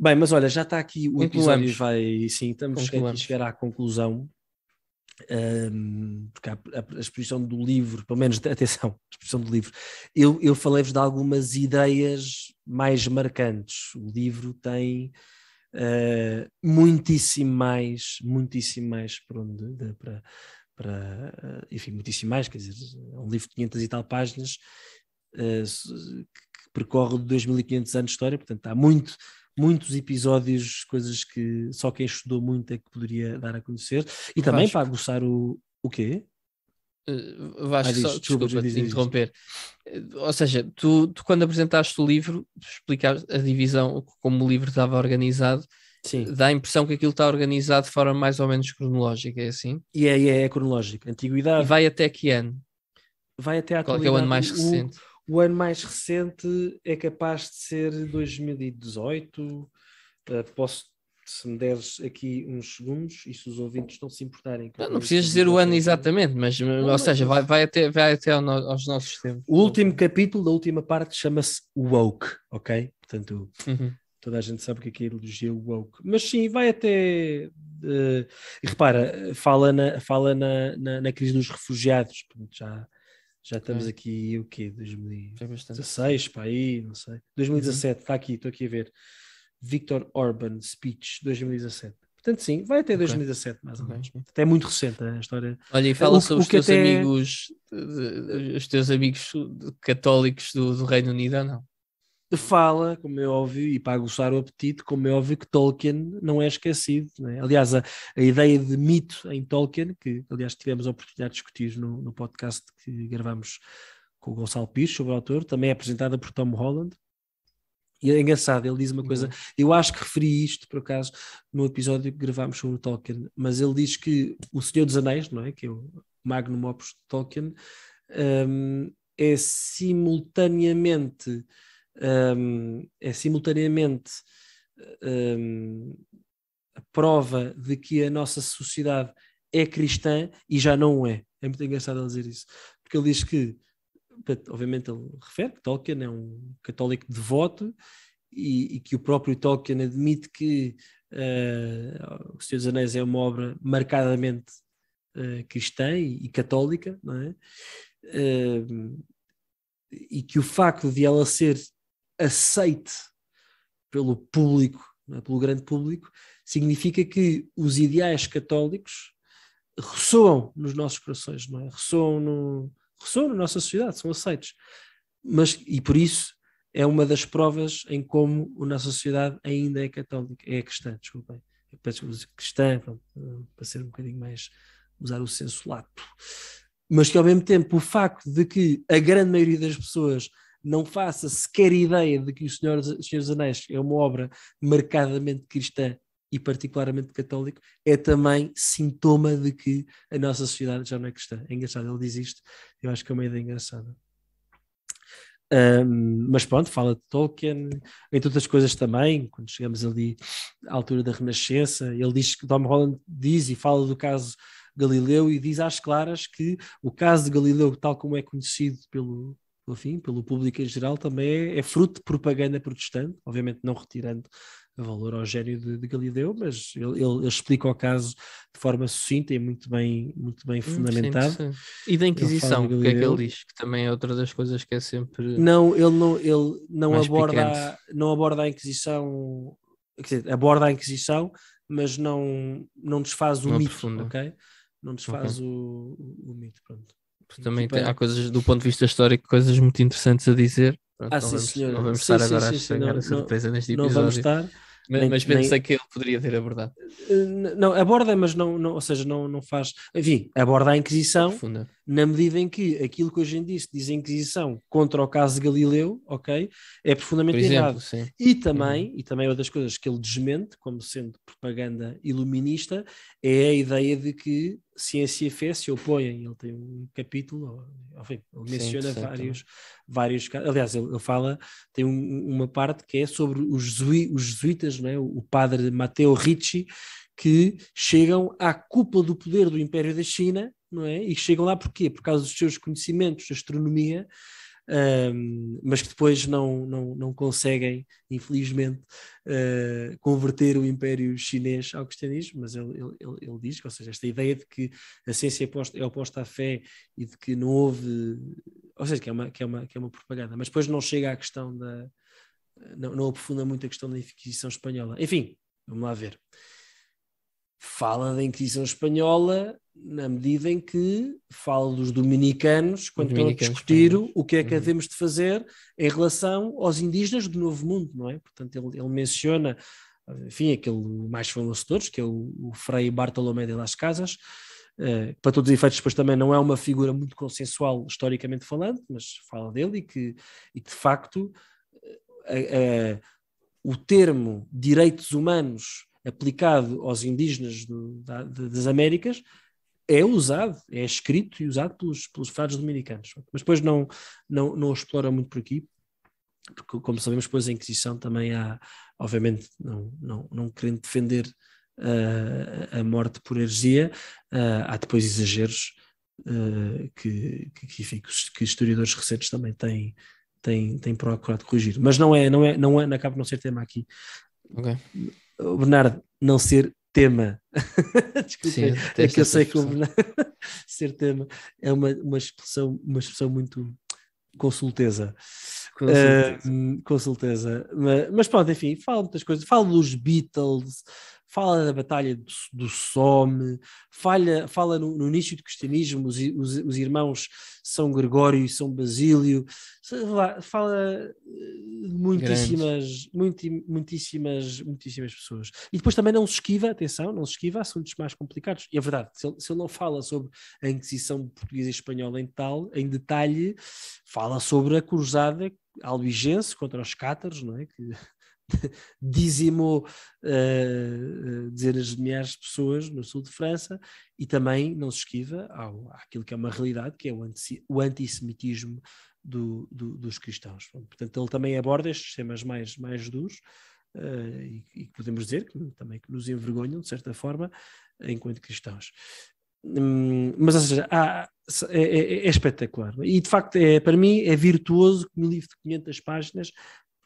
Bem, mas olha, já está aqui o episódio vai, sim, estamos a chegar à conclusão, um, porque a, a, a, exposição do livro, pelo menos, atenção, a exposição do livro, eu, eu falei-vos de algumas ideias mais marcantes, o livro tem uh, muitíssimo mais, muitíssimo mais para onde, para, para, ah, enfim, muitíssimo mais, quer dizer, é um livro de 500 e tal páginas, uh, que percorre 2.500 anos de história, portanto há muito muitos episódios, coisas que só quem estudou muito é que poderia dar a conhecer. E Vasco. também para aguçar o, o quê? Uh, Vasco, ah, diz, só, desculpa, desculpa diz, interromper. Diz. Eh, ou seja, tu, tu, quando apresentaste o livro, explicaste a divisão, como o livro estava organizado, Sim. dá a impressão que aquilo está organizado de forma mais ou menos cronológica, é assim? E é, é cronológico. Antiguidade. E vai até que ano? Vai até à Qual é, é o ano mais o... recente? O ano mais recente é capaz de ser 2018. Uh, eh, posso, se me deres aqui uns segundos, e se os ouvintes não se importarem. Não, não precisas dizer o ano exatamente, mas, não, ou seja, vai, vai até, vai até ao no, aos nossos tempos. O último capítulo, da última parte, chama-se Woke, ok? Portanto, uhum. toda a gente sabe o que é que é a o Woke. Mas sim, vai até. Uh, e repara, fala, na, fala na, na, na crise dos refugiados, já já estamos okay. aqui, o quê? 2016, para aí, não sei. 2017, está uhum. Tá aqui, estou aqui a ver. Victor Orban Speech 2017. Portanto, sim, vai até okay. 2017, mais ou menos. Okay. Até muito recente né, a história. Olha, e é, fala o, sobre o os teus até... amigos, os teus amigos católicos do, do Reino Unido ou não? fala, como é óbvio, e para aguçar o apetite, como é óbvio que Tolkien não é esquecido. Não é? Aliás, a, a, ideia de mito em Tolkien, que aliás tivemos a oportunidade de discutir no, no podcast que gravamos com o Gonçalo Pires, sobre o autor, também é apresentada por Tom Holland. E é engraçado, ele diz uma coisa, uhum. eu acho que referi isto, por acaso, no episódio que gravámos sobre Tolkien, mas ele diz que O Senhor dos Anéis, não é? Que é o magnum opus de Tolkien, um, é simultaneamente um, é simultaneamente um, a prova de que a nossa sociedade é cristã e já não é. É muito engraçado ele dizer isso. Porque ele diz que, obviamente, ele refere que Tolkien é um católico devoto e, e que o próprio Tolkien admite que uh, O Senhor dos Anéis é uma obra marcadamente uh, cristã e, e, católica, não é? Uh, e que o facto de ela ser aceite pelo público, é? pelo grande público, significa que os ideais católicos ressoam nos nossos corações, não é? ressoam, no, ressoam na nossa sociedade, são aceitos. Mas, e por isso, é uma das provas em como a nossa sociedade ainda é católica, é cristã, desculpem. Peço cristã, para ser um bocadinho mais, usar o senso lato. Mas que ao mesmo tempo o facto de que a grande maioria das pessoas não faça sequer ideia de que o Senhor, o Senhor dos Anéis é uma obra marcadamente cristã e particularmente católico, é também sintoma de que a nossa sociedade já não é cristã. É engraçado, ele diz isto, eu acho que é uma ideia engraçada. Um, mas pronto, fala de Tolkien, entre outras coisas também, quando chegamos ali à altura da Renascença, ele diz que Tom Holland diz e fala do caso Galileu e diz às claras que o caso de Galileu, tal como é conhecido pelo, enfim, pelo público em geral, também é, é, fruto de propaganda protestante, obviamente não retirando valor ao gênio de, de Galileu, mas ele, ele, ele, explica o caso de forma sucinta e muito bem, muito bem hum, fundamentado. Sim, sim. E da Inquisição, o que é que ele diz? Que também é outra das coisas que é sempre. Não, ele não, ele não, aborda, não aborda a Inquisição, quer dizer, aborda a Inquisição, mas não, não desfaz o não mito, ok? Não desfaz okay. o, o, o mito, pronto também tipo, tem, é... há coisas do ponto de vista histórico, coisas muito interessantes a dizer. Pronto, ah, não, sim, vamos, senhora. não vamos sim, estar sim, agora sim, a estragar a surpresa não, neste episódio. Não vamos estar. Mas, mas pensei nem... que ele poderia ter abordado. Não, aborda, mas não, não ou seja, não, não faz. Enfim, aborda a Inquisição é na medida em que aquilo que hoje em dia se diz a Inquisição contra o caso de Galileu, ok, é profundamente exemplo, errado. Sim. E também, uhum. e também é uma das coisas que ele desmente, como sendo propaganda iluminista, é a ideia de que Ciência Fé se opõem. Ele tem um capítulo, enfim, ele menciona Sim, vários, vários casos. Aliás, ele, ele fala, tem um, uma parte que é sobre os, jesuí, os jesuítas, não é? o padre Matteo Ricci, que chegam à cúpula do poder do Império da China, não é? E chegam lá porquê? Por causa dos seus conhecimentos de astronomia um, mas que depois não, não, não conseguem, infelizmente, uh, converter o Império Chinês ao cristianismo. Mas ele, ele, ele diz que, ou seja, esta ideia de que a ciência é oposta, é oposta à fé e de que não houve, ou seja, que é uma, que é uma, que é uma propaganda, mas depois não chega à questão da. Não, não aprofunda muito a questão da Inquisição Espanhola. Enfim, vamos lá ver fala da Inquisição Espanhola na medida em que fala dos dominicanos quando dominicanos estão a discutir espanhóis. o que é que uhum. devemos de fazer em relação aos indígenas do Novo Mundo, não é? Portanto, ele, ele menciona, enfim, aquele mais famoso de todos, que é o, o Frei Bartolomé de las Casas, Uh, para todos os efeitos, depois também não é uma figura muito consensual historicamente falando, mas fala dele e que, e que de facto uh, uh, o termo direitos humanos aplicado aos indígenas do, da, das Américas é usado, é escrito e usado pelos, pelos frades dominicanos. Mas depois não, não, não o explora muito por aqui, porque, como sabemos, depois a Inquisição também há, obviamente, não, não, não querendo defender uh, a morte por heresia, uh, há depois exageros uh, que, que, enfim, que, historiadores recentes também têm, têm, têm procurado corrigir. Mas não é, não é, não é, não acaba não ser tema aqui. Ok o Bernardo não ser tema. Desculpa, é que eu sei que o Bernardo ser tema é uma, uma, expressão, uma expressão muito com certeza. Com certeza. Uh, com certeza. Mas, mas, pronto, enfim, falo muitas coisas. Falo dos Beatles, fala da Batalha do, do Somme, fala, fala no, no início do cristianismo, os, os, os, irmãos São Gregório e São Basílio, fala eh, muitíssimas, muito, muitíssimas, muitíssimas pessoas. E depois também não se esquiva, atenção, não se esquiva a assuntos mais complicados. E é verdade, se ele, se ele não fala sobre a Inquisição Portuguesa e Espanhola em, tal, em detalhe, fala sobre a cruzada albigense contra os cátaros, não é? Que dizimou uh, eh, dezenas de milhares de pessoas no sul de França e também não se esquiva ao, àquilo que é uma realidade, que é o, anti, o antissemitismo do, do, dos cristãos. Portanto, ele também aborda estes temas mais, mais duros uh, e, e podemos dizer que também que nos envergonham, de certa forma, enquanto cristãos. Hum, mas, ou seja, há, é, é, é, espetacular. E, de facto, é, para mim é virtuoso que um livro de 500 páginas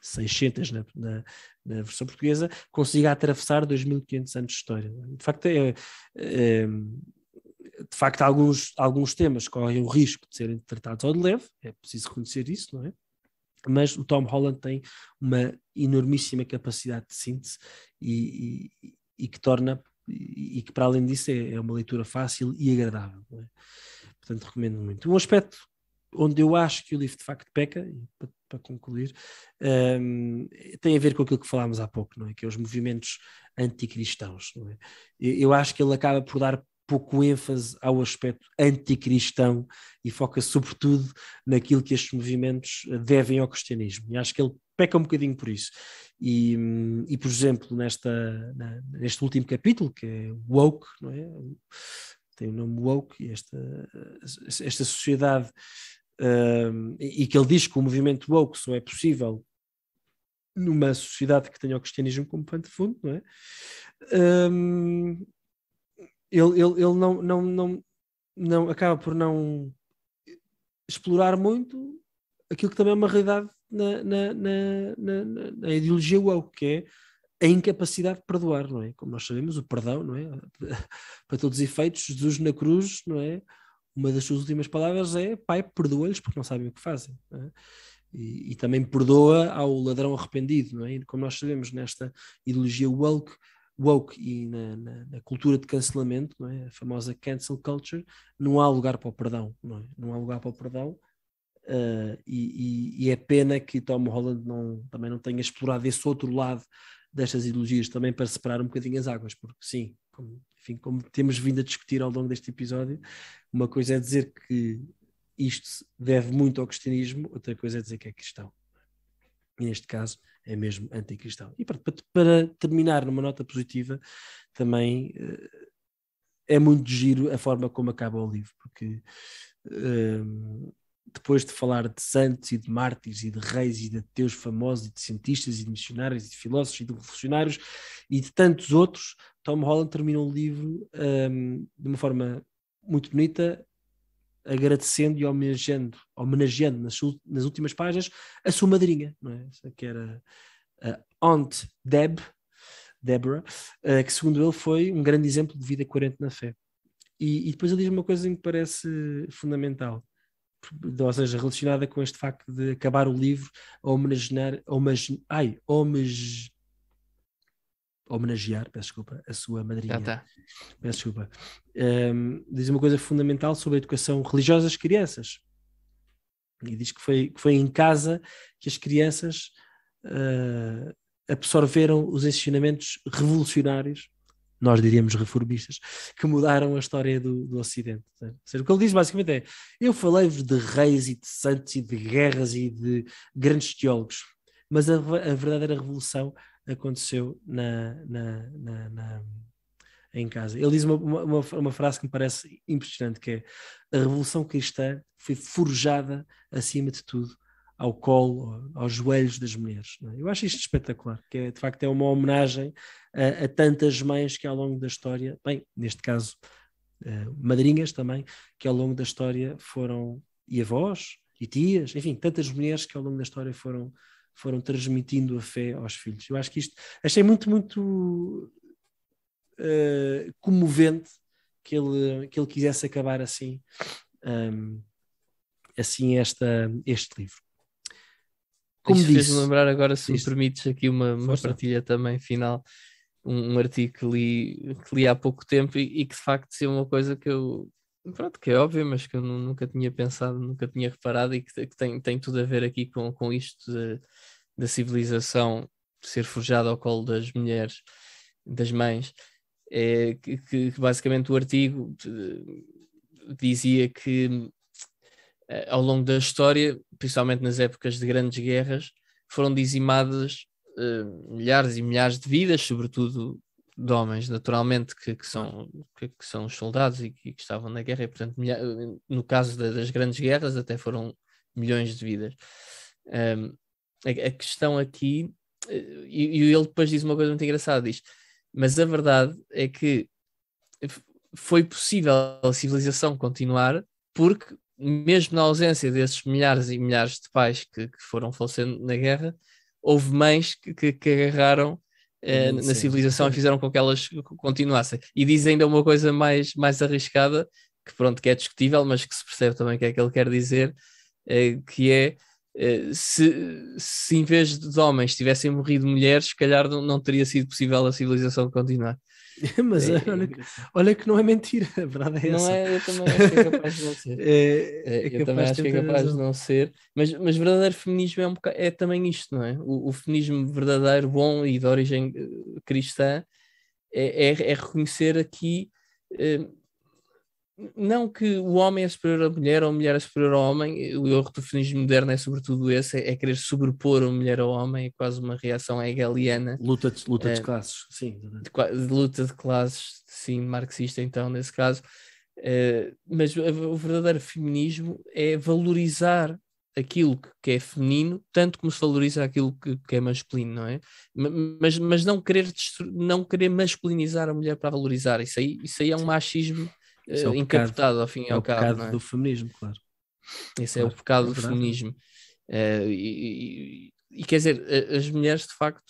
600 na, na, na, versão portuguesa, consiga atravessar 2.500 anos de história. De facto, é, é, de facto alguns, alguns temas correm o risco de serem tratados ao de leve, é preciso reconhecer isso, não é? Mas o Tom Holland tem uma enormíssima capacidade de síntese e, e, e que torna, e, e que para além disso é, é uma leitura fácil e agradável. É? Portanto, recomendo muito. Um aspecto onde eu acho que o livro de facto peca, e para concluir, um, tem a ver com aquilo que falámos há pouco, não é? Que é os movimentos anticristãos, não é? Eu acho que ele acaba por dar pouco ênfase ao aspecto anticristão e foca sobretudo naquilo que estes movimentos devem ao cristianismo. E acho que ele peca um bocadinho por isso. E, hum, e por exemplo, nesta, na, neste último capítulo, que é Woke, não é? tem o nome Woke, esta, esta sociedade e, que ele diz que o movimento woke só é possível numa sociedade que tenha o cristianismo como pano de fundo, não é? ele ele, ele não, não, não, não acaba por não explorar muito aquilo que também é uma realidade na, na, na, na, ideologia woke, que é a incapacidade de perdoar, não é? Como nós sabemos, o perdão, não é? Para todos os efeitos, Jesus na cruz, não é? uma das suas últimas palavras é: Pai, perdoa-lhes porque não sabem o que fazem. É? E, e, também perdoa ao ladrão arrependido, não é? E como nós sabemos nesta ideologia woke, woke e na, na, na, cultura de cancelamento, não é? a famosa cancel culture, não há lugar para o perdão, não, é? não há lugar para o perdão. Uh, e, e, e, é pena que Tom Holland não, também não tenha explorado esse outro lado destas ideologias também para separar um bocadinho as águas, porque sim, como, enfim, como temos vindo a discutir ao longo deste episódio, uma coisa é dizer que isto deve muito ao cristianismo, outra coisa é dizer que é cristão. E neste caso é mesmo anticristão. E para, para terminar numa nota positiva, também eh, é muito giro a forma como acaba o livro, porque eh, depois de falar de santos e de mártires e de reis e de ateus famosos e de cientistas e de missionários e de filósofos e de revolucionários e de tantos outros, Tom Holland termina o livro um, de uma forma muito bonita, agradecendo e homenageando, homenageando nas, nas últimas páginas a sua madrinha, é? que era a Aunt Deb, Deborah, eh, que segundo ele foi um grande exemplo de vida coerente na fé. E, e depois ele diz uma coisa que me parece fundamental ou seja, relacionada com este facto de acabar o livro a homenagear, homenage, ai, homenagear, peço desculpa, a sua madrinha. Tá. Peço desculpa. Um, diz uma coisa fundamental sobre a educação religiosa das crianças. E diz que foi, que foi em casa que as crianças uh, absorveram os ensinamentos revolucionários nós diríamos reformistas, que mudaram a história do, do Ocidente. Tá? Ou seja, o que ele diz basicamente é: eu falei-vos de reis e de santos e de guerras e de grandes teólogos, mas a, a verdadeira revolução aconteceu na, na, na, na, em casa. Ele diz uma, uma, uma, frase que me parece impressionante, que é a Revolução Cristã foi forjada, acima de tudo, ao colo, aos joelhos das mulheres. É? Eu acho isto espetacular, que é, de facto é uma homenagem a, a, tantas mães que ao longo da história, bem, neste caso, uh, madrinhas também, que ao longo da história foram, e avós, e tias, enfim, tantas mulheres que ao longo da história foram, foram transmitindo a fé aos filhos. Eu acho que isto, achei muito, muito uh, comovente que ele, que ele quisesse acabar assim. Um, ehm, assim esta, este livro como Isso me lembrar agora, se me permites, aqui uma, uma partilha também final, um, um, artigo que li, que li há pouco tempo e, e que de facto é uma coisa que eu, pronto, que é óbvio, mas que eu nunca tinha pensado, nunca tinha reparado e que, que tem, tem tudo a ver aqui com, com isto da civilização ser forjada ao colo das mulheres, das mães, é, que, que basicamente o artigo eh, dizia que eh, ao longo da história, principalmente nas épocas de grandes guerras, foram dizimadas uh, milhares e milhares de vidas, sobretudo de homens, naturalmente, que, que são, que, que, são os soldados e que, que, estavam na guerra, e portanto, milha... Eh, no caso da, das grandes guerras, até foram milhões de vidas. Um, ehm, a, a, questão aqui, e, e ele depois diz uma coisa muito engraçada: diz, mas a verdade é que foi possível a civilização continuar porque mesmo na ausência desses milhares e milhares de pais que, que foram falecendo na guerra, houve mães que, que, que agarraram eh, uhum, sim, na civilização sim. e fizeram com que elas continuassem. E diz ainda uma coisa mais, mais arriscada, que pronto, que é discutível, mas que se percebe também que é que ele quer dizer, eh, que é eh, se, se em vez de homens tivessem morrido mulheres, se calhar não, não teria sido possível a civilização continuar. Mas é, olha, é que, olha, que não é mentira, a verdade é não essa. É, eu também acho que é capaz de não ser. É, é, é, eu também acho que é capaz razão. de não ser. Mas, mas verdadeiro feminismo é, um bocado, é também isto, não é? O, o, feminismo verdadeiro, bom e de origem eh, cristã é, reconhecer aqui eh, não que o homem é superior à mulher ou a mulher é superior ao homem, o erro do feminismo moderno é sobretudo esse, é, é querer sobrepor a mulher ao homem, é quase uma reação hegeliana. Luta de, luta é, de eh, classes, sim. De, de, luta de classes, sim, marxista então, nesse caso. É, mas o verdadeiro feminismo é valorizar aquilo que é feminino, tanto como se valoriza aquilo que, que é masculino, não é? Mas, mas não, querer não querer masculinizar a mulher para valorizar, isso aí, isso aí é um machismo é o encapotado eh, ao fim e é ao cabo. É o pecado do feminismo, claro. Esse é o pecado é do feminismo. Uh, e, e, e, quer dizer, eh, as mulheres de facto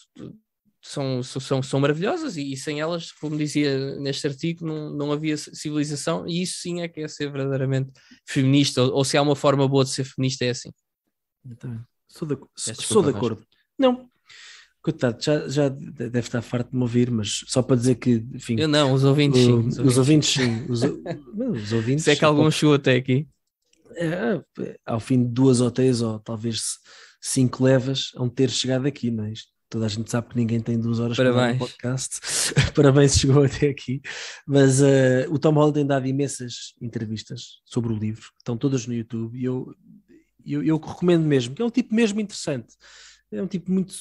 são, são, são maravilhosas e, e sem elas, como dizia neste artigo, não, não havia civilização e isso sim é que é ser verdadeiramente feminista ou, ou se há uma forma boa de ser feminista é assim. Então, sou de, sou, sou de acordo. Não, Coitado, já, já deve estar farto de me ouvir, mas só para dizer que, enfim. Eu não, os ouvintes sim. Os, os ouvintes sim. Os, os ouvintes. Se é que algum chegou até aqui. É, ao fim de duas ou três, ou talvez cinco levas, a um ter chegado aqui, não é? toda a gente sabe que ninguém tem duas horas para um podcast. Parabéns se chegou até aqui. Mas uh, o Tom Holland tem dado imensas entrevistas sobre o livro, estão todas no YouTube e eu, eu, eu recomendo mesmo, que é um tipo mesmo interessante é um tipo muito.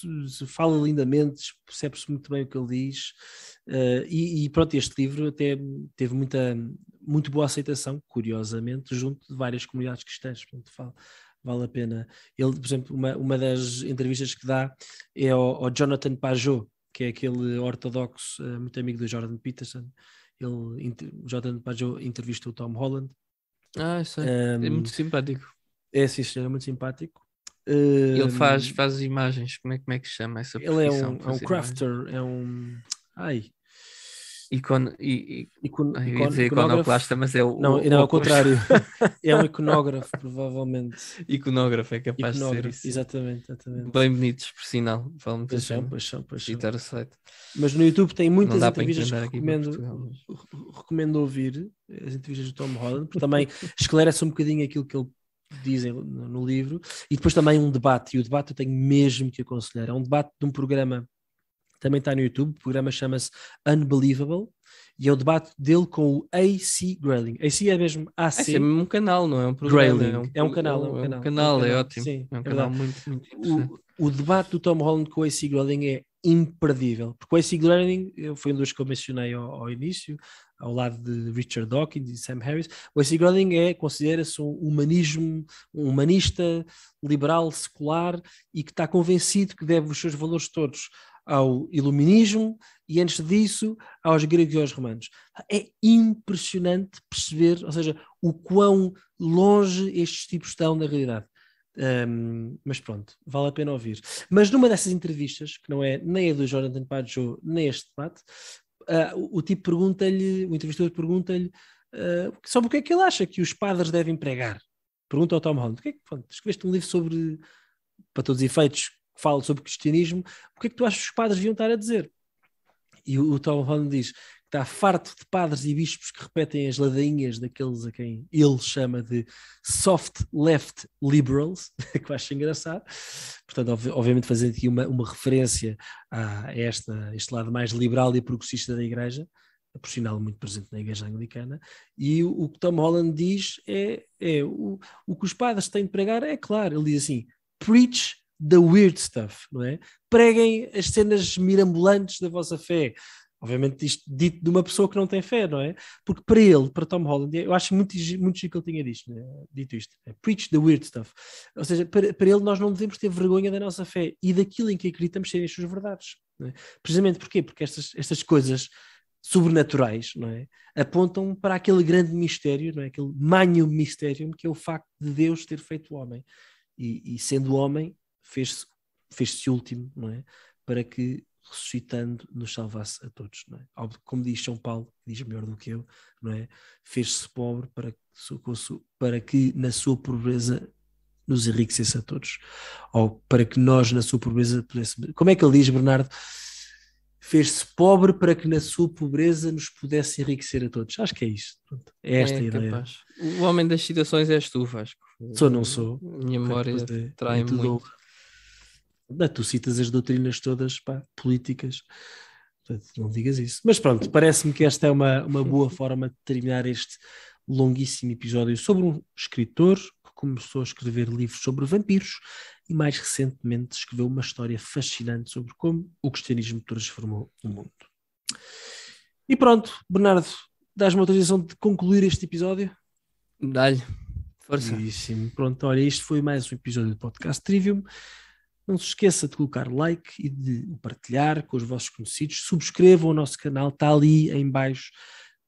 fala lindamente, percebe-se muito bem o que ele diz. Uh, e, e, pronto, este livro até teve muita, muito boa aceitação, curiosamente, junto de várias comunidades cristãs. Portanto, fala, vale a pena. Ele, por exemplo, uma, uma das entrevistas que dá é ao, ao Jonathan Pajot, que é aquele ortodoxo uh, muito amigo do Jordan Peterson. Ele, o Jordan Pajot entrevistou o Tom Holland. Ah, sei. Um, é muito simpático. É, sim, senhor, é muito simpático. Uh, ele faz, hum. faz imagens, como é, como é que chama essa Ele é um, é um crafter, é um. Ai. Icon, iconoclasta, mas é o. Não, o, não, é o, ao contrário. é um iconógrafo, provavelmente. Iconógrafo, é capaz iconógrafo, de ser isso. Exatamente, exatamente. Bem bonitos, por sinal. Vale muito paixão, assim, paixão, paixão. site. Mas no YouTube tem muitas entrevistas que recomendo, Portugal, mas... recomendo ouvir, as entrevistas do Tom Holland, porque também esclarece um bocadinho aquilo que ele dizem no livro, e depois também um debate, e o debate eu tenho mesmo que aconselhar. É um debate de um programa, também está no YouTube, o programa chama-se Unbelievable, e é o debate dele com o AC Grayling. AC é mesmo AC. é mesmo um canal, não é um programa. Grayling. É um, é canal, é, é um canal. É um canal, é, um canal, é, um canal, é ótimo. Sim, é um é canal muito, muito o, o debate do Tom Holland com o AC Grayling é imperdível. Porque o Acid Learning foi um dos que eu mencionei ao, ao, início, ao lado de Richard Dawkins e Sam Harris. O Acid Learning é, considera-se um humanismo, um humanista, liberal, secular e que está convencido que deve os seus valores todos ao iluminismo e antes disso aos gregos e aos romanos. É impressionante perceber, ou seja, o quão longe estes tipos estão da realidade. Um, mas pronto, vale a pena ouvir. Mas numa dessas entrevistas, que não é nem a do Jonathan Pajo, nem este debate, uh, o, o, tipo pergunta-lhe, o entrevistador pergunta-lhe uh, sobre o que é que ele acha que os padres devem pregar. Pergunta ao Tom Holland: o que é que, pronto, escreveste um livro sobre, para todos os efeitos, que fala sobre cristianismo, o que é que tu achas que os padres deviam estar a dizer? E o, o Tom Holland diz está farto de padres e bispos que repetem as ladainhas daqueles a quem ele chama de soft left liberals, é que eu acho engraçado. Portanto, obviamente, fazendo aqui uma, uma referência a esta, este lado mais liberal e progressista da Igreja, por sinal muito presente na Igreja Anglicana, e o, o que Tom Holland diz é, é o, o que os padres têm de pregar é claro, ele diz assim, preach the weird stuff, não é? Preguem as cenas mirabolantes da vossa fé, Obviamente, isto dito de uma pessoa que não tem fé, não é? Porque para ele, para Tom Holland, eu acho muito, muito chique que ele tinha dito né? dito isto: é, preach the weird stuff. Ou seja, para, para ele, nós não devemos ter vergonha da nossa fé e daquilo em que acreditamos serem as suas verdades. É? Precisamente porquê? Porque estas, estas coisas sobrenaturais, não é? Apontam para aquele grande mistério, não é? Aquele manho mistério que é o facto de Deus ter feito o homem. E, e sendo homem, fez-se fez último, não é? Para que ressuscitando, nos salvasse a todos. É? Como diz São Paulo, diz melhor do que eu, é? fez-se pobre para que, para que na sua pobreza nos enriquecesse a todos. Ou para que nós, na sua pobreza, pudéssemos. Como é que ele diz, Bernardo? Fez-se pobre para que na sua pobreza nos pudesse enriquecer a todos. Acho que é isso. É, é esta é, a ideia. Capaz. O homem das citações és tu, Vasco. Sou, não sou. Minha memória é trai muito. Não, tu citas as doutrinas todas pá, políticas, Portanto, não digas isso. Mas pronto, parece-me que esta é uma, uma boa forma de terminar este longuíssimo episódio sobre um escritor que começou a escrever livros sobre vampiros e mais recentemente escreveu uma história fascinante sobre como o cristianismo transformou o mundo. E pronto, Bernardo, dás-me autorização de concluir este episódio? Dá-lhe. Força. Pronto, olha, isto foi mais um episódio do podcast Trivium. Não se esqueça de colocar like e de partilhar com os vossos conhecidos. Subscrevam o nosso canal, está ali em baixo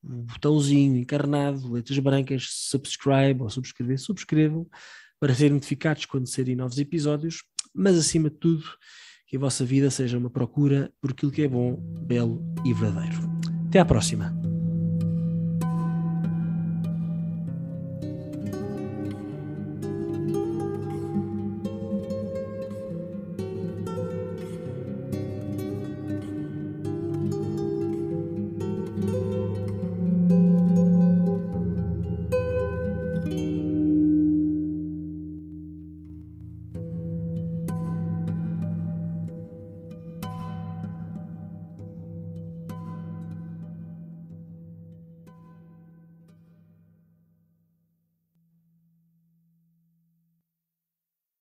o botãozinho encarnado, letras brancas, subscribe ou subscrever, subscrevam para serem notificados quando serem novos episódios, mas acima de tudo, que a vossa vida seja uma procura por aquilo que é bom, belo e verdadeiro. Até à próxima!